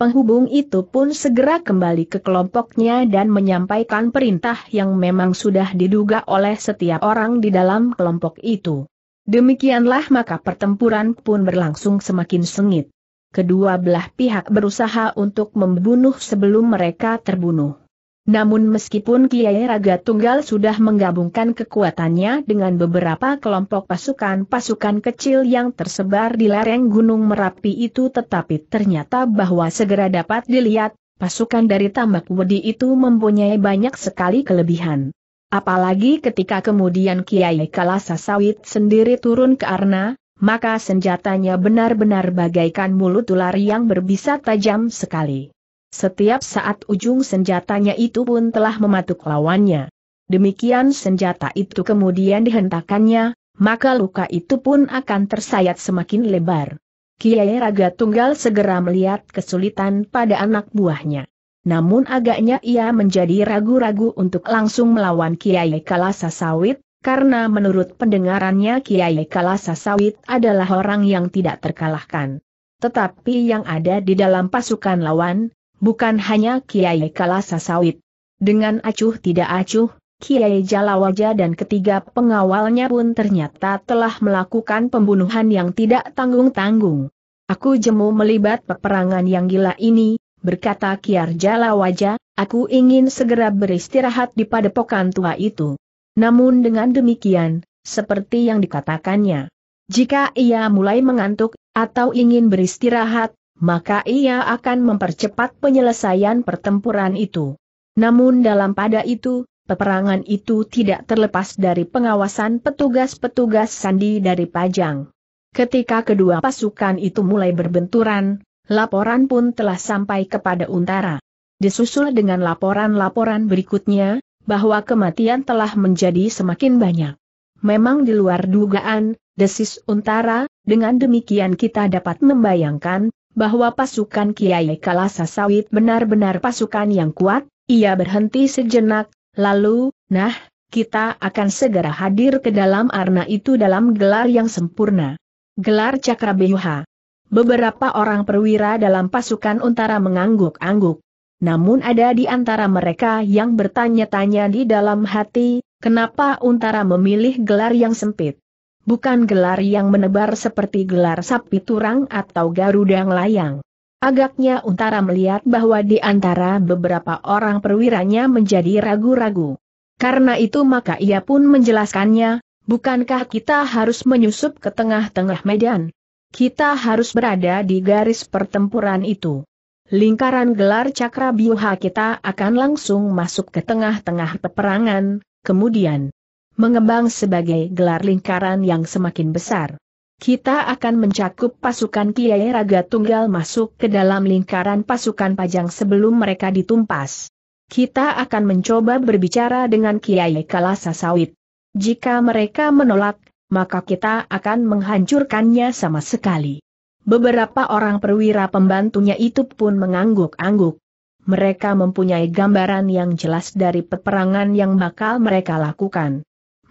penghubung itu pun segera kembali ke kelompoknya dan menyampaikan perintah yang memang sudah diduga oleh setiap orang di dalam kelompok itu. Demikianlah maka pertempuran pun berlangsung semakin sengit. Kedua belah pihak berusaha untuk membunuh sebelum mereka terbunuh. Namun meskipun Kiai Raga Tunggal sudah menggabungkan kekuatannya dengan beberapa kelompok pasukan-pasukan kecil yang tersebar di lereng Gunung Merapi itu tetapi ternyata bahwa segera dapat dilihat, pasukan dari Tambak Wedi itu mempunyai banyak sekali kelebihan. Apalagi ketika kemudian Kiai Kalasa Sawit sendiri turun ke Arna, maka senjatanya benar-benar bagaikan mulut ular yang berbisa tajam sekali. Setiap saat ujung senjatanya itu pun telah mematuk lawannya. Demikian senjata itu kemudian dihentakannya, maka luka itu pun akan tersayat semakin lebar. Kiai Raga Tunggal segera melihat kesulitan pada anak buahnya. Namun agaknya ia menjadi ragu-ragu untuk langsung melawan Kiai Kalasa Sawit, karena menurut pendengarannya Kiai Kalasa Sawit adalah orang yang tidak terkalahkan. Tetapi yang ada di dalam pasukan lawan, bukan hanya Kiai Kalasa Sawit. Dengan acuh tidak acuh, Kiai Jalawaja dan ketiga pengawalnya pun ternyata telah melakukan pembunuhan yang tidak tanggung-tanggung. Aku jemu melibat peperangan yang gila ini, berkata Kiar Jalawaja, aku ingin segera beristirahat di padepokan tua itu. Namun dengan demikian, seperti yang dikatakannya, jika ia mulai mengantuk atau ingin beristirahat, maka ia akan mempercepat penyelesaian pertempuran itu. Namun dalam pada itu, peperangan itu tidak terlepas dari pengawasan petugas-petugas sandi dari Pajang. Ketika kedua pasukan itu mulai berbenturan, laporan pun telah sampai kepada Untara. Disusul dengan laporan-laporan berikutnya, bahwa kematian telah menjadi semakin banyak. Memang di luar dugaan, desis Untara, dengan demikian kita dapat membayangkan, bahwa pasukan Kiai Kalasa Sawit benar-benar pasukan yang kuat, ia berhenti sejenak, lalu, nah, kita akan segera hadir ke dalam arna itu dalam gelar yang sempurna. Gelar Cakra Behuha. Beberapa orang perwira dalam pasukan untara mengangguk-angguk. Namun ada di antara mereka yang bertanya-tanya di dalam hati, kenapa untara memilih gelar yang sempit. Bukan gelar yang menebar seperti gelar sapi turang atau garuda layang. Agaknya Untara melihat bahwa di antara beberapa orang perwiranya menjadi ragu-ragu. Karena itu maka ia pun menjelaskannya, bukankah kita harus menyusup ke tengah-tengah medan? Kita harus berada di garis pertempuran itu. Lingkaran gelar cakra biuha kita akan langsung masuk ke tengah-tengah peperangan, kemudian mengembang sebagai gelar lingkaran yang semakin besar. Kita akan mencakup pasukan Kiai Raga Tunggal masuk ke dalam lingkaran pasukan Pajang sebelum mereka ditumpas. Kita akan mencoba berbicara dengan Kiai Kalasa Sawit. Jika mereka menolak, maka kita akan menghancurkannya sama sekali. Beberapa orang perwira pembantunya itu pun mengangguk-angguk. Mereka mempunyai gambaran yang jelas dari peperangan yang bakal mereka lakukan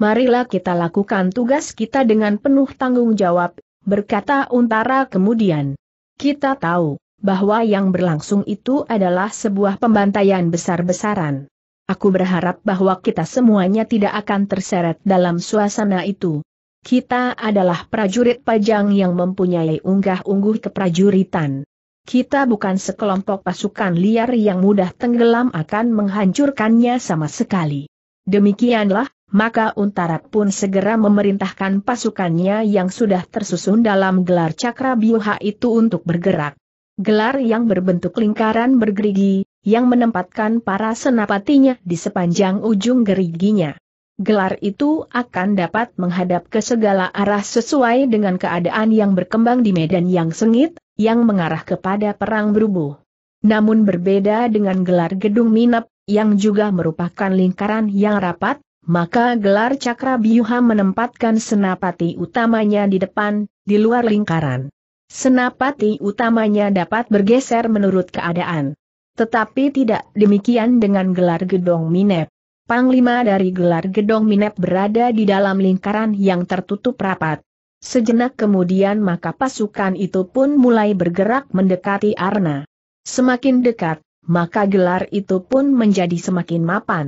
marilah kita lakukan tugas kita dengan penuh tanggung jawab, berkata Untara kemudian. Kita tahu, bahwa yang berlangsung itu adalah sebuah pembantaian besar-besaran. Aku berharap bahwa kita semuanya tidak akan terseret dalam suasana itu. Kita adalah prajurit pajang yang mempunyai unggah-ungguh keprajuritan. Kita bukan sekelompok pasukan liar yang mudah tenggelam akan menghancurkannya sama sekali. Demikianlah, maka Untarak pun segera memerintahkan pasukannya yang sudah tersusun dalam gelar cakra biuha itu untuk bergerak. Gelar yang berbentuk lingkaran bergerigi, yang menempatkan para senapatinya di sepanjang ujung geriginya. Gelar itu akan dapat menghadap ke segala arah sesuai dengan keadaan yang berkembang di medan yang sengit, yang mengarah kepada perang berubuh. Namun berbeda dengan gelar gedung minap, yang juga merupakan lingkaran yang rapat, maka gelar Cakra Biuha menempatkan senapati utamanya di depan, di luar lingkaran. Senapati utamanya dapat bergeser menurut keadaan. Tetapi tidak demikian dengan gelar Gedong Minep. Panglima dari gelar Gedong Minep berada di dalam lingkaran yang tertutup rapat. Sejenak kemudian maka pasukan itu pun mulai bergerak mendekati Arna. Semakin dekat, maka gelar itu pun menjadi semakin mapan.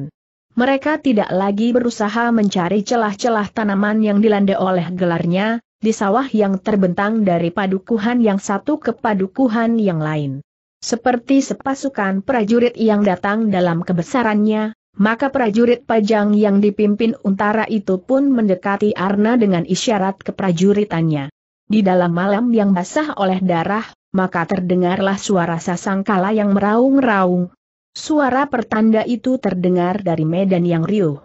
Mereka tidak lagi berusaha mencari celah-celah tanaman yang dilanda oleh gelarnya, di sawah yang terbentang dari padukuhan yang satu ke padukuhan yang lain. Seperti sepasukan prajurit yang datang dalam kebesarannya, maka prajurit pajang yang dipimpin untara itu pun mendekati Arna dengan isyarat keprajuritannya. Di dalam malam yang basah oleh darah, maka terdengarlah suara sasangkala yang meraung-raung, Suara pertanda itu terdengar dari medan yang riuh.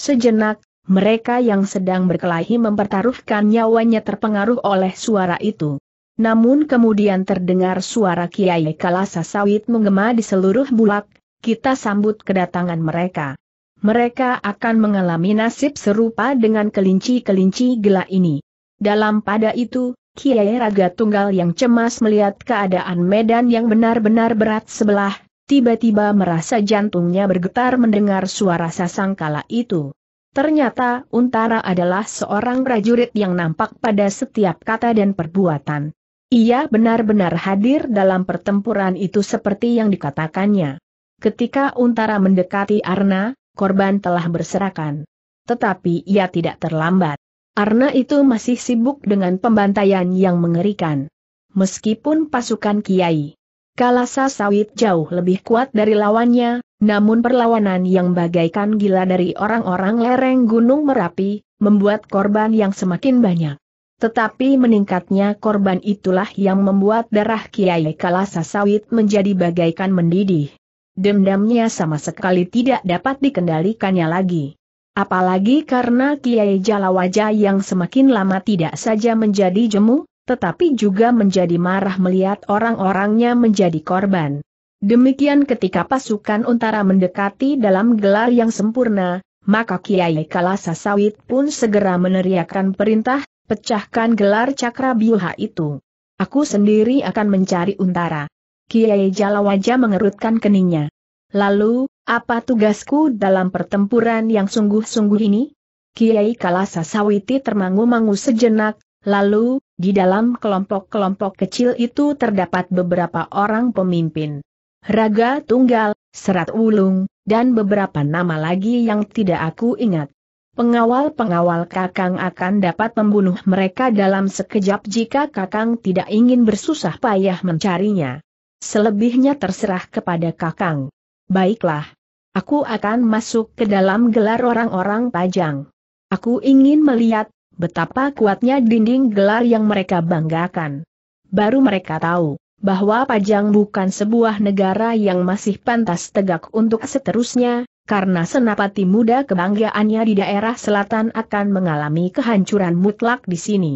Sejenak, mereka yang sedang berkelahi mempertaruhkan nyawanya terpengaruh oleh suara itu. Namun kemudian terdengar suara Kiai Kalasa Sawit menggema di seluruh bulak, kita sambut kedatangan mereka. Mereka akan mengalami nasib serupa dengan kelinci-kelinci gila ini. Dalam pada itu, Kiai Raga Tunggal yang cemas melihat keadaan medan yang benar-benar berat sebelah tiba-tiba merasa jantungnya bergetar mendengar suara sasangkala itu. Ternyata Untara adalah seorang prajurit yang nampak pada setiap kata dan perbuatan. Ia benar-benar hadir dalam pertempuran itu seperti yang dikatakannya. Ketika Untara mendekati Arna, korban telah berserakan. Tetapi ia tidak terlambat. Arna itu masih sibuk dengan pembantaian yang mengerikan. Meskipun pasukan Kiai Kalasa Sawit jauh lebih kuat dari lawannya, namun perlawanan yang bagaikan gila dari orang-orang lereng Gunung Merapi, membuat korban yang semakin banyak. Tetapi meningkatnya korban itulah yang membuat darah Kiai Kalasa Sawit menjadi bagaikan mendidih. Dendamnya sama sekali tidak dapat dikendalikannya lagi. Apalagi karena Kiai Jalawaja yang semakin lama tidak saja menjadi jemu, tetapi juga menjadi marah melihat orang-orangnya menjadi korban. Demikian ketika pasukan untara mendekati dalam gelar yang sempurna, maka Kiai Kalasa Sawit pun segera meneriakkan perintah, pecahkan gelar cakra biuha itu. Aku sendiri akan mencari untara. Kiai Jalawaja mengerutkan keningnya. Lalu, apa tugasku dalam pertempuran yang sungguh-sungguh ini? Kiai Kalasa Sawiti termangu-mangu sejenak, lalu, di dalam kelompok-kelompok kecil itu terdapat beberapa orang pemimpin. Raga Tunggal, Serat Ulung, dan beberapa nama lagi yang tidak aku ingat. Pengawal-pengawal Kakang akan dapat membunuh mereka dalam sekejap jika Kakang tidak ingin bersusah payah mencarinya. Selebihnya terserah kepada Kakang. Baiklah. Aku akan masuk ke dalam gelar orang-orang pajang. Aku ingin melihat betapa kuatnya dinding gelar yang mereka banggakan. Baru mereka tahu bahwa Pajang bukan sebuah negara yang masih pantas tegak untuk seterusnya, karena senapati muda kebanggaannya di daerah selatan akan mengalami kehancuran mutlak di sini.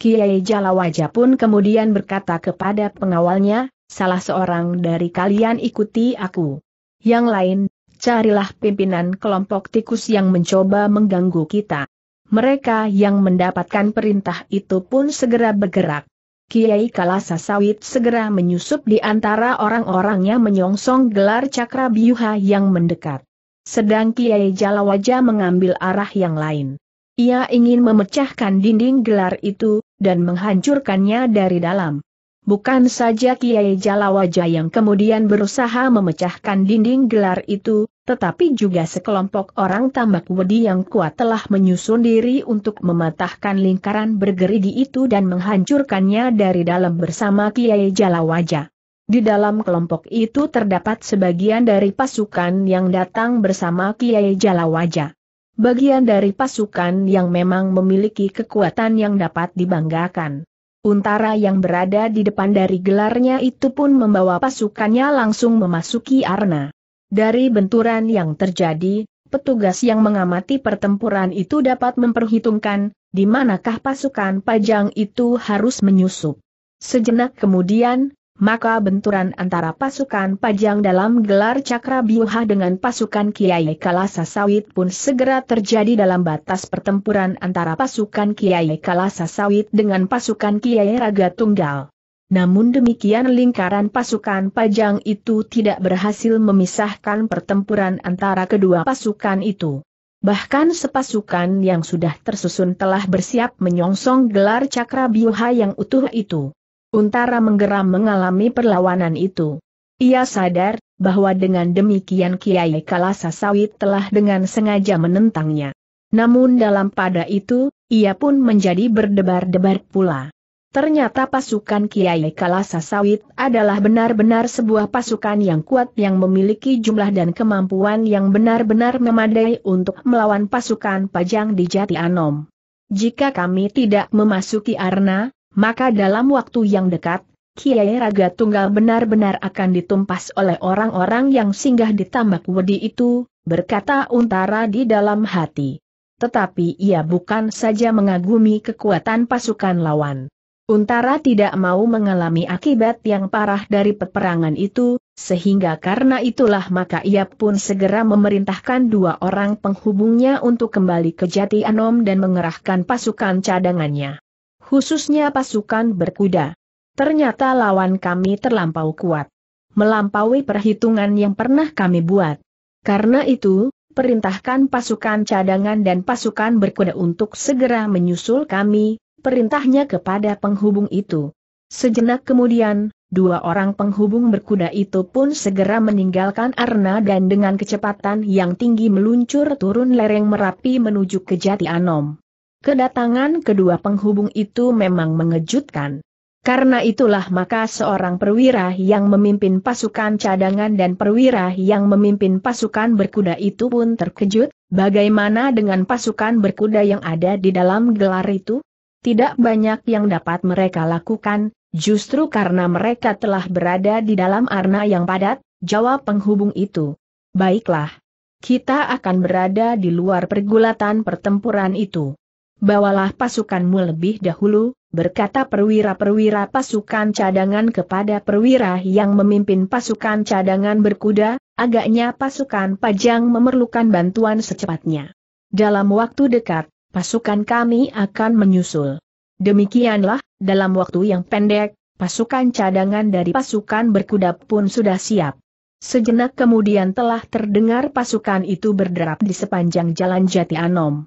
Kiai Jalawaja pun kemudian berkata kepada pengawalnya, salah seorang dari kalian ikuti aku. Yang lain, carilah pimpinan kelompok tikus yang mencoba mengganggu kita. Mereka yang mendapatkan perintah itu pun segera bergerak. Kiai Kalasa Sawit segera menyusup di antara orang-orangnya menyongsong gelar cakra biuha yang mendekat. Sedang Kiai Jalawaja mengambil arah yang lain. Ia ingin memecahkan dinding gelar itu, dan menghancurkannya dari dalam. Bukan saja Kiai Jalawaja yang kemudian berusaha memecahkan dinding gelar itu, tetapi juga sekelompok orang tambak wedi yang kuat telah menyusun diri untuk mematahkan lingkaran bergerigi itu dan menghancurkannya dari dalam bersama Kiai Jalawaja. Di dalam kelompok itu terdapat sebagian dari pasukan yang datang bersama Kiai Jalawaja. Bagian dari pasukan yang memang memiliki kekuatan yang dapat dibanggakan. Untara yang berada di depan dari gelarnya itu pun membawa pasukannya langsung memasuki arena. Dari benturan yang terjadi, petugas yang mengamati pertempuran itu dapat memperhitungkan, di manakah pasukan pajang itu harus menyusup. Sejenak kemudian, maka benturan antara pasukan pajang dalam gelar cakra biuha dengan pasukan Kiai Kalasa Sawit pun segera terjadi dalam batas pertempuran antara pasukan Kiai Kalasa Sawit dengan pasukan Kiai Raga Tunggal. Namun demikian lingkaran pasukan pajang itu tidak berhasil memisahkan pertempuran antara kedua pasukan itu. Bahkan sepasukan yang sudah tersusun telah bersiap menyongsong gelar cakra biuha yang utuh itu. Untara menggeram mengalami perlawanan itu. Ia sadar bahwa dengan demikian Kiai Kalasa Sawit telah dengan sengaja menentangnya. Namun dalam pada itu, ia pun menjadi berdebar-debar pula. Ternyata pasukan Kiai Kalasa Sawit adalah benar-benar sebuah pasukan yang kuat yang memiliki jumlah dan kemampuan yang benar-benar memadai untuk melawan pasukan Pajang di Jati Anom. Jika kami tidak memasuki Arna, maka dalam waktu yang dekat, Kiai Raga Tunggal benar-benar akan ditumpas oleh orang-orang yang singgah di Tambak Wedi itu, berkata Untara di dalam hati. Tetapi ia bukan saja mengagumi kekuatan pasukan lawan Untara tidak mau mengalami akibat yang parah dari peperangan itu, sehingga karena itulah maka ia pun segera memerintahkan dua orang penghubungnya untuk kembali ke Jati Anom dan mengerahkan pasukan cadangannya. Khususnya pasukan berkuda. Ternyata lawan kami terlampau kuat. Melampaui perhitungan yang pernah kami buat. Karena itu, perintahkan pasukan cadangan dan pasukan berkuda untuk segera menyusul kami, perintahnya kepada penghubung itu. Sejenak kemudian, dua orang penghubung berkuda itu pun segera meninggalkan Arna dan dengan kecepatan yang tinggi meluncur turun lereng Merapi menuju ke Jati Anom. Kedatangan kedua penghubung itu memang mengejutkan. Karena itulah maka seorang perwira yang memimpin pasukan cadangan dan perwira yang memimpin pasukan berkuda itu pun terkejut, bagaimana dengan pasukan berkuda yang ada di dalam gelar itu? tidak banyak yang dapat mereka lakukan, justru karena mereka telah berada di dalam arna yang padat, jawab penghubung itu. Baiklah. Kita akan berada di luar pergulatan pertempuran itu. Bawalah pasukanmu lebih dahulu, berkata perwira-perwira pasukan cadangan kepada perwira yang memimpin pasukan cadangan berkuda, agaknya pasukan pajang memerlukan bantuan secepatnya. Dalam waktu dekat, pasukan kami akan menyusul. Demikianlah, dalam waktu yang pendek, pasukan cadangan dari pasukan berkuda pun sudah siap. Sejenak kemudian telah terdengar pasukan itu berderap di sepanjang jalan Jati Anom.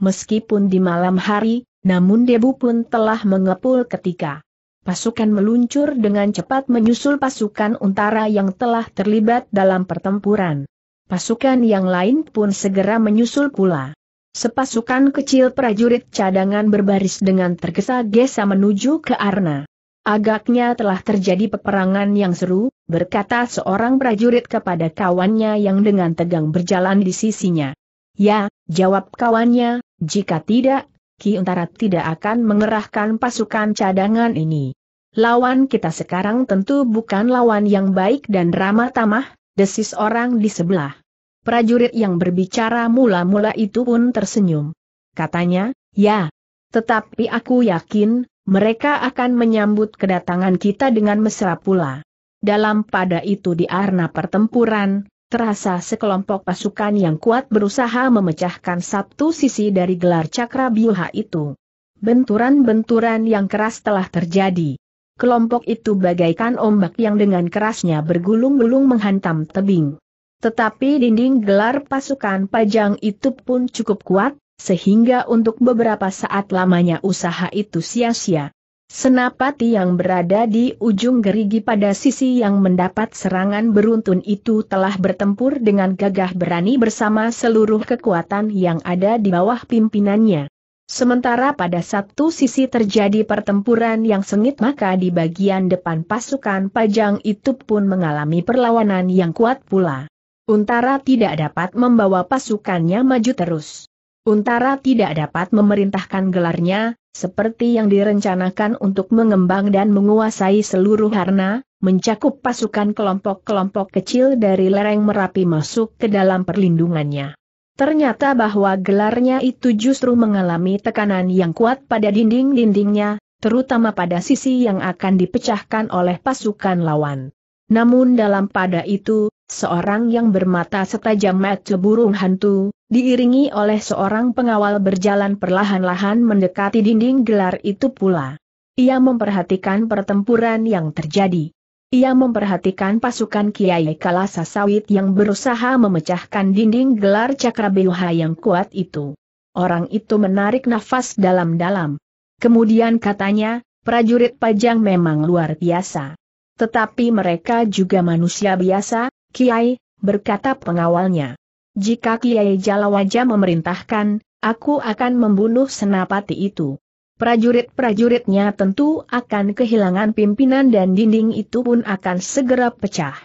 Meskipun di malam hari, namun debu pun telah mengepul ketika pasukan meluncur dengan cepat menyusul pasukan untara yang telah terlibat dalam pertempuran. Pasukan yang lain pun segera menyusul pula. Sepasukan kecil prajurit cadangan berbaris dengan tergesa-gesa menuju ke Arna. Agaknya telah terjadi peperangan yang seru, berkata seorang prajurit kepada kawannya yang dengan tegang berjalan di sisinya. Ya, jawab kawannya, jika tidak, Ki Untara tidak akan mengerahkan pasukan cadangan ini. Lawan kita sekarang tentu bukan lawan yang baik dan ramah tamah, desis orang di sebelah. Prajurit yang berbicara mula-mula itu pun tersenyum. Katanya, ya. Tetapi aku yakin, mereka akan menyambut kedatangan kita dengan mesra pula. Dalam pada itu di arena pertempuran, terasa sekelompok pasukan yang kuat berusaha memecahkan satu sisi dari gelar cakra biuha itu. Benturan-benturan yang keras telah terjadi. Kelompok itu bagaikan ombak yang dengan kerasnya bergulung-gulung menghantam tebing. Tetapi dinding gelar pasukan pajang itu pun cukup kuat, sehingga untuk beberapa saat lamanya usaha itu sia-sia. Senapati yang berada di ujung gerigi pada sisi yang mendapat serangan beruntun itu telah bertempur dengan gagah berani bersama seluruh kekuatan yang ada di bawah pimpinannya. Sementara pada satu sisi terjadi pertempuran yang sengit maka di bagian depan pasukan pajang itu pun mengalami perlawanan yang kuat pula. Untara tidak dapat membawa pasukannya maju terus. Untara tidak dapat memerintahkan gelarnya, seperti yang direncanakan untuk mengembang dan menguasai seluruh harna, mencakup pasukan kelompok-kelompok kecil dari lereng Merapi masuk ke dalam perlindungannya. Ternyata bahwa gelarnya itu justru mengalami tekanan yang kuat pada dinding-dindingnya, terutama pada sisi yang akan dipecahkan oleh pasukan lawan. Namun dalam pada itu, Seorang yang bermata setajam mata burung hantu, diiringi oleh seorang pengawal berjalan perlahan-lahan mendekati dinding gelar itu pula. Ia memperhatikan pertempuran yang terjadi. Ia memperhatikan pasukan Kiai Kalasa Sawit yang berusaha memecahkan dinding gelar Cakrabewa yang kuat itu. Orang itu menarik nafas dalam-dalam. Kemudian katanya, prajurit pajang memang luar biasa. Tetapi mereka juga manusia biasa, Kiai, berkata pengawalnya. Jika Kiai Jalawaja memerintahkan, aku akan membunuh senapati itu. Prajurit-prajuritnya tentu akan kehilangan pimpinan dan dinding itu pun akan segera pecah.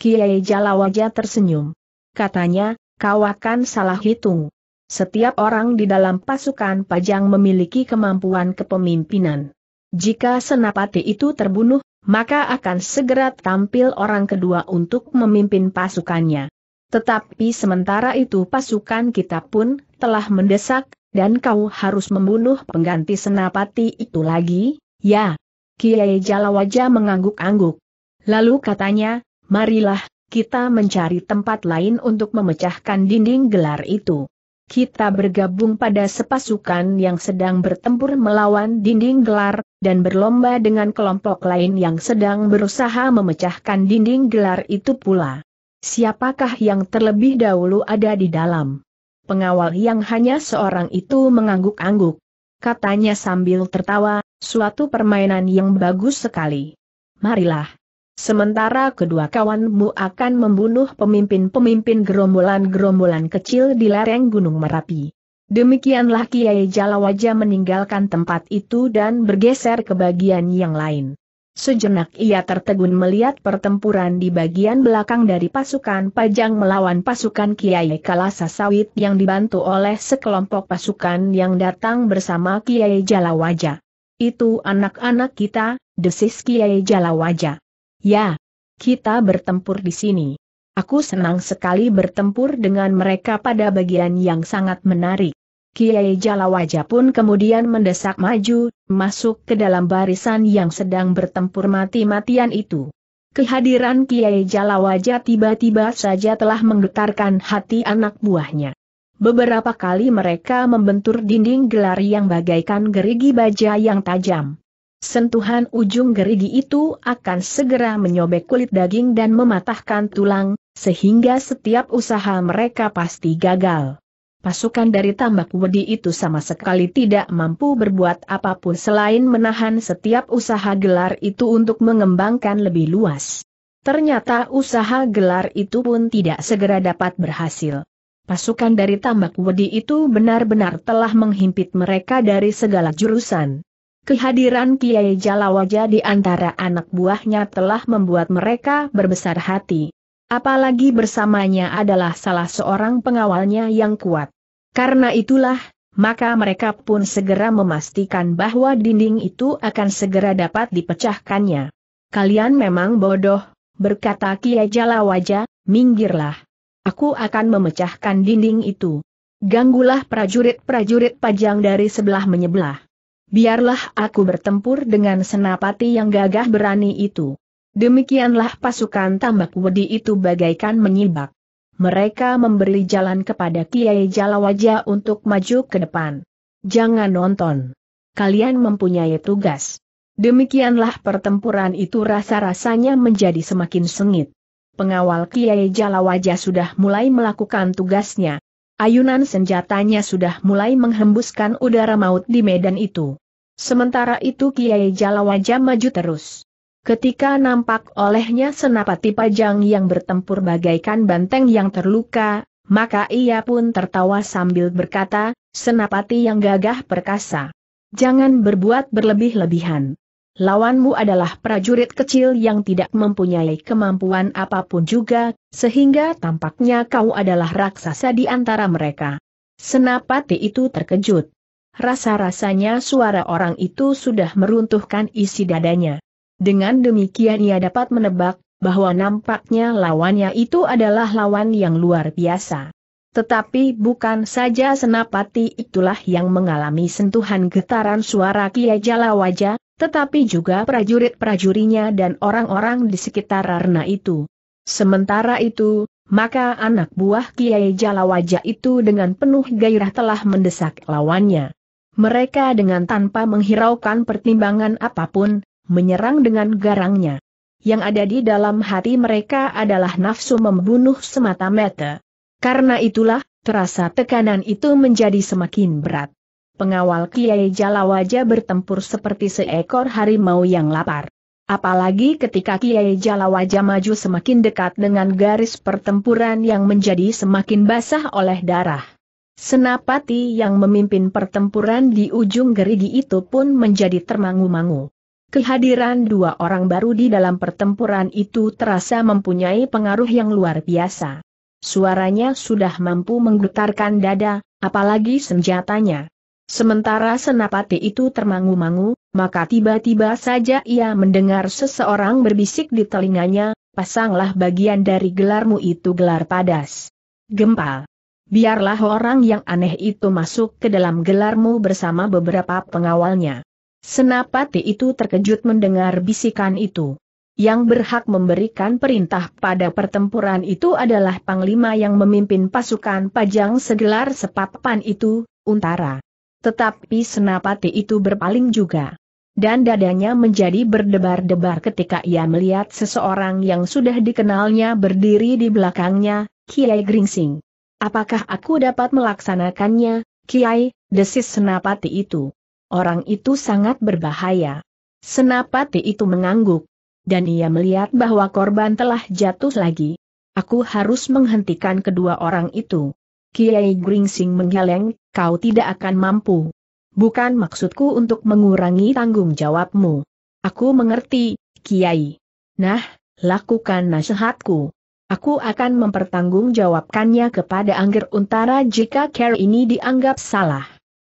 Kiai Jalawaja tersenyum. Katanya, kau akan salah hitung. Setiap orang di dalam pasukan pajang memiliki kemampuan kepemimpinan. Jika senapati itu terbunuh, maka akan segera tampil orang kedua untuk memimpin pasukannya. Tetapi sementara itu pasukan kita pun telah mendesak, dan kau harus membunuh pengganti senapati itu lagi, ya. Kiai Jalawaja mengangguk-angguk. Lalu katanya, marilah, kita mencari tempat lain untuk memecahkan dinding gelar itu kita bergabung pada sepasukan yang sedang bertempur melawan dinding gelar, dan berlomba dengan kelompok lain yang sedang berusaha memecahkan dinding gelar itu pula. Siapakah yang terlebih dahulu ada di dalam? Pengawal yang hanya seorang itu mengangguk-angguk. Katanya sambil tertawa, suatu permainan yang bagus sekali. Marilah, Sementara kedua kawanmu akan membunuh pemimpin-pemimpin gerombolan-gerombolan kecil di lereng Gunung Merapi. Demikianlah Kiai Jalawaja meninggalkan tempat itu dan bergeser ke bagian yang lain. Sejenak ia tertegun melihat pertempuran di bagian belakang dari pasukan Pajang melawan pasukan Kiai Kalasa Sawit yang dibantu oleh sekelompok pasukan yang datang bersama Kiai Jalawaja. Itu anak-anak kita, desis Kiai Jalawaja. Ya, kita bertempur di sini. Aku senang sekali bertempur dengan mereka pada bagian yang sangat menarik. Kiai Jalawaja pun kemudian mendesak maju, masuk ke dalam barisan yang sedang bertempur mati-matian itu. Kehadiran Kiai Jalawaja tiba-tiba saja telah menggetarkan hati anak buahnya. Beberapa kali mereka membentur dinding gelar yang bagaikan gerigi baja yang tajam. Sentuhan ujung gerigi itu akan segera menyobek kulit daging dan mematahkan tulang, sehingga setiap usaha mereka pasti gagal. Pasukan dari tambak wedi itu sama sekali tidak mampu berbuat apapun selain menahan setiap usaha gelar itu untuk mengembangkan lebih luas. Ternyata usaha gelar itu pun tidak segera dapat berhasil. Pasukan dari tambak wedi itu benar-benar telah menghimpit mereka dari segala jurusan. Kehadiran Kiai Jalawaja di antara anak buahnya telah membuat mereka berbesar hati. Apalagi bersamanya adalah salah seorang pengawalnya yang kuat. Karena itulah, maka mereka pun segera memastikan bahwa dinding itu akan segera dapat dipecahkannya. Kalian memang bodoh, berkata Kiai Jalawaja, minggirlah. Aku akan memecahkan dinding itu. Ganggulah prajurit-prajurit pajang dari sebelah menyebelah biarlah aku bertempur dengan senapati yang gagah berani itu. Demikianlah pasukan tambak wedi itu bagaikan menyibak. Mereka memberi jalan kepada Kiai Jalawaja untuk maju ke depan. Jangan nonton. Kalian mempunyai tugas. Demikianlah pertempuran itu rasa-rasanya menjadi semakin sengit. Pengawal Kiai Jalawaja sudah mulai melakukan tugasnya, Ayunan senjatanya sudah mulai menghembuskan udara maut di medan itu. Sementara itu Kiai Jalawaja maju terus. Ketika nampak olehnya senapati pajang yang bertempur bagaikan banteng yang terluka, maka ia pun tertawa sambil berkata, senapati yang gagah perkasa. Jangan berbuat berlebih-lebihan. Lawanmu adalah prajurit kecil yang tidak mempunyai kemampuan apapun juga, sehingga tampaknya kau adalah raksasa di antara mereka. Senapati itu terkejut. Rasa-rasanya suara orang itu sudah meruntuhkan isi dadanya. Dengan demikian ia dapat menebak, bahwa nampaknya lawannya itu adalah lawan yang luar biasa. Tetapi bukan saja senapati itulah yang mengalami sentuhan getaran suara Kiai Jalawaja, tetapi juga prajurit-prajurinya dan orang-orang di sekitar Rarna itu. Sementara itu, maka anak buah Kiai Jalawaja itu dengan penuh gairah telah mendesak lawannya. Mereka dengan tanpa menghiraukan pertimbangan apapun, menyerang dengan garangnya. Yang ada di dalam hati mereka adalah nafsu membunuh semata-mata. Karena itulah, terasa tekanan itu menjadi semakin berat pengawal Kiai Jalawaja bertempur seperti seekor harimau yang lapar. Apalagi ketika Kiai Jalawaja maju semakin dekat dengan garis pertempuran yang menjadi semakin basah oleh darah. Senapati yang memimpin pertempuran di ujung gerigi itu pun menjadi termangu-mangu. Kehadiran dua orang baru di dalam pertempuran itu terasa mempunyai pengaruh yang luar biasa. Suaranya sudah mampu menggetarkan dada, apalagi senjatanya. Sementara senapati itu termangu-mangu, maka tiba-tiba saja ia mendengar seseorang berbisik di telinganya, pasanglah bagian dari gelarmu itu gelar padas. Gempal. Biarlah orang yang aneh itu masuk ke dalam gelarmu bersama beberapa pengawalnya. Senapati itu terkejut mendengar bisikan itu. Yang berhak memberikan perintah pada pertempuran itu adalah Panglima yang memimpin pasukan pajang segelar sepapan itu, Untara. Tetapi senapati itu berpaling juga. Dan dadanya menjadi berdebar-debar ketika ia melihat seseorang yang sudah dikenalnya berdiri di belakangnya, Kiai Gringsing. Apakah aku dapat melaksanakannya, Kiai, desis senapati itu. Orang itu sangat berbahaya. Senapati itu mengangguk. Dan ia melihat bahwa korban telah jatuh lagi. Aku harus menghentikan kedua orang itu. Kiai Gringsing menggeleng, kau tidak akan mampu. Bukan maksudku untuk mengurangi tanggung jawabmu. Aku mengerti, Kiai. Nah, lakukan nasihatku. Aku akan mempertanggungjawabkannya kepada Angger Untara jika care ini dianggap salah.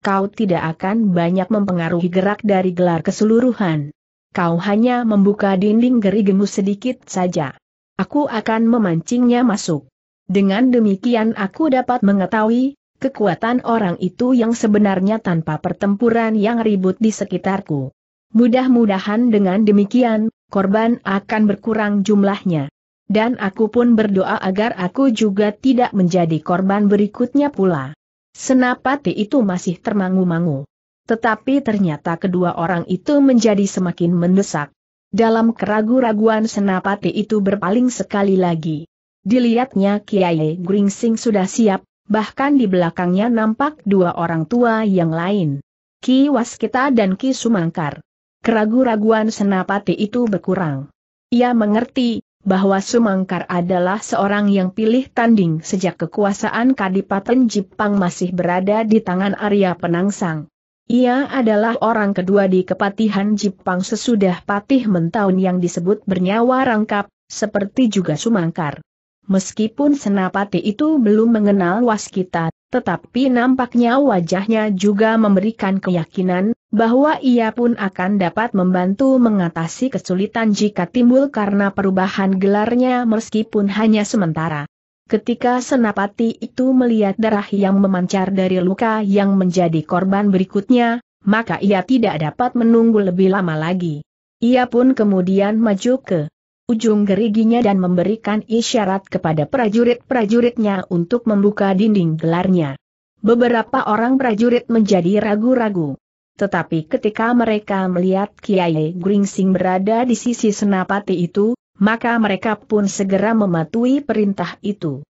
Kau tidak akan banyak mempengaruhi gerak dari gelar keseluruhan. Kau hanya membuka dinding gerigemu sedikit saja. Aku akan memancingnya masuk. Dengan demikian aku dapat mengetahui kekuatan orang itu yang sebenarnya tanpa pertempuran yang ribut di sekitarku. Mudah-mudahan dengan demikian, korban akan berkurang jumlahnya. Dan aku pun berdoa agar aku juga tidak menjadi korban berikutnya pula. Senapati itu masih termangu-mangu. Tetapi ternyata kedua orang itu menjadi semakin mendesak. Dalam keragu-raguan senapati itu berpaling sekali lagi. Dilihatnya Kiai Gringsing sudah siap, bahkan di belakangnya nampak dua orang tua yang lain. Ki Waskita dan Ki Sumangkar. Keragu-raguan senapati itu berkurang. Ia mengerti, bahwa Sumangkar adalah seorang yang pilih tanding sejak kekuasaan Kadipaten Jipang masih berada di tangan Arya Penangsang. Ia adalah orang kedua di Kepatihan Jipang sesudah Patih Mentaun yang disebut bernyawa rangkap, seperti juga Sumangkar. Meskipun Senapati itu belum mengenal Waskita, tetapi nampaknya wajahnya juga memberikan keyakinan bahwa ia pun akan dapat membantu mengatasi kesulitan jika timbul karena perubahan gelarnya meskipun hanya sementara. Ketika Senapati itu melihat darah yang memancar dari luka yang menjadi korban berikutnya, maka ia tidak dapat menunggu lebih lama lagi. Ia pun kemudian maju ke ujung geriginya dan memberikan isyarat kepada prajurit-prajuritnya untuk membuka dinding gelarnya. Beberapa orang prajurit menjadi ragu-ragu. Tetapi ketika mereka melihat Kiai Gringsing berada di sisi senapati itu, maka mereka pun segera mematuhi perintah itu.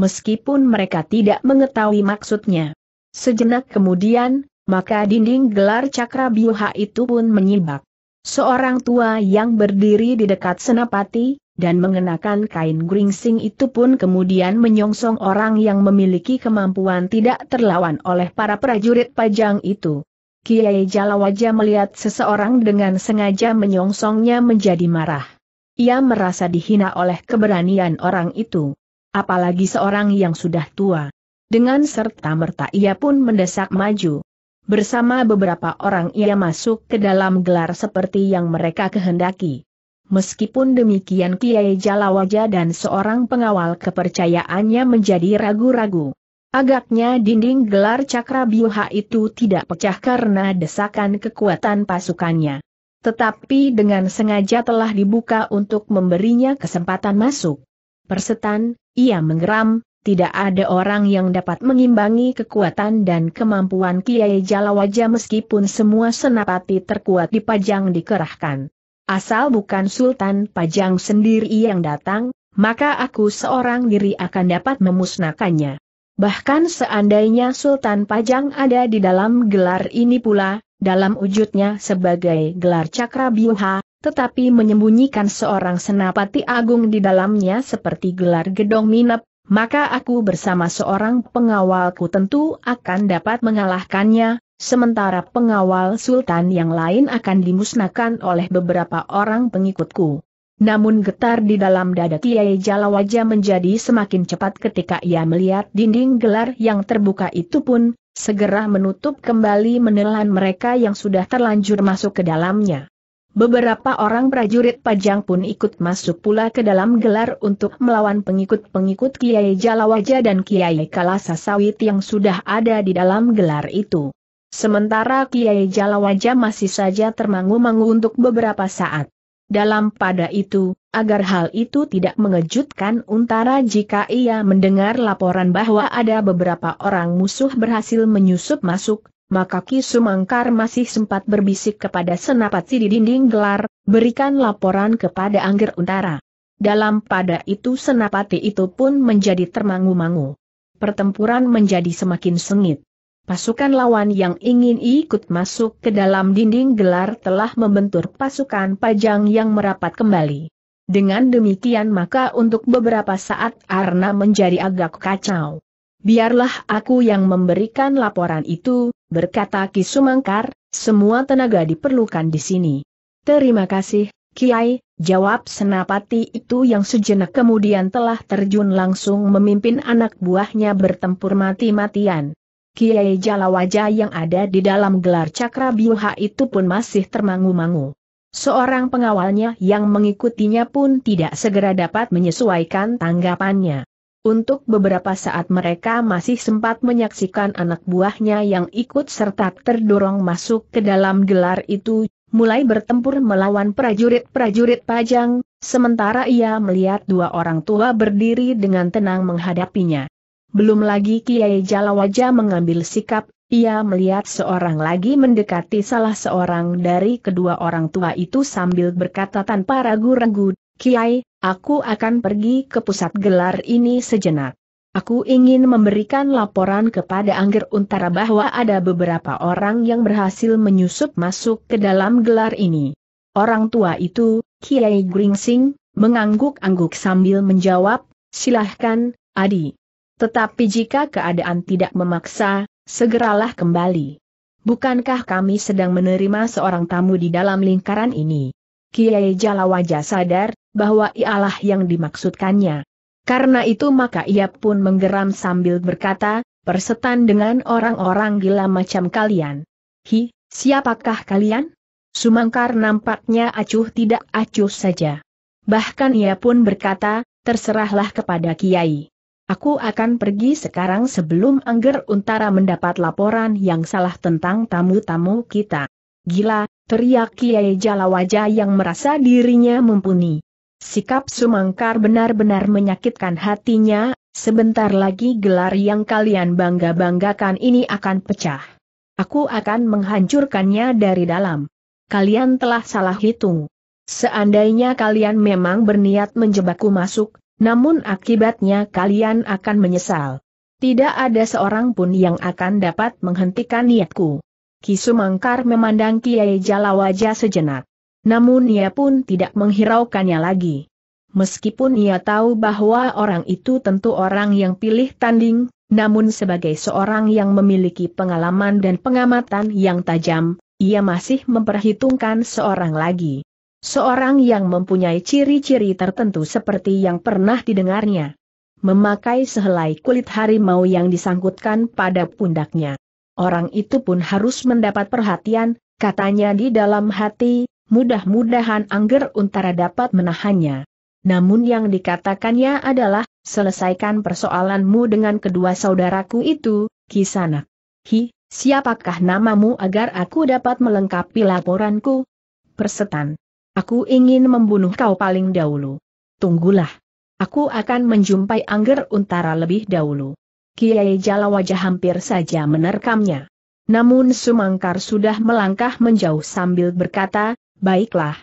Meskipun mereka tidak mengetahui maksudnya. Sejenak kemudian, maka dinding gelar cakra biuha itu pun menyibak. Seorang tua yang berdiri di dekat senapati, dan mengenakan kain gringsing itu pun kemudian menyongsong orang yang memiliki kemampuan tidak terlawan oleh para prajurit pajang itu. Kiai Jalawaja melihat seseorang dengan sengaja menyongsongnya menjadi marah. Ia merasa dihina oleh keberanian orang itu. Apalagi seorang yang sudah tua. Dengan serta merta ia pun mendesak maju. Bersama beberapa orang ia masuk ke dalam gelar seperti yang mereka kehendaki. Meskipun demikian Kiai Jalawaja dan seorang pengawal kepercayaannya menjadi ragu-ragu. Agaknya dinding gelar cakra biuha itu tidak pecah karena desakan kekuatan pasukannya. Tetapi dengan sengaja telah dibuka untuk memberinya kesempatan masuk. Persetan, ia menggeram, tidak ada orang yang dapat mengimbangi kekuatan dan kemampuan Kiai Jalawaja meskipun semua senapati terkuat di Pajang dikerahkan. Asal bukan Sultan Pajang sendiri yang datang, maka aku seorang diri akan dapat memusnahkannya. Bahkan seandainya Sultan Pajang ada di dalam gelar ini pula, dalam wujudnya sebagai gelar Cakra Biuha, tetapi menyembunyikan seorang senapati agung di dalamnya seperti gelar Gedong Minap maka aku bersama seorang pengawalku tentu akan dapat mengalahkannya, sementara pengawal sultan yang lain akan dimusnahkan oleh beberapa orang pengikutku. Namun getar di dalam dada Kiai Jalawaja menjadi semakin cepat ketika ia melihat dinding gelar yang terbuka itu pun, segera menutup kembali menelan mereka yang sudah terlanjur masuk ke dalamnya. Beberapa orang prajurit pajang pun ikut masuk pula ke dalam gelar untuk melawan pengikut-pengikut Kiai Jalawaja dan Kiai Kalasasawit yang sudah ada di dalam gelar itu. Sementara Kiai Jalawaja masih saja termangu-mangu untuk beberapa saat. Dalam pada itu, agar hal itu tidak mengejutkan Untara jika ia mendengar laporan bahwa ada beberapa orang musuh berhasil menyusup masuk, maka Ki Sumangkar masih sempat berbisik kepada Senapati di dinding gelar, berikan laporan kepada Angger Untara. Dalam pada itu Senapati itu pun menjadi termangu-mangu. Pertempuran menjadi semakin sengit. Pasukan lawan yang ingin ikut masuk ke dalam dinding gelar telah membentur pasukan pajang yang merapat kembali. Dengan demikian maka untuk beberapa saat Arna menjadi agak kacau. Biarlah aku yang memberikan laporan itu, berkata Ki Sumangkar, semua tenaga diperlukan di sini. Terima kasih, Kiai, jawab senapati itu yang sejenak kemudian telah terjun langsung memimpin anak buahnya bertempur mati-matian. Kiai Jalawaja yang ada di dalam gelar cakra biuha itu pun masih termangu-mangu. Seorang pengawalnya yang mengikutinya pun tidak segera dapat menyesuaikan tanggapannya. Untuk beberapa saat mereka masih sempat menyaksikan anak buahnya yang ikut serta terdorong masuk ke dalam gelar itu, mulai bertempur melawan prajurit-prajurit pajang, sementara ia melihat dua orang tua berdiri dengan tenang menghadapinya. Belum lagi Kiai Jalawaja mengambil sikap, ia melihat seorang lagi mendekati salah seorang dari kedua orang tua itu sambil berkata tanpa ragu-ragu, Kiai, aku akan pergi ke pusat gelar ini sejenak. Aku ingin memberikan laporan kepada Angger Untara bahwa ada beberapa orang yang berhasil menyusup masuk ke dalam gelar ini. Orang tua itu, Kiai Gringsing, mengangguk-angguk sambil menjawab, silahkan, Adi. Tetapi jika keadaan tidak memaksa, segeralah kembali. Bukankah kami sedang menerima seorang tamu di dalam lingkaran ini? Kiai Jalawaja sadar bahwa ialah yang dimaksudkannya. Karena itu maka ia pun menggeram sambil berkata, persetan dengan orang-orang gila macam kalian. Hi, siapakah kalian? Sumangkar nampaknya acuh tidak acuh saja. Bahkan ia pun berkata, terserahlah kepada Kiai. Aku akan pergi sekarang sebelum Angger Untara mendapat laporan yang salah tentang tamu-tamu kita. Gila, teriak Kiai Jalawaja yang merasa dirinya mumpuni. Sikap Sumangkar benar-benar menyakitkan hatinya, sebentar lagi gelar yang kalian bangga-banggakan ini akan pecah. Aku akan menghancurkannya dari dalam. Kalian telah salah hitung. Seandainya kalian memang berniat menjebakku masuk, namun akibatnya kalian akan menyesal. Tidak ada seorang pun yang akan dapat menghentikan niatku. Kisumangkar memandang Kiai Jalawaja sejenak. Namun ia pun tidak menghiraukannya lagi. Meskipun ia tahu bahwa orang itu tentu orang yang pilih tanding, namun sebagai seorang yang memiliki pengalaman dan pengamatan yang tajam, ia masih memperhitungkan seorang lagi. Seorang yang mempunyai ciri-ciri tertentu seperti yang pernah didengarnya. Memakai sehelai kulit harimau yang disangkutkan pada pundaknya orang itu pun harus mendapat perhatian, katanya di dalam hati, mudah-mudahan Angger Untara dapat menahannya. Namun yang dikatakannya adalah, selesaikan persoalanmu dengan kedua saudaraku itu, Kisanak. Hi, siapakah namamu agar aku dapat melengkapi laporanku? Persetan. Aku ingin membunuh kau paling dahulu. Tunggulah. Aku akan menjumpai Angger Untara lebih dahulu. Kiai Jalawaja hampir saja menerkamnya. Namun Sumangkar sudah melangkah menjauh sambil berkata, baiklah.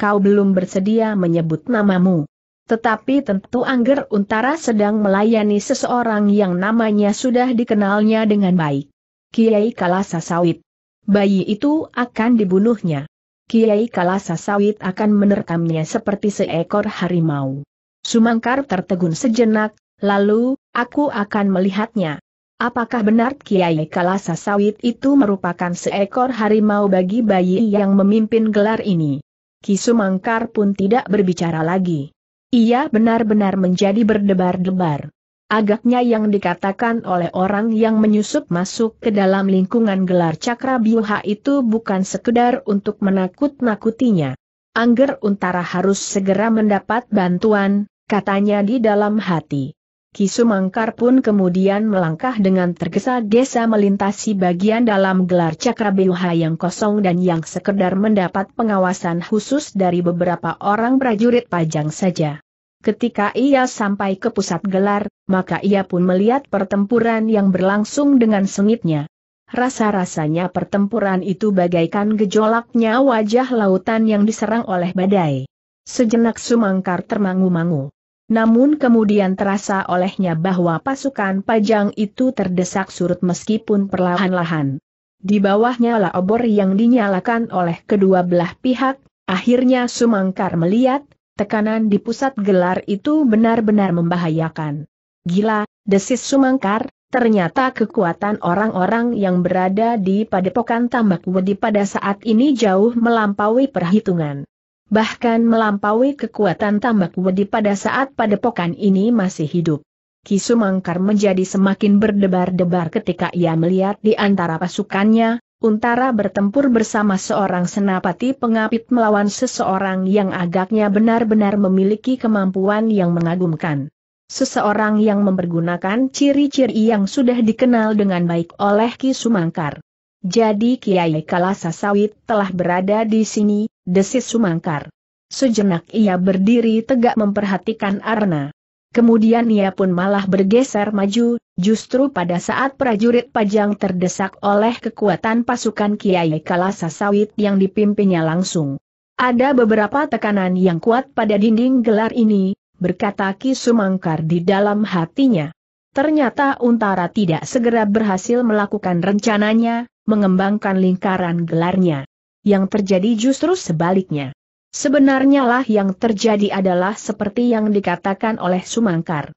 Kau belum bersedia menyebut namamu. Tetapi tentu Angger Untara sedang melayani seseorang yang namanya sudah dikenalnya dengan baik. Kiai Kalasa Sawit. Bayi itu akan dibunuhnya. Kiai Kalasa Sawit akan menerkamnya seperti seekor harimau. Sumangkar tertegun sejenak, lalu, Aku akan melihatnya. Apakah benar Kiai Kalasa Sawit itu merupakan seekor harimau bagi bayi yang memimpin gelar ini? Kisumangkar pun tidak berbicara lagi. Ia benar-benar menjadi berdebar-debar. Agaknya yang dikatakan oleh orang yang menyusup masuk ke dalam lingkungan gelar cakra biuha itu bukan sekedar untuk menakut-nakutinya. Angger Untara harus segera mendapat bantuan, katanya di dalam hati. Kisumangkar pun kemudian melangkah dengan tergesa-gesa melintasi bagian dalam gelar cakrabeha yang kosong dan yang sekedar mendapat pengawasan khusus dari beberapa orang prajurit pajang saja. Ketika ia sampai ke pusat gelar, maka ia pun melihat pertempuran yang berlangsung dengan sengitnya. Rasa-rasanya pertempuran itu bagaikan gejolaknya wajah lautan yang diserang oleh badai. Sejenak Sumangkar termangu-mangu. Namun kemudian terasa olehnya bahwa pasukan pajang itu terdesak surut meskipun perlahan-lahan. Di bawahnya lah obor yang dinyalakan oleh kedua belah pihak, akhirnya Sumangkar melihat, tekanan di pusat gelar itu benar-benar membahayakan. Gila, desis Sumangkar, ternyata kekuatan orang-orang yang berada di padepokan tambak wedi pada saat ini jauh melampaui perhitungan bahkan melampaui kekuatan tambak wedi pada saat padepokan ini masih hidup. Kisumangkar menjadi semakin berdebar-debar ketika ia melihat di antara pasukannya, Untara bertempur bersama seorang senapati pengapit melawan seseorang yang agaknya benar-benar memiliki kemampuan yang mengagumkan. Seseorang yang mempergunakan ciri-ciri yang sudah dikenal dengan baik oleh Ki Sumangkar. Jadi Kiai Kalasa Sawit telah berada di sini, desis Sumangkar. Sejenak ia berdiri tegak memperhatikan Arna. Kemudian ia pun malah bergeser maju, justru pada saat prajurit pajang terdesak oleh kekuatan pasukan Kiai Kalasa Sawit yang dipimpinnya langsung. Ada beberapa tekanan yang kuat pada dinding gelar ini, berkata Ki Sumangkar di dalam hatinya. Ternyata Untara tidak segera berhasil melakukan rencananya, mengembangkan lingkaran gelarnya. Yang terjadi justru sebaliknya. Sebenarnya lah yang terjadi adalah seperti yang dikatakan oleh Sumangkar.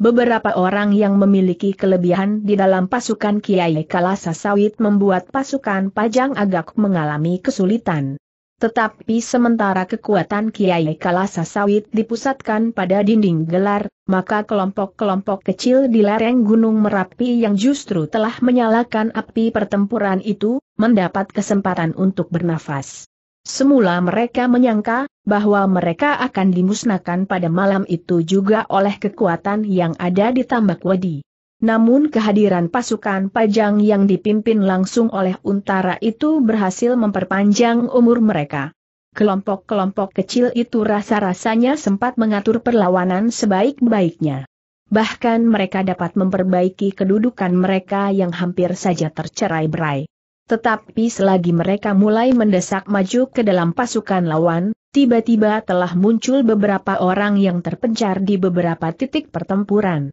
Beberapa orang yang memiliki kelebihan di dalam pasukan Kiai Kalasa Sawit membuat pasukan Pajang agak mengalami kesulitan. Tetapi sementara kekuatan Kiai Kalasa Sawit dipusatkan pada dinding gelar, maka kelompok-kelompok kecil di lereng Gunung Merapi yang justru telah menyalakan api pertempuran itu, mendapat kesempatan untuk bernafas. Semula mereka menyangka bahwa mereka akan dimusnahkan pada malam itu juga oleh kekuatan yang ada di Tambak Wadi. Namun kehadiran pasukan Pajang yang dipimpin langsung oleh Untara itu berhasil memperpanjang umur mereka. Kelompok-kelompok kecil itu rasa-rasanya sempat mengatur perlawanan sebaik-baiknya. Bahkan mereka dapat memperbaiki kedudukan mereka yang hampir saja tercerai-berai. Tetapi selagi mereka mulai mendesak maju ke dalam pasukan lawan, tiba-tiba telah muncul beberapa orang yang terpencar di beberapa titik pertempuran.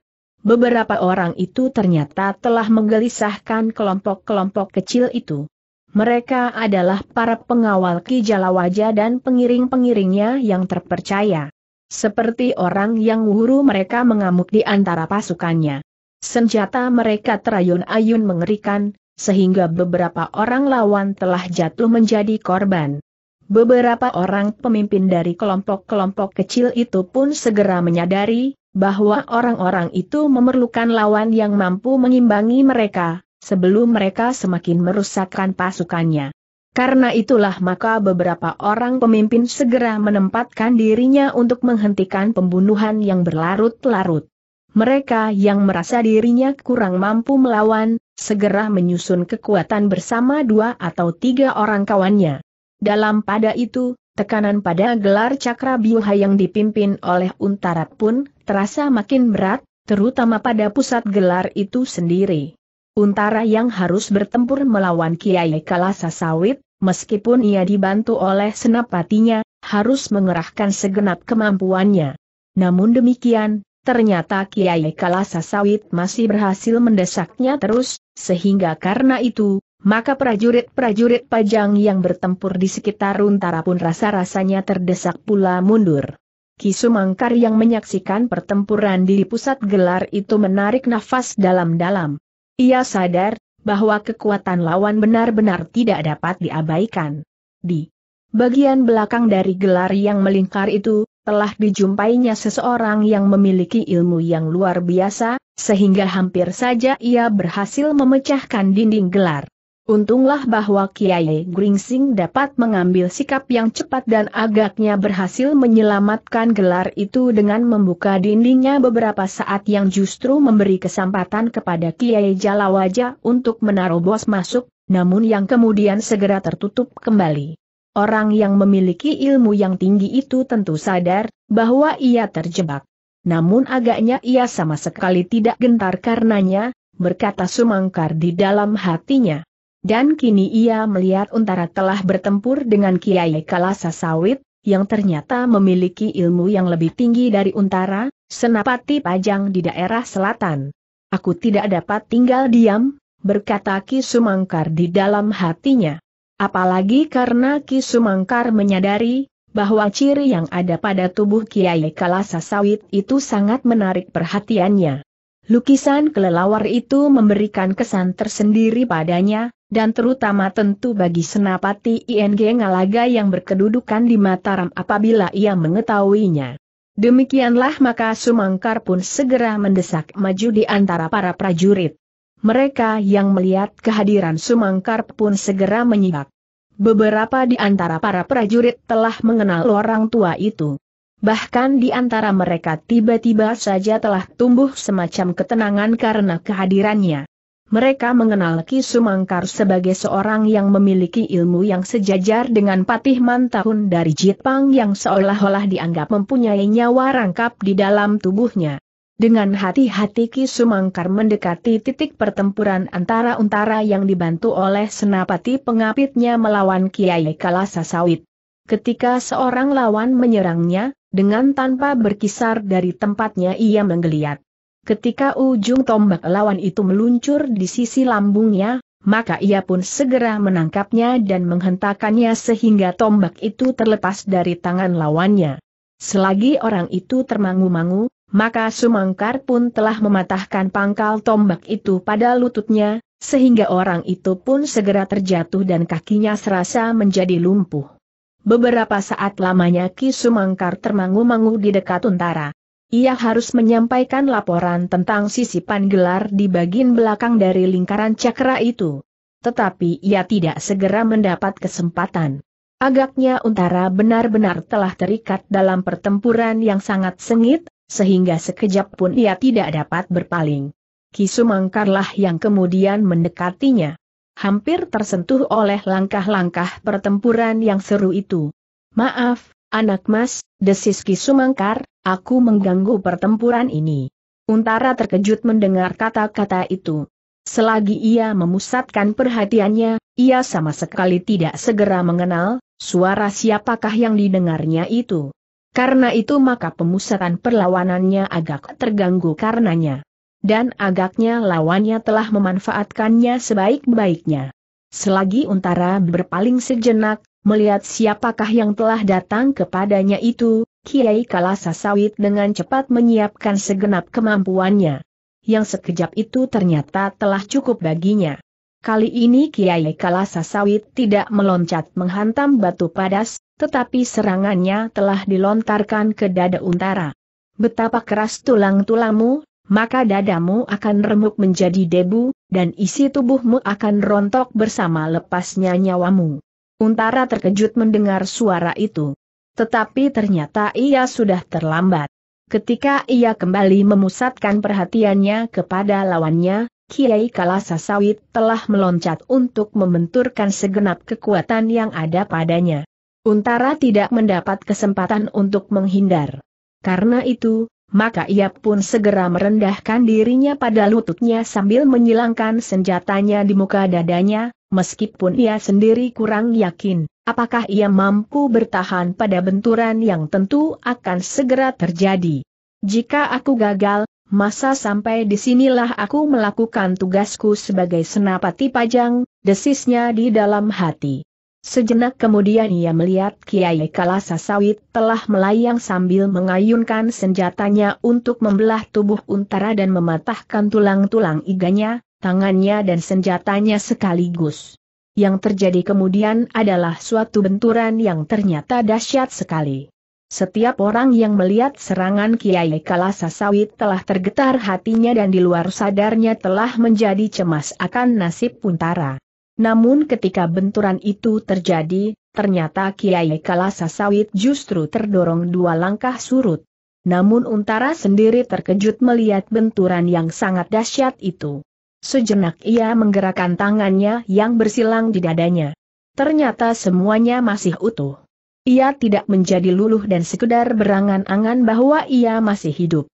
Beberapa orang itu ternyata telah menggelisahkan kelompok-kelompok kecil itu. Mereka adalah para pengawal Ki Jalawaja dan pengiring-pengiringnya yang terpercaya. Seperti orang yang wuru mereka mengamuk di antara pasukannya. Senjata mereka terayun-ayun mengerikan, sehingga beberapa orang lawan telah jatuh menjadi korban. Beberapa orang pemimpin dari kelompok-kelompok kecil itu pun segera menyadari bahwa orang-orang itu memerlukan lawan yang mampu mengimbangi mereka, sebelum mereka semakin merusakkan pasukannya. Karena itulah maka beberapa orang pemimpin segera menempatkan dirinya untuk menghentikan pembunuhan yang berlarut-larut. Mereka yang merasa dirinya kurang mampu melawan, segera menyusun kekuatan bersama dua atau tiga orang kawannya. Dalam pada itu, Tekanan pada gelar cakra biuha yang dipimpin oleh Untara pun terasa makin berat, terutama pada pusat gelar itu sendiri. Untara yang harus bertempur melawan Kiai Kalasa Sawit, meskipun ia dibantu oleh senapatinya, harus mengerahkan segenap kemampuannya. Namun demikian, ternyata Kiai Kalasa Sawit masih berhasil mendesaknya terus, sehingga karena itu, maka prajurit-prajurit pajang yang bertempur di sekitar runtara pun rasa-rasanya terdesak pula mundur. Kisumangkar yang menyaksikan pertempuran di pusat gelar itu menarik nafas dalam-dalam. Ia sadar bahwa kekuatan lawan benar-benar tidak dapat diabaikan. Di bagian belakang dari gelar yang melingkar itu, telah dijumpainya seseorang yang memiliki ilmu yang luar biasa, sehingga hampir saja ia berhasil memecahkan dinding gelar. Untunglah bahwa Kiai Gringsing dapat mengambil sikap yang cepat dan agaknya berhasil menyelamatkan gelar itu dengan membuka dindingnya beberapa saat yang justru memberi kesempatan kepada Kiai Jalawaja untuk menaruh bos masuk, namun yang kemudian segera tertutup kembali. Orang yang memiliki ilmu yang tinggi itu tentu sadar bahwa ia terjebak. Namun agaknya ia sama sekali tidak gentar karenanya, berkata Sumangkar di dalam hatinya. Dan kini ia melihat Untara telah bertempur dengan Kiai Kalasa Sawit, yang ternyata memiliki ilmu yang lebih tinggi dari Untara, senapati pajang di daerah selatan. Aku tidak dapat tinggal diam, berkata Ki Sumangkar di dalam hatinya. Apalagi karena Ki Sumangkar menyadari, bahwa ciri yang ada pada tubuh Kiai Kalasa Sawit itu sangat menarik perhatiannya. Lukisan kelelawar itu memberikan kesan tersendiri padanya, dan terutama tentu bagi senapati ING Ngalaga yang berkedudukan di Mataram apabila ia mengetahuinya. Demikianlah maka Sumangkar pun segera mendesak maju di antara para prajurit. Mereka yang melihat kehadiran Sumangkar pun segera menyibak. Beberapa di antara para prajurit telah mengenal orang tua itu. Bahkan di antara mereka tiba-tiba saja telah tumbuh semacam ketenangan karena kehadirannya. Mereka mengenal Ki Sumangkar sebagai seorang yang memiliki ilmu yang sejajar dengan Patih Mantahun dari Jepang yang seolah-olah dianggap mempunyai nyawa rangkap di dalam tubuhnya. Dengan hati-hati Ki Sumangkar mendekati titik pertempuran antara untara yang dibantu oleh senapati pengapitnya melawan Kiai Kalasa Sawit. Ketika seorang lawan menyerangnya, dengan tanpa berkisar dari tempatnya ia menggeliat. Ketika ujung tombak lawan itu meluncur di sisi lambungnya, maka ia pun segera menangkapnya dan menghentakannya sehingga tombak itu terlepas dari tangan lawannya. Selagi orang itu termangu-mangu, maka Sumangkar pun telah mematahkan pangkal tombak itu pada lututnya, sehingga orang itu pun segera terjatuh dan kakinya serasa menjadi lumpuh. Beberapa saat lamanya Ki Sumangkar termangu-mangu di dekat Untara. Ia harus menyampaikan laporan tentang sisipan gelar di bagian belakang dari lingkaran cakra itu. Tetapi ia tidak segera mendapat kesempatan. Agaknya Untara benar-benar telah terikat dalam pertempuran yang sangat sengit, sehingga sekejap pun ia tidak dapat berpaling. Kisumangkarlah yang kemudian mendekatinya hampir tersentuh oleh langkah-langkah pertempuran yang seru itu. Maaf, anak mas, desis Ki Sumangkar, aku mengganggu pertempuran ini. Untara terkejut mendengar kata-kata itu. Selagi ia memusatkan perhatiannya, ia sama sekali tidak segera mengenal suara siapakah yang didengarnya itu. Karena itu maka pemusatan perlawanannya agak terganggu karenanya dan agaknya lawannya telah memanfaatkannya sebaik-baiknya. Selagi Untara berpaling sejenak, melihat siapakah yang telah datang kepadanya itu, Kiai Kalasa Sawit dengan cepat menyiapkan segenap kemampuannya. Yang sekejap itu ternyata telah cukup baginya. Kali ini Kiai Kalasa Sawit tidak meloncat menghantam batu padas, tetapi serangannya telah dilontarkan ke dada Untara. Betapa keras tulang-tulangmu, maka dadamu akan remuk menjadi debu, dan isi tubuhmu akan rontok bersama lepasnya nyawamu. Untara terkejut mendengar suara itu. Tetapi ternyata ia sudah terlambat. Ketika ia kembali memusatkan perhatiannya kepada lawannya, Kiai Sawit telah meloncat untuk membenturkan segenap kekuatan yang ada padanya. Untara tidak mendapat kesempatan untuk menghindar. Karena itu, maka ia pun segera merendahkan dirinya pada lututnya sambil menyilangkan senjatanya di muka dadanya, meskipun ia sendiri kurang yakin, apakah ia mampu bertahan pada benturan yang tentu akan segera terjadi. Jika aku gagal, masa sampai disinilah aku melakukan tugasku sebagai senapati pajang, desisnya di dalam hati. Sejenak kemudian ia melihat Kiai Kalasa Sawit telah melayang sambil mengayunkan senjatanya untuk membelah tubuh untara dan mematahkan tulang-tulang iganya, tangannya dan senjatanya sekaligus. Yang terjadi kemudian adalah suatu benturan yang ternyata dahsyat sekali. Setiap orang yang melihat serangan Kiai Kalasa Sawit telah tergetar hatinya dan di luar sadarnya telah menjadi cemas akan nasib Untara. Namun ketika benturan itu terjadi, ternyata Kiai Kalasa Sawit justru terdorong dua langkah surut. Namun Untara sendiri terkejut melihat benturan yang sangat dahsyat itu. Sejenak ia menggerakkan tangannya yang bersilang di dadanya. Ternyata semuanya masih utuh. Ia tidak menjadi luluh dan sekedar berangan-angan bahwa ia masih hidup.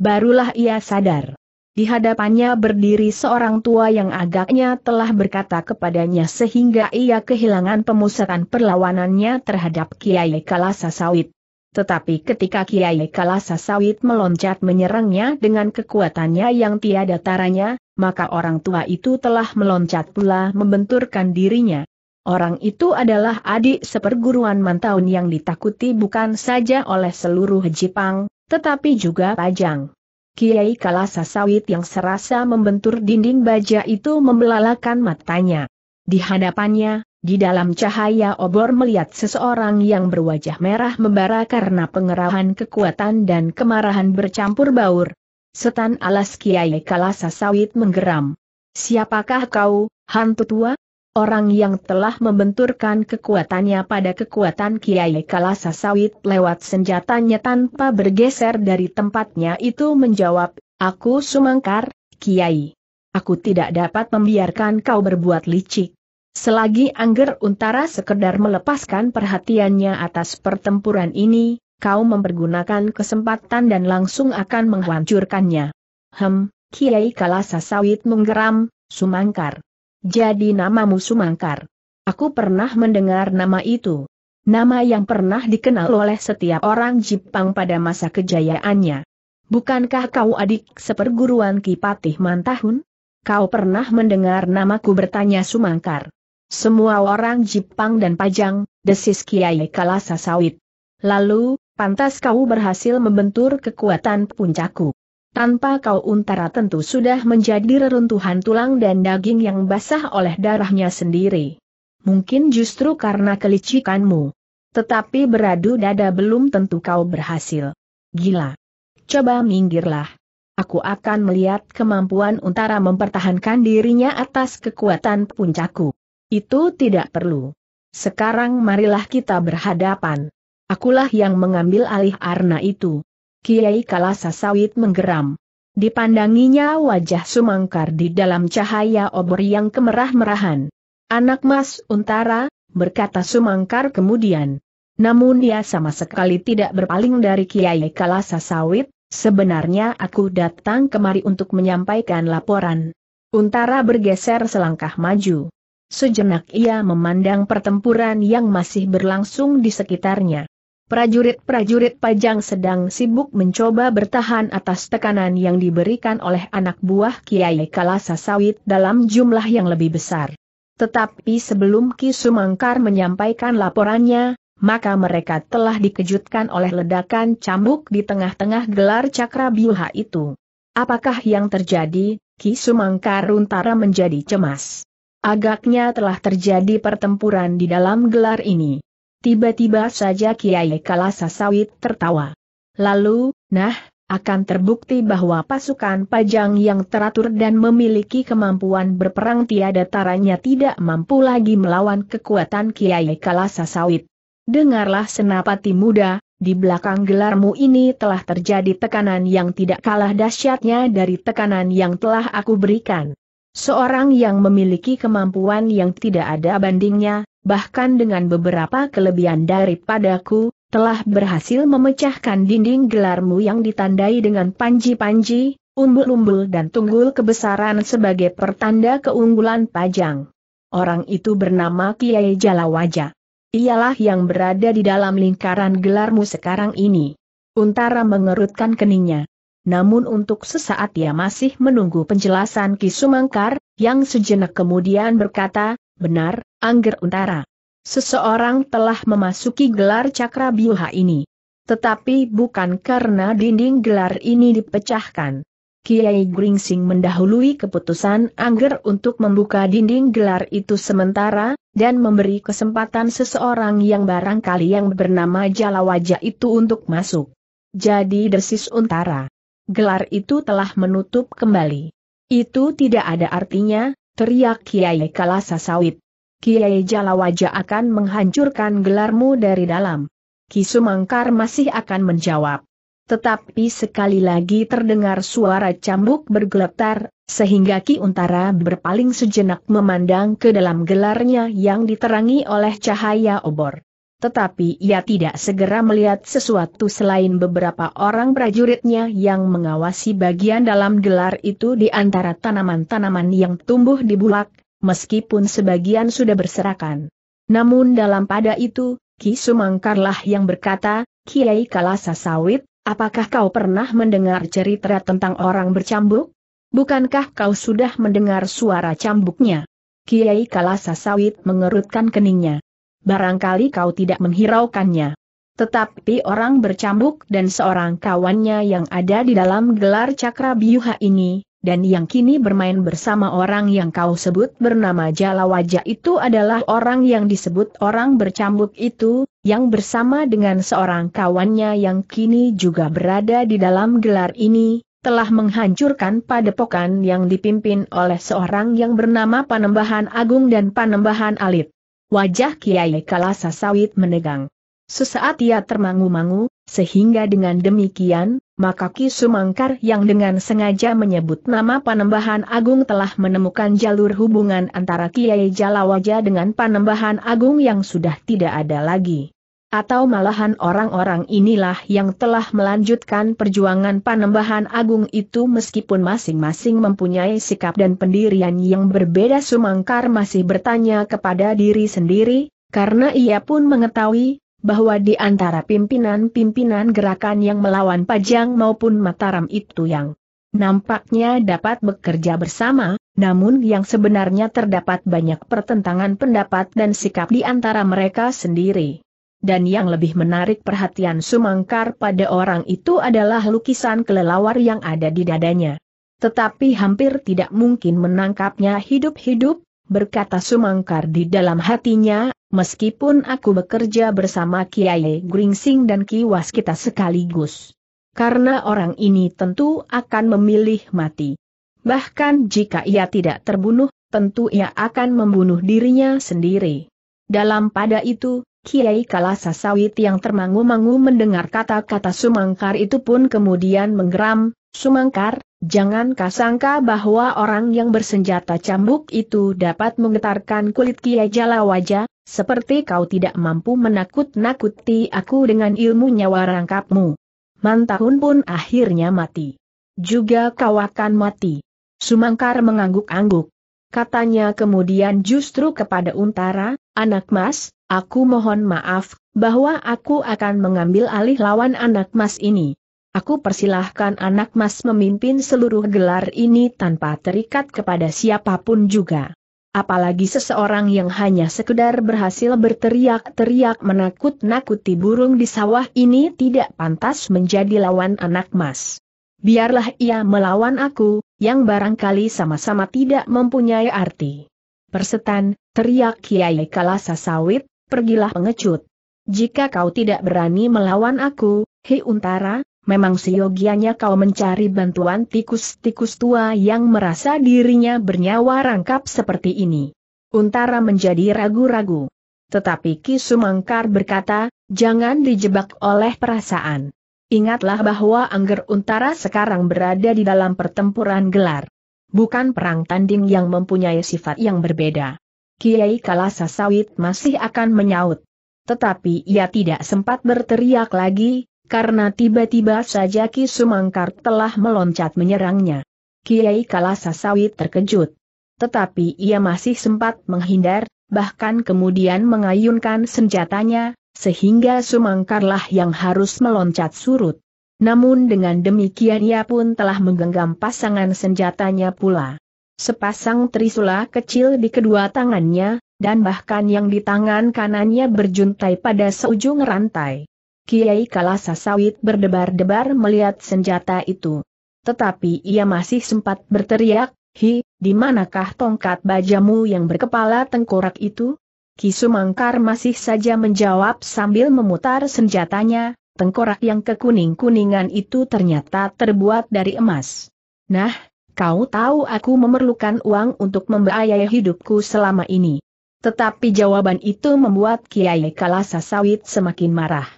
Barulah ia sadar. Di hadapannya berdiri seorang tua yang agaknya telah berkata kepadanya sehingga ia kehilangan pemusatan perlawanannya terhadap Kiai Kalasa Sawit. Tetapi ketika Kiai Kalasa Sawit meloncat menyerangnya dengan kekuatannya yang tiada taranya, maka orang tua itu telah meloncat pula membenturkan dirinya. Orang itu adalah adik seperguruan Mantaun yang ditakuti bukan saja oleh seluruh Jepang, tetapi juga Pajang. Kiai Kalasa Sawit yang serasa membentur dinding baja itu membelalakan matanya. Di hadapannya, di dalam cahaya obor melihat seseorang yang berwajah merah membara karena pengerahan kekuatan dan kemarahan bercampur baur. Setan alas Kiai Kalasa Sawit menggeram. Siapakah kau, hantu tua? Orang yang telah membenturkan kekuatannya pada kekuatan Kiai Kalasa Sawit lewat senjatanya tanpa bergeser dari tempatnya itu menjawab, Aku sumangkar, Kiai. Aku tidak dapat membiarkan kau berbuat licik. Selagi Angger Untara sekedar melepaskan perhatiannya atas pertempuran ini, kau mempergunakan kesempatan dan langsung akan menghancurkannya. Hem, Kiai Kalasa Sawit menggeram, sumangkar. Jadi namamu Sumangkar. Aku pernah mendengar nama itu. Nama yang pernah dikenal oleh setiap orang Jepang pada masa kejayaannya. Bukankah kau adik seperguruan Kipatih Mantahun? Kau pernah mendengar namaku bertanya Sumangkar. Semua orang Jepang dan Pajang, desis Kiai Kalasa Sawit. Lalu, pantas kau berhasil membentur kekuatan puncaku. Tanpa kau untara tentu sudah menjadi reruntuhan tulang dan daging yang basah oleh darahnya sendiri. Mungkin justru karena kelicikanmu. Tetapi beradu dada belum tentu kau berhasil. Gila. Coba minggirlah. Aku akan melihat kemampuan Untara mempertahankan dirinya atas kekuatan puncaku. Itu tidak perlu. Sekarang marilah kita berhadapan. Akulah yang mengambil alih Arna itu. Kiai Kalasa Sawit menggeram. Dipandanginya wajah Sumangkar di dalam cahaya obor yang kemerah-merahan. Anak mas Untara, berkata Sumangkar kemudian. Namun dia sama sekali tidak berpaling dari Kiai Kalasa Sawit, sebenarnya aku datang kemari untuk menyampaikan laporan. Untara bergeser selangkah maju. Sejenak ia memandang pertempuran yang masih berlangsung di sekitarnya. Prajurit-prajurit pajang sedang sibuk mencoba bertahan atas tekanan yang diberikan oleh anak buah Kiai Kalasa Sawit dalam jumlah yang lebih besar. Tetapi sebelum Ki Sumangkar menyampaikan laporannya, maka mereka telah dikejutkan oleh ledakan cambuk di tengah-tengah gelar cakra biuha itu. Apakah yang terjadi? Ki Sumangkar runtara menjadi cemas. Agaknya telah terjadi pertempuran di dalam gelar ini. Tiba-tiba saja Kiai Kalasa Sawit tertawa. Lalu, nah, akan terbukti bahwa pasukan pajang yang teratur dan memiliki kemampuan berperang tiada taranya tidak mampu lagi melawan kekuatan Kiai Kalasa Sawit. Dengarlah senapati muda, di belakang gelarmu ini telah terjadi tekanan yang tidak kalah dahsyatnya dari tekanan yang telah aku berikan. Seorang yang memiliki kemampuan yang tidak ada bandingnya, bahkan dengan beberapa kelebihan daripadaku, telah berhasil memecahkan dinding gelarmu yang ditandai dengan panji-panji, umbul-umbul dan tunggul kebesaran sebagai pertanda keunggulan Pajang. Orang itu bernama Kiai Jalawaja. Ialah yang berada di dalam lingkaran gelarmu sekarang ini. Untara mengerutkan keningnya. Namun untuk sesaat ia masih menunggu penjelasan Ki Sumangkar, yang sejenak kemudian berkata, Benar, Angger Untara. Seseorang telah memasuki gelar cakra biuha ini. Tetapi bukan karena dinding gelar ini dipecahkan. Kiai Gringsing mendahului keputusan Angger untuk membuka dinding gelar itu sementara, dan memberi kesempatan seseorang yang barangkali yang bernama Jalawaja itu untuk masuk. Jadi desis untara. Gelar itu telah menutup kembali. Itu tidak ada artinya, teriak Kiai Kalasa Sawit. Kiai Jalawaja akan menghancurkan gelarmu dari dalam. Kisumangkar masih akan menjawab. Tetapi sekali lagi terdengar suara cambuk bergeletar, sehingga Ki Untara berpaling sejenak memandang ke dalam gelarnya yang diterangi oleh cahaya obor tetapi ia tidak segera melihat sesuatu selain beberapa orang prajuritnya yang mengawasi bagian dalam gelar itu di antara tanaman-tanaman yang tumbuh di bulak, meskipun sebagian sudah berserakan. Namun dalam pada itu, Ki Sumangkarlah yang berkata, Kiai Kalasa Sawit, apakah kau pernah mendengar cerita tentang orang bercambuk? Bukankah kau sudah mendengar suara cambuknya? Kiai Kalasa Sawit mengerutkan keningnya barangkali kau tidak menghiraukannya. Tetapi orang bercambuk dan seorang kawannya yang ada di dalam gelar cakra biuha ini, dan yang kini bermain bersama orang yang kau sebut bernama Jalawaja itu adalah orang yang disebut orang bercambuk itu, yang bersama dengan seorang kawannya yang kini juga berada di dalam gelar ini, telah menghancurkan padepokan yang dipimpin oleh seorang yang bernama Panembahan Agung dan Panembahan Alit. Wajah Kiai Kalasa Sawit menegang. Sesaat ia termangu-mangu, sehingga dengan demikian, maka Ki Sumangkar yang dengan sengaja menyebut nama Panembahan Agung telah menemukan jalur hubungan antara Kiai Jalawaja dengan Panembahan Agung yang sudah tidak ada lagi. Atau malahan orang-orang inilah yang telah melanjutkan perjuangan panembahan agung itu meskipun masing-masing mempunyai sikap dan pendirian yang berbeda Sumangkar masih bertanya kepada diri sendiri, karena ia pun mengetahui, bahwa di antara pimpinan-pimpinan gerakan yang melawan Pajang maupun Mataram itu yang nampaknya dapat bekerja bersama, namun yang sebenarnya terdapat banyak pertentangan pendapat dan sikap di antara mereka sendiri dan yang lebih menarik perhatian Sumangkar pada orang itu adalah lukisan kelelawar yang ada di dadanya. Tetapi hampir tidak mungkin menangkapnya hidup-hidup, berkata Sumangkar di dalam hatinya, meskipun aku bekerja bersama Kiai Gringsing dan Kiwas kita sekaligus. Karena orang ini tentu akan memilih mati. Bahkan jika ia tidak terbunuh, tentu ia akan membunuh dirinya sendiri. Dalam pada itu, Kiai Kalasa Sawit yang termangu-mangu mendengar kata-kata Sumangkar itu pun kemudian menggeram, Sumangkar, jangan kasangka bahwa orang yang bersenjata cambuk itu dapat menggetarkan kulit Kiai Jala wajah, seperti kau tidak mampu menakut-nakuti aku dengan ilmu nyawa rangkapmu. Mantahun pun akhirnya mati. Juga kau akan mati. Sumangkar mengangguk-angguk. Katanya kemudian justru kepada Untara, anak mas, Aku mohon maaf, bahwa aku akan mengambil alih lawan anak mas ini. Aku persilahkan anak mas memimpin seluruh gelar ini tanpa terikat kepada siapapun juga. Apalagi seseorang yang hanya sekedar berhasil berteriak-teriak menakut-nakuti burung di sawah ini tidak pantas menjadi lawan anak mas. Biarlah ia melawan aku, yang barangkali sama-sama tidak mempunyai arti. Persetan, teriak Kiai Kalasa Sawit, pergilah pengecut. Jika kau tidak berani melawan aku, hei untara, memang seyogianya kau mencari bantuan tikus-tikus tua yang merasa dirinya bernyawa rangkap seperti ini. Untara menjadi ragu-ragu. Tetapi Ki Sumangkar berkata, jangan dijebak oleh perasaan. Ingatlah bahwa Angger Untara sekarang berada di dalam pertempuran gelar. Bukan perang tanding yang mempunyai sifat yang berbeda. Kiai Kalasa Sawit masih akan menyaut. Tetapi ia tidak sempat berteriak lagi, karena tiba-tiba saja Ki Sumangkar telah meloncat menyerangnya. Kiai Kalasa Sawit terkejut. Tetapi ia masih sempat menghindar, bahkan kemudian mengayunkan senjatanya, sehingga Sumangkarlah yang harus meloncat surut. Namun dengan demikian ia pun telah menggenggam pasangan senjatanya pula. Sepasang trisula kecil di kedua tangannya, dan bahkan yang di tangan kanannya berjuntai pada seujung rantai. Kiai Kalasa Sawit berdebar-debar melihat senjata itu. Tetapi ia masih sempat berteriak, Hi, di manakah tongkat bajamu yang berkepala tengkorak itu? Kisumangkar masih saja menjawab sambil memutar senjatanya, tengkorak yang kekuning-kuningan itu ternyata terbuat dari emas. Nah, Kau tahu aku memerlukan uang untuk membiayai hidupku selama ini. Tetapi jawaban itu membuat Kiai Kalasa Sawit semakin marah.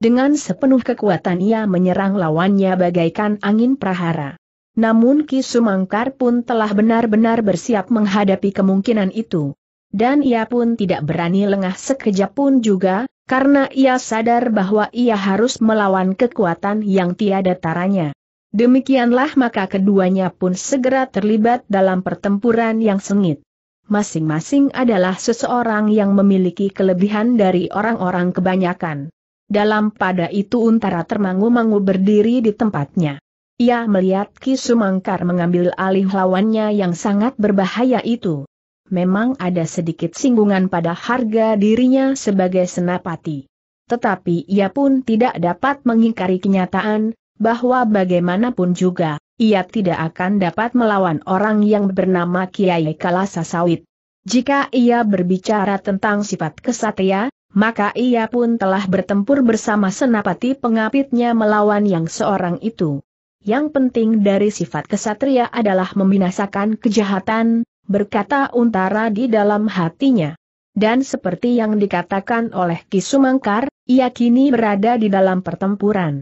Dengan sepenuh kekuatan ia menyerang lawannya bagaikan angin prahara. Namun Ki Sumangkar pun telah benar-benar bersiap menghadapi kemungkinan itu. Dan ia pun tidak berani lengah sekejap pun juga, karena ia sadar bahwa ia harus melawan kekuatan yang tiada taranya. Demikianlah maka keduanya pun segera terlibat dalam pertempuran yang sengit. Masing-masing adalah seseorang yang memiliki kelebihan dari orang-orang kebanyakan. Dalam pada itu Untara termangu-mangu berdiri di tempatnya. Ia melihat Ki Sumangkar mengambil alih lawannya yang sangat berbahaya itu. Memang ada sedikit singgungan pada harga dirinya sebagai senapati. Tetapi ia pun tidak dapat mengingkari kenyataan, bahwa bagaimanapun juga, ia tidak akan dapat melawan orang yang bernama Kiai Kalasa Sawit. Jika ia berbicara tentang sifat kesatria, maka ia pun telah bertempur bersama senapati pengapitnya melawan yang seorang itu. Yang penting dari sifat kesatria adalah membinasakan kejahatan, berkata Untara di dalam hatinya. Dan seperti yang dikatakan oleh Kisumangkar, ia kini berada di dalam pertempuran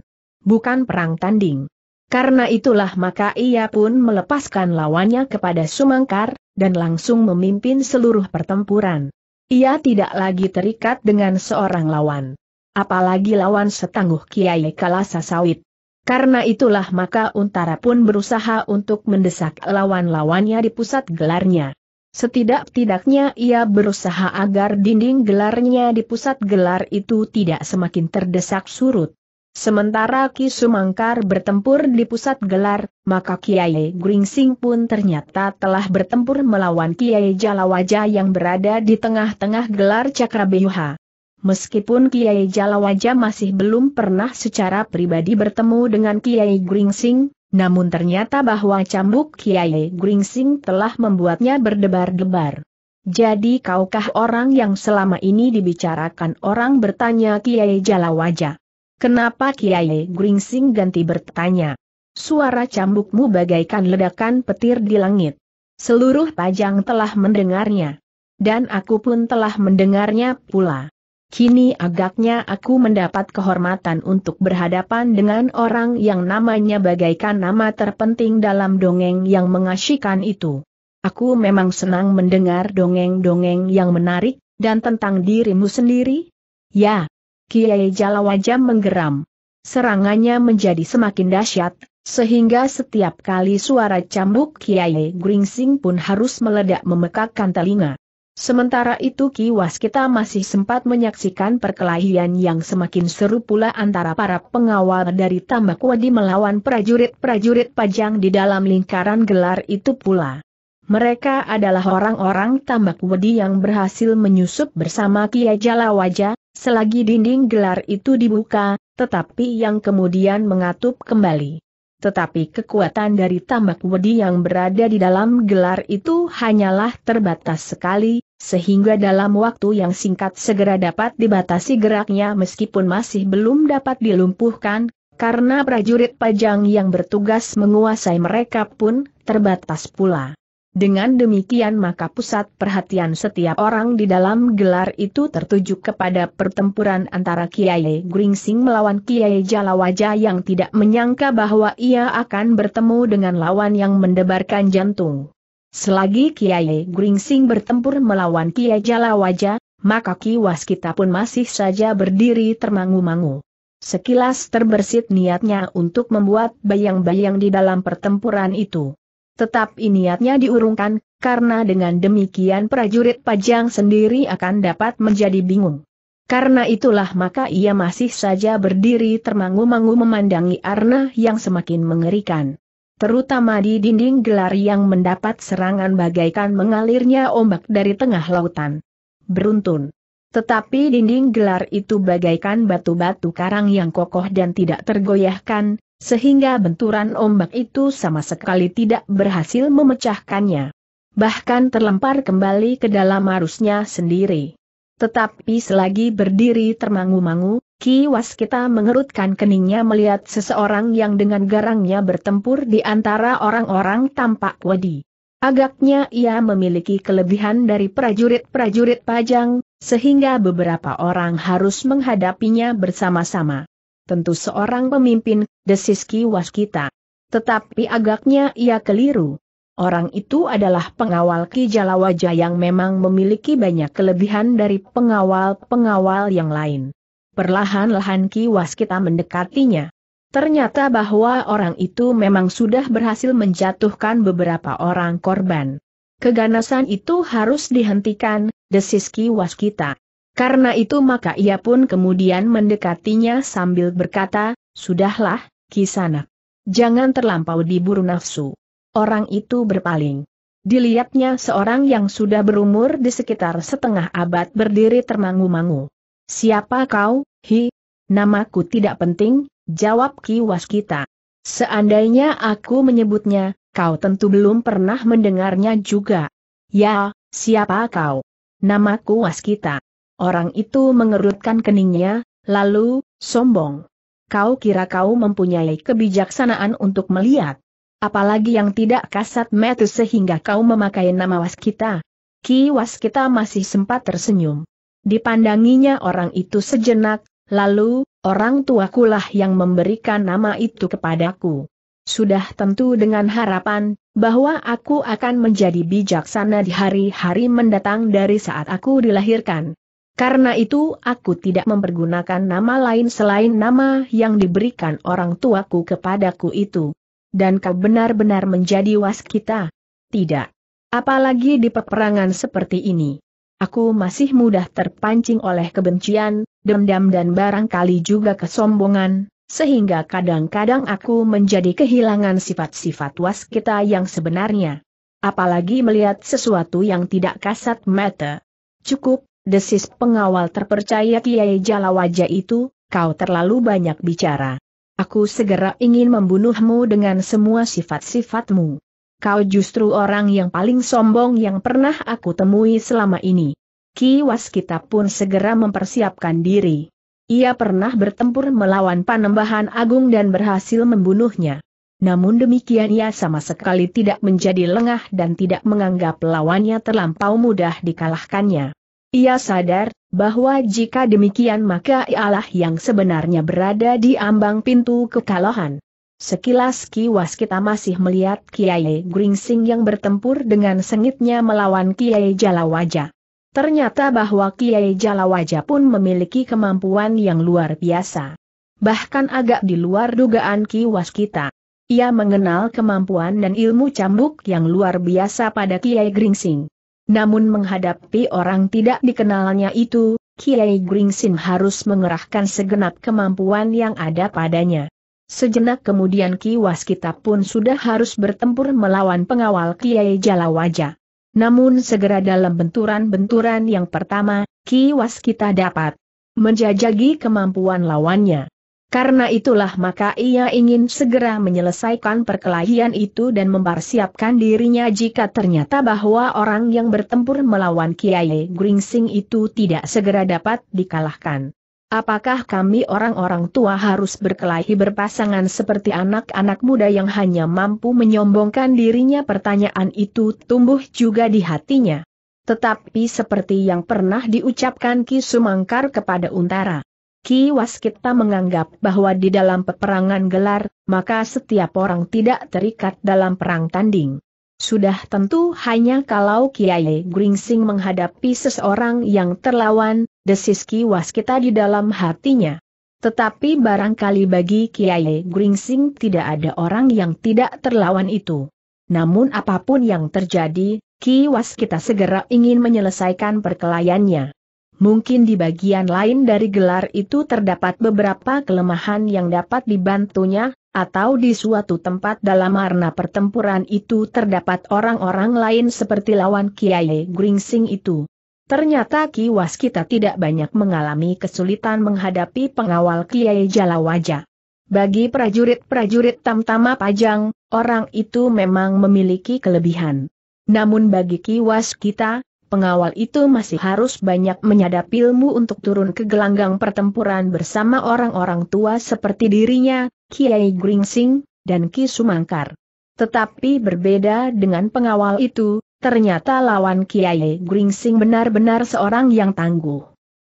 bukan perang tanding. Karena itulah maka ia pun melepaskan lawannya kepada Sumangkar, dan langsung memimpin seluruh pertempuran. Ia tidak lagi terikat dengan seorang lawan. Apalagi lawan setangguh Kiai Kalasa Sawit. Karena itulah maka Untara pun berusaha untuk mendesak lawan-lawannya di pusat gelarnya. Setidak-tidaknya ia berusaha agar dinding gelarnya di pusat gelar itu tidak semakin terdesak surut. Sementara Ki Sumangkar bertempur di pusat gelar, maka Kiai Gringsing pun ternyata telah bertempur melawan Kiai Jalawaja yang berada di tengah-tengah gelar Cakrabeyuha. Meskipun Kiai Jalawaja masih belum pernah secara pribadi bertemu dengan Kiai Gringsing, namun ternyata bahwa cambuk Kiai Gringsing telah membuatnya berdebar-debar. Jadi kaukah orang yang selama ini dibicarakan orang bertanya Kiai Jalawaja? Kenapa Kiai Gringsing ganti bertanya? Suara cambukmu bagaikan ledakan petir di langit. Seluruh pajang telah mendengarnya. Dan aku pun telah mendengarnya pula. Kini agaknya aku mendapat kehormatan untuk berhadapan dengan orang yang namanya bagaikan nama terpenting dalam dongeng yang mengasyikan itu. Aku memang senang mendengar dongeng-dongeng yang menarik, dan tentang dirimu sendiri? Ya, Kiai Jalawaja menggeram. Serangannya menjadi semakin dahsyat, sehingga setiap kali suara cambuk Kiai Gringsing pun harus meledak memekakkan telinga. Sementara itu kiwas kita masih sempat menyaksikan perkelahian yang semakin seru pula antara para pengawal dari tambak wadi melawan prajurit-prajurit pajang di dalam lingkaran gelar itu pula. Mereka adalah orang-orang tambak wadi yang berhasil menyusup bersama Kiai Jalawaja, selagi dinding gelar itu dibuka, tetapi yang kemudian mengatup kembali. Tetapi kekuatan dari tambak wedi yang berada di dalam gelar itu hanyalah terbatas sekali, sehingga dalam waktu yang singkat segera dapat dibatasi geraknya meskipun masih belum dapat dilumpuhkan, karena prajurit pajang yang bertugas menguasai mereka pun terbatas pula. Dengan demikian maka pusat perhatian setiap orang di dalam gelar itu tertuju kepada pertempuran antara Kiai Gringsing melawan Kiai Jalawaja yang tidak menyangka bahwa ia akan bertemu dengan lawan yang mendebarkan jantung. Selagi Kiai Gringsing bertempur melawan Kiai Jalawaja, maka kiwas kita pun masih saja berdiri termangu-mangu. Sekilas terbersit niatnya untuk membuat bayang-bayang di dalam pertempuran itu. Tetap niatnya diurungkan, karena dengan demikian prajurit pajang sendiri akan dapat menjadi bingung. Karena itulah maka ia masih saja berdiri termangu-mangu memandangi Arna yang semakin mengerikan. Terutama di dinding gelar yang mendapat serangan bagaikan mengalirnya ombak dari tengah lautan. Beruntun. Tetapi dinding gelar itu bagaikan batu-batu karang yang kokoh dan tidak tergoyahkan, sehingga benturan ombak itu sama sekali tidak berhasil memecahkannya. Bahkan terlempar kembali ke dalam arusnya sendiri. Tetapi selagi berdiri termangu-mangu, Ki Waskita mengerutkan keningnya melihat seseorang yang dengan garangnya bertempur di antara orang-orang tampak wadi. Agaknya ia memiliki kelebihan dari prajurit-prajurit pajang, sehingga beberapa orang harus menghadapinya bersama-sama. Tentu seorang pemimpin desis kiwas kita. Tetapi agaknya ia keliru. Orang itu adalah pengawal Ki Jalawaja yang memang memiliki banyak kelebihan dari pengawal-pengawal yang lain. Perlahan-lahan Ki Waskita mendekatinya. Ternyata bahwa orang itu memang sudah berhasil menjatuhkan beberapa orang korban. Keganasan itu harus dihentikan, desis Ki Waskita. Karena itu maka ia pun kemudian mendekatinya sambil berkata, Sudahlah, Kisana, Jangan terlampau diburu nafsu. Orang itu berpaling. Dilihatnya seorang yang sudah berumur di sekitar setengah abad berdiri termangu-mangu. Siapa kau, Hi? Namaku tidak penting, jawab Ki Waskita. Seandainya aku menyebutnya, kau tentu belum pernah mendengarnya juga. Ya, siapa kau? Namaku Waskita. Orang itu mengerutkan keningnya, lalu, sombong kau kira kau mempunyai kebijaksanaan untuk melihat. Apalagi yang tidak kasat mata sehingga kau memakai nama waskita. Ki waskita masih sempat tersenyum. Dipandanginya orang itu sejenak, lalu, orang tuakulah yang memberikan nama itu kepadaku. Sudah tentu dengan harapan, bahwa aku akan menjadi bijaksana di hari-hari mendatang dari saat aku dilahirkan. Karena itu aku tidak mempergunakan nama lain selain nama yang diberikan orang tuaku kepadaku itu. Dan kau benar-benar menjadi waskita? Tidak. Apalagi di peperangan seperti ini. Aku masih mudah terpancing oleh kebencian, dendam dan barangkali juga kesombongan, sehingga kadang-kadang aku menjadi kehilangan sifat-sifat waskita yang sebenarnya. Apalagi melihat sesuatu yang tidak kasat mata. Cukup, desis pengawal terpercaya Kiai Jalawaja itu, kau terlalu banyak bicara. Aku segera ingin membunuhmu dengan semua sifat-sifatmu. Kau justru orang yang paling sombong yang pernah aku temui selama ini. Ki Waskita pun segera mempersiapkan diri. Ia pernah bertempur melawan Panembahan Agung dan berhasil membunuhnya. Namun demikian ia sama sekali tidak menjadi lengah dan tidak menganggap lawannya terlampau mudah dikalahkannya. Ia sadar, bahwa jika demikian maka ialah yang sebenarnya berada di ambang pintu kekalahan. Sekilas Ki Waskita masih melihat Kiai Gringsing yang bertempur dengan sengitnya melawan Kiai Jalawaja. Ternyata bahwa Kiai Jalawaja pun memiliki kemampuan yang luar biasa. Bahkan agak di luar dugaan Ki Waskita. Ia mengenal kemampuan dan ilmu cambuk yang luar biasa pada Kiai Gringsing. Namun menghadapi orang tidak dikenalnya itu, Kiai Gringsin harus mengerahkan segenap kemampuan yang ada padanya. Sejenak kemudian Ki Waskita pun sudah harus bertempur melawan pengawal Kiai Jalawaja. Namun segera dalam benturan-benturan yang pertama, Ki Waskita dapat menjajagi kemampuan lawannya. Karena itulah maka ia ingin segera menyelesaikan perkelahian itu dan mempersiapkan dirinya jika ternyata bahwa orang yang bertempur melawan Kiai Gringsing itu tidak segera dapat dikalahkan. Apakah kami orang-orang tua harus berkelahi berpasangan seperti anak-anak muda yang hanya mampu menyombongkan dirinya pertanyaan itu tumbuh juga di hatinya. Tetapi seperti yang pernah diucapkan Ki Sumangkar kepada Untara Ki Waskita menganggap bahwa di dalam peperangan gelar, maka setiap orang tidak terikat dalam perang tanding. Sudah tentu hanya kalau Kiai Gringsing menghadapi seseorang yang terlawan, desis Ki Waskita di dalam hatinya. Tetapi barangkali bagi Kiai Gringsing tidak ada orang yang tidak terlawan itu. Namun apapun yang terjadi, Ki Waskita segera ingin menyelesaikan perkelayannya. Mungkin di bagian lain dari gelar itu terdapat beberapa kelemahan yang dapat dibantunya, atau di suatu tempat dalam arena pertempuran itu terdapat orang-orang lain seperti lawan Kiai Gringsing itu. Ternyata kiwas kita tidak banyak mengalami kesulitan menghadapi pengawal Kiai Jalawaja. Bagi prajurit-prajurit tamtama pajang, orang itu memang memiliki kelebihan. Namun bagi kiwas kita, pengawal itu masih harus banyak menyadap ilmu untuk turun ke gelanggang pertempuran bersama orang-orang tua seperti dirinya, Kiai Gringsing, dan Ki Sumangkar. Tetapi berbeda dengan pengawal itu, ternyata lawan Kiai Gringsing benar-benar seorang yang tangguh.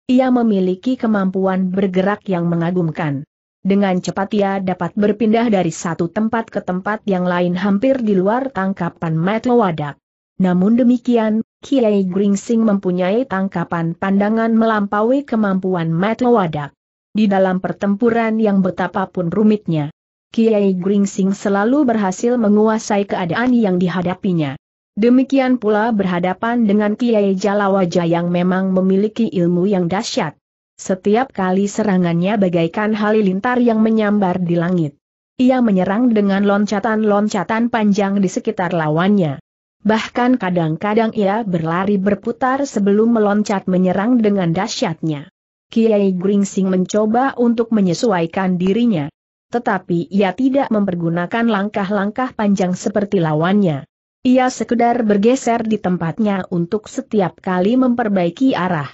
Ia memiliki kemampuan bergerak yang mengagumkan. Dengan cepat ia dapat berpindah dari satu tempat ke tempat yang lain hampir di luar tangkapan mata wadak. Namun demikian, Kiai Gringsing mempunyai tangkapan pandangan melampaui kemampuan mata Wadak. Di dalam pertempuran yang betapapun rumitnya, Kiai Gringsing selalu berhasil menguasai keadaan yang dihadapinya. Demikian pula berhadapan dengan Kiai Jalawaja yang memang memiliki ilmu yang dahsyat. Setiap kali serangannya bagaikan halilintar yang menyambar di langit. Ia menyerang dengan loncatan-loncatan panjang di sekitar lawannya bahkan kadang-kadang ia berlari berputar sebelum meloncat menyerang dengan dahsyatnya. Kiai Gringsing mencoba untuk menyesuaikan dirinya, tetapi ia tidak mempergunakan langkah-langkah panjang seperti lawannya. Ia sekedar bergeser di tempatnya untuk setiap kali memperbaiki arah.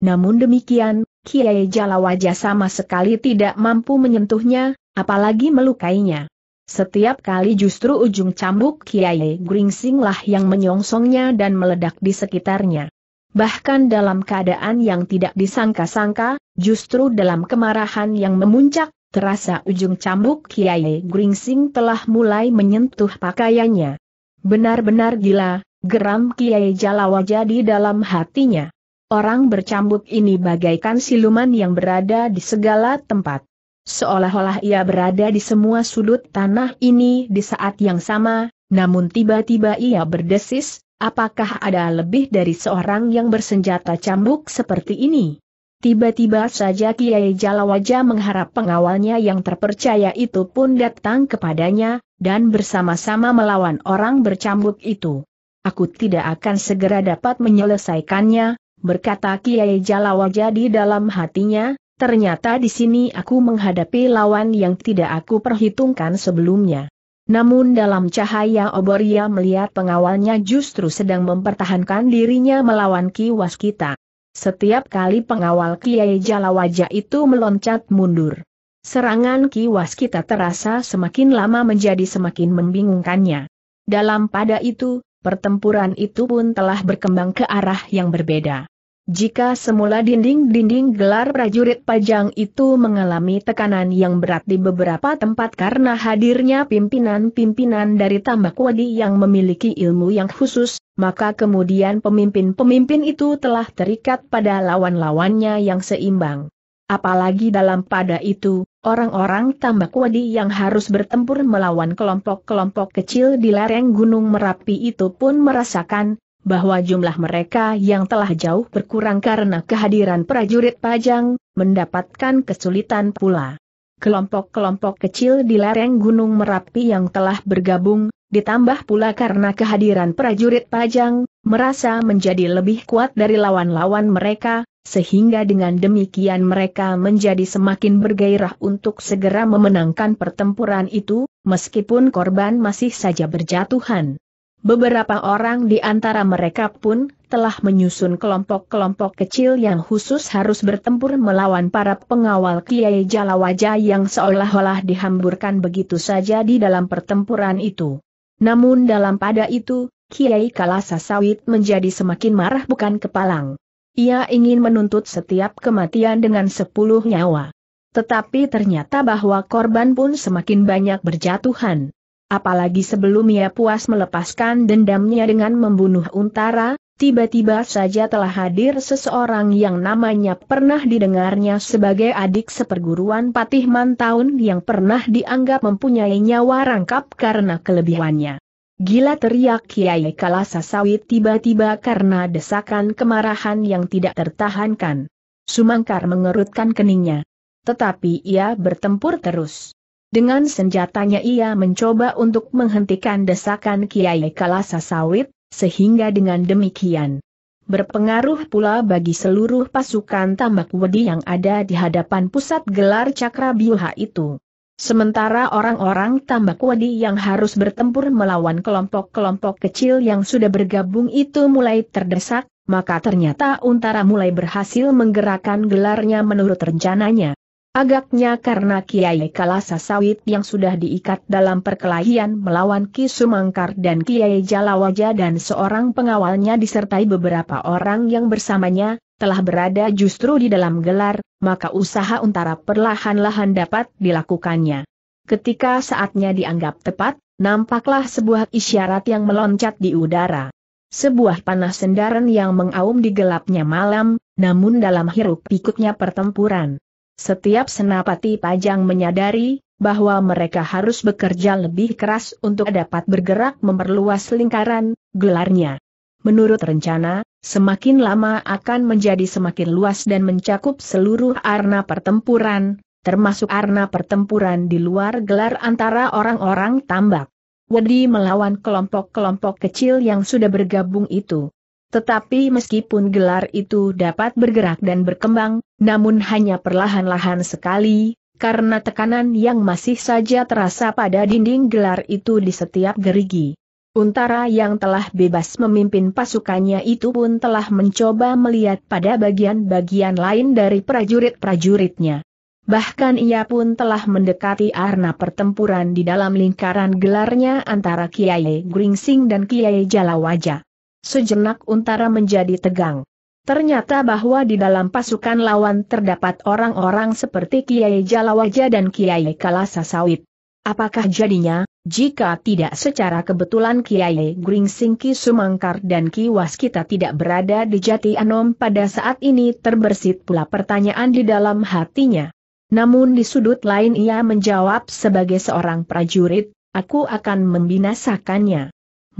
Namun demikian, Kiai Jalawaja sama sekali tidak mampu menyentuhnya, apalagi melukainya. Setiap kali justru ujung cambuk Kiai Gringsing lah yang menyongsongnya dan meledak di sekitarnya. Bahkan dalam keadaan yang tidak disangka-sangka, justru dalam kemarahan yang memuncak, terasa ujung cambuk Kiai Gringsing telah mulai menyentuh pakaiannya. Benar-benar gila, geram Kiai Jalawaja di dalam hatinya. Orang bercambuk ini bagaikan siluman yang berada di segala tempat. Seolah-olah ia berada di semua sudut tanah ini di saat yang sama, namun tiba-tiba ia berdesis, apakah ada lebih dari seorang yang bersenjata cambuk seperti ini? Tiba-tiba saja Kiai Jalawaja mengharap pengawalnya yang terpercaya itu pun datang kepadanya, dan bersama-sama melawan orang bercambuk itu. Aku tidak akan segera dapat menyelesaikannya, berkata Kiai Jalawaja di dalam hatinya, Ternyata di sini aku menghadapi lawan yang tidak aku perhitungkan sebelumnya. Namun dalam cahaya obor ia melihat pengawalnya justru sedang mempertahankan dirinya melawan kiwas kita. Setiap kali pengawal Kiai Jalawaja itu meloncat mundur. Serangan kiwas kita terasa semakin lama menjadi semakin membingungkannya. Dalam pada itu, pertempuran itu pun telah berkembang ke arah yang berbeda. Jika semula dinding-dinding gelar prajurit pajang itu mengalami tekanan yang berat di beberapa tempat karena hadirnya pimpinan-pimpinan dari tambak wadi yang memiliki ilmu yang khusus, maka kemudian pemimpin-pemimpin itu telah terikat pada lawan-lawannya yang seimbang. Apalagi dalam pada itu, orang-orang tambak wadi yang harus bertempur melawan kelompok-kelompok kecil di lereng Gunung Merapi itu pun merasakan bahwa jumlah mereka yang telah jauh berkurang karena kehadiran prajurit pajang, mendapatkan kesulitan pula. Kelompok-kelompok kecil di lereng Gunung Merapi yang telah bergabung, ditambah pula karena kehadiran prajurit pajang, merasa menjadi lebih kuat dari lawan-lawan mereka, sehingga dengan demikian mereka menjadi semakin bergairah untuk segera memenangkan pertempuran itu, meskipun korban masih saja berjatuhan. Beberapa orang di antara mereka pun telah menyusun kelompok-kelompok kecil yang khusus harus bertempur melawan para pengawal Kiai Jalawaja yang seolah-olah dihamburkan begitu saja di dalam pertempuran itu. Namun dalam pada itu, Kiai Kalasa Sawit menjadi semakin marah bukan kepalang. Ia ingin menuntut setiap kematian dengan sepuluh nyawa. Tetapi ternyata bahwa korban pun semakin banyak berjatuhan apalagi sebelum ia puas melepaskan dendamnya dengan membunuh Untara, tiba-tiba saja telah hadir seseorang yang namanya pernah didengarnya sebagai adik seperguruan Patih Mantaun yang pernah dianggap mempunyai nyawa rangkap karena kelebihannya. Gila teriak Kiai Kalasasawit tiba-tiba karena desakan kemarahan yang tidak tertahankan. Sumangkar mengerutkan keningnya. Tetapi ia bertempur terus. Dengan senjatanya ia mencoba untuk menghentikan desakan Kiai Kalasa Sawit, sehingga dengan demikian berpengaruh pula bagi seluruh pasukan tambak wedi yang ada di hadapan pusat gelar cakra biuha itu. Sementara orang-orang tambak wedi yang harus bertempur melawan kelompok-kelompok kecil yang sudah bergabung itu mulai terdesak, maka ternyata Untara mulai berhasil menggerakkan gelarnya menurut rencananya. Agaknya karena Kiai Kalasa Sawit yang sudah diikat dalam perkelahian melawan Ki Sumangkar dan Kiai Jalawaja dan seorang pengawalnya disertai beberapa orang yang bersamanya, telah berada justru di dalam gelar, maka usaha untara perlahan-lahan dapat dilakukannya. Ketika saatnya dianggap tepat, nampaklah sebuah isyarat yang meloncat di udara. Sebuah panah sendaran yang mengaum di gelapnya malam, namun dalam hiruk pikuknya pertempuran. Setiap senapati pajang menyadari bahwa mereka harus bekerja lebih keras untuk dapat bergerak memperluas lingkaran gelarnya. Menurut rencana, semakin lama akan menjadi semakin luas dan mencakup seluruh arena pertempuran, termasuk arena pertempuran di luar gelar antara orang-orang tambak. Wedi melawan kelompok-kelompok kecil yang sudah bergabung itu. Tetapi meskipun gelar itu dapat bergerak dan berkembang, namun hanya perlahan-lahan sekali, karena tekanan yang masih saja terasa pada dinding gelar itu di setiap gerigi. Untara yang telah bebas memimpin pasukannya itu pun telah mencoba melihat pada bagian-bagian lain dari prajurit-prajuritnya. Bahkan ia pun telah mendekati arna pertempuran di dalam lingkaran gelarnya antara Kiai Gringsing dan Kiai Jalawaja. Sejenak Untara menjadi tegang. Ternyata bahwa di dalam pasukan lawan terdapat orang-orang seperti Kiai Jalawaja dan Kiai Kalasa Sawit. Apakah jadinya, jika tidak secara kebetulan Kiai Gringsingki Sumangkar dan Ki Waskita tidak berada di Jati Anom pada saat ini terbersit pula pertanyaan di dalam hatinya. Namun di sudut lain ia menjawab sebagai seorang prajurit, aku akan membinasakannya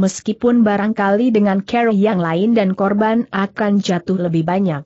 meskipun barangkali dengan care yang lain dan korban akan jatuh lebih banyak.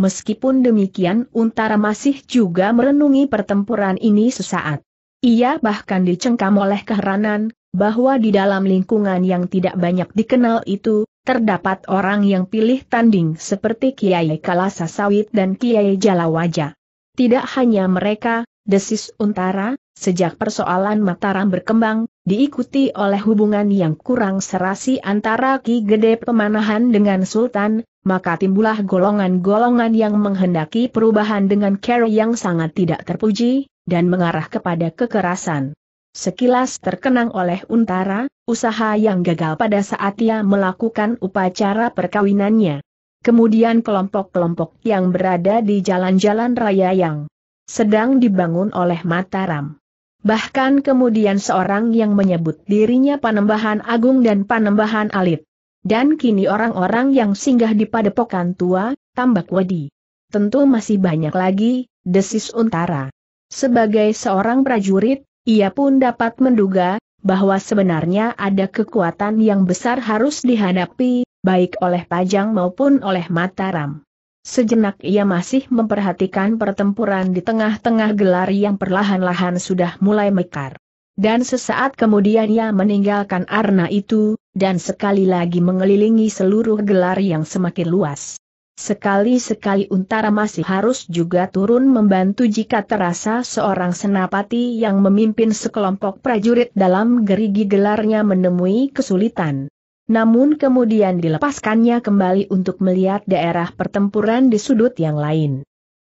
Meskipun demikian Untara masih juga merenungi pertempuran ini sesaat. Ia bahkan dicengkam oleh keheranan, bahwa di dalam lingkungan yang tidak banyak dikenal itu, terdapat orang yang pilih tanding seperti Kiai Kalasa Sawit dan Kiai Jalawaja. Tidak hanya mereka, desis Untara, sejak persoalan Mataram berkembang, diikuti oleh hubungan yang kurang serasi antara Ki Gede Pemanahan dengan Sultan, maka timbullah golongan-golongan yang menghendaki perubahan dengan cara yang sangat tidak terpuji, dan mengarah kepada kekerasan. Sekilas terkenang oleh Untara, usaha yang gagal pada saat ia melakukan upacara perkawinannya. Kemudian kelompok-kelompok yang berada di jalan-jalan raya yang sedang dibangun oleh Mataram bahkan kemudian seorang yang menyebut dirinya Panembahan Agung dan Panembahan Alit. Dan kini orang-orang yang singgah di padepokan tua, tambak wedi. Tentu masih banyak lagi, desis untara. Sebagai seorang prajurit, ia pun dapat menduga, bahwa sebenarnya ada kekuatan yang besar harus dihadapi, baik oleh Pajang maupun oleh Mataram. Sejenak ia masih memperhatikan pertempuran di tengah-tengah gelar yang perlahan-lahan sudah mulai mekar. Dan sesaat kemudian ia meninggalkan arna itu, dan sekali lagi mengelilingi seluruh gelar yang semakin luas. Sekali-sekali Untara masih harus juga turun membantu jika terasa seorang senapati yang memimpin sekelompok prajurit dalam gerigi gelarnya menemui kesulitan. Namun kemudian dilepaskannya kembali untuk melihat daerah pertempuran di sudut yang lain.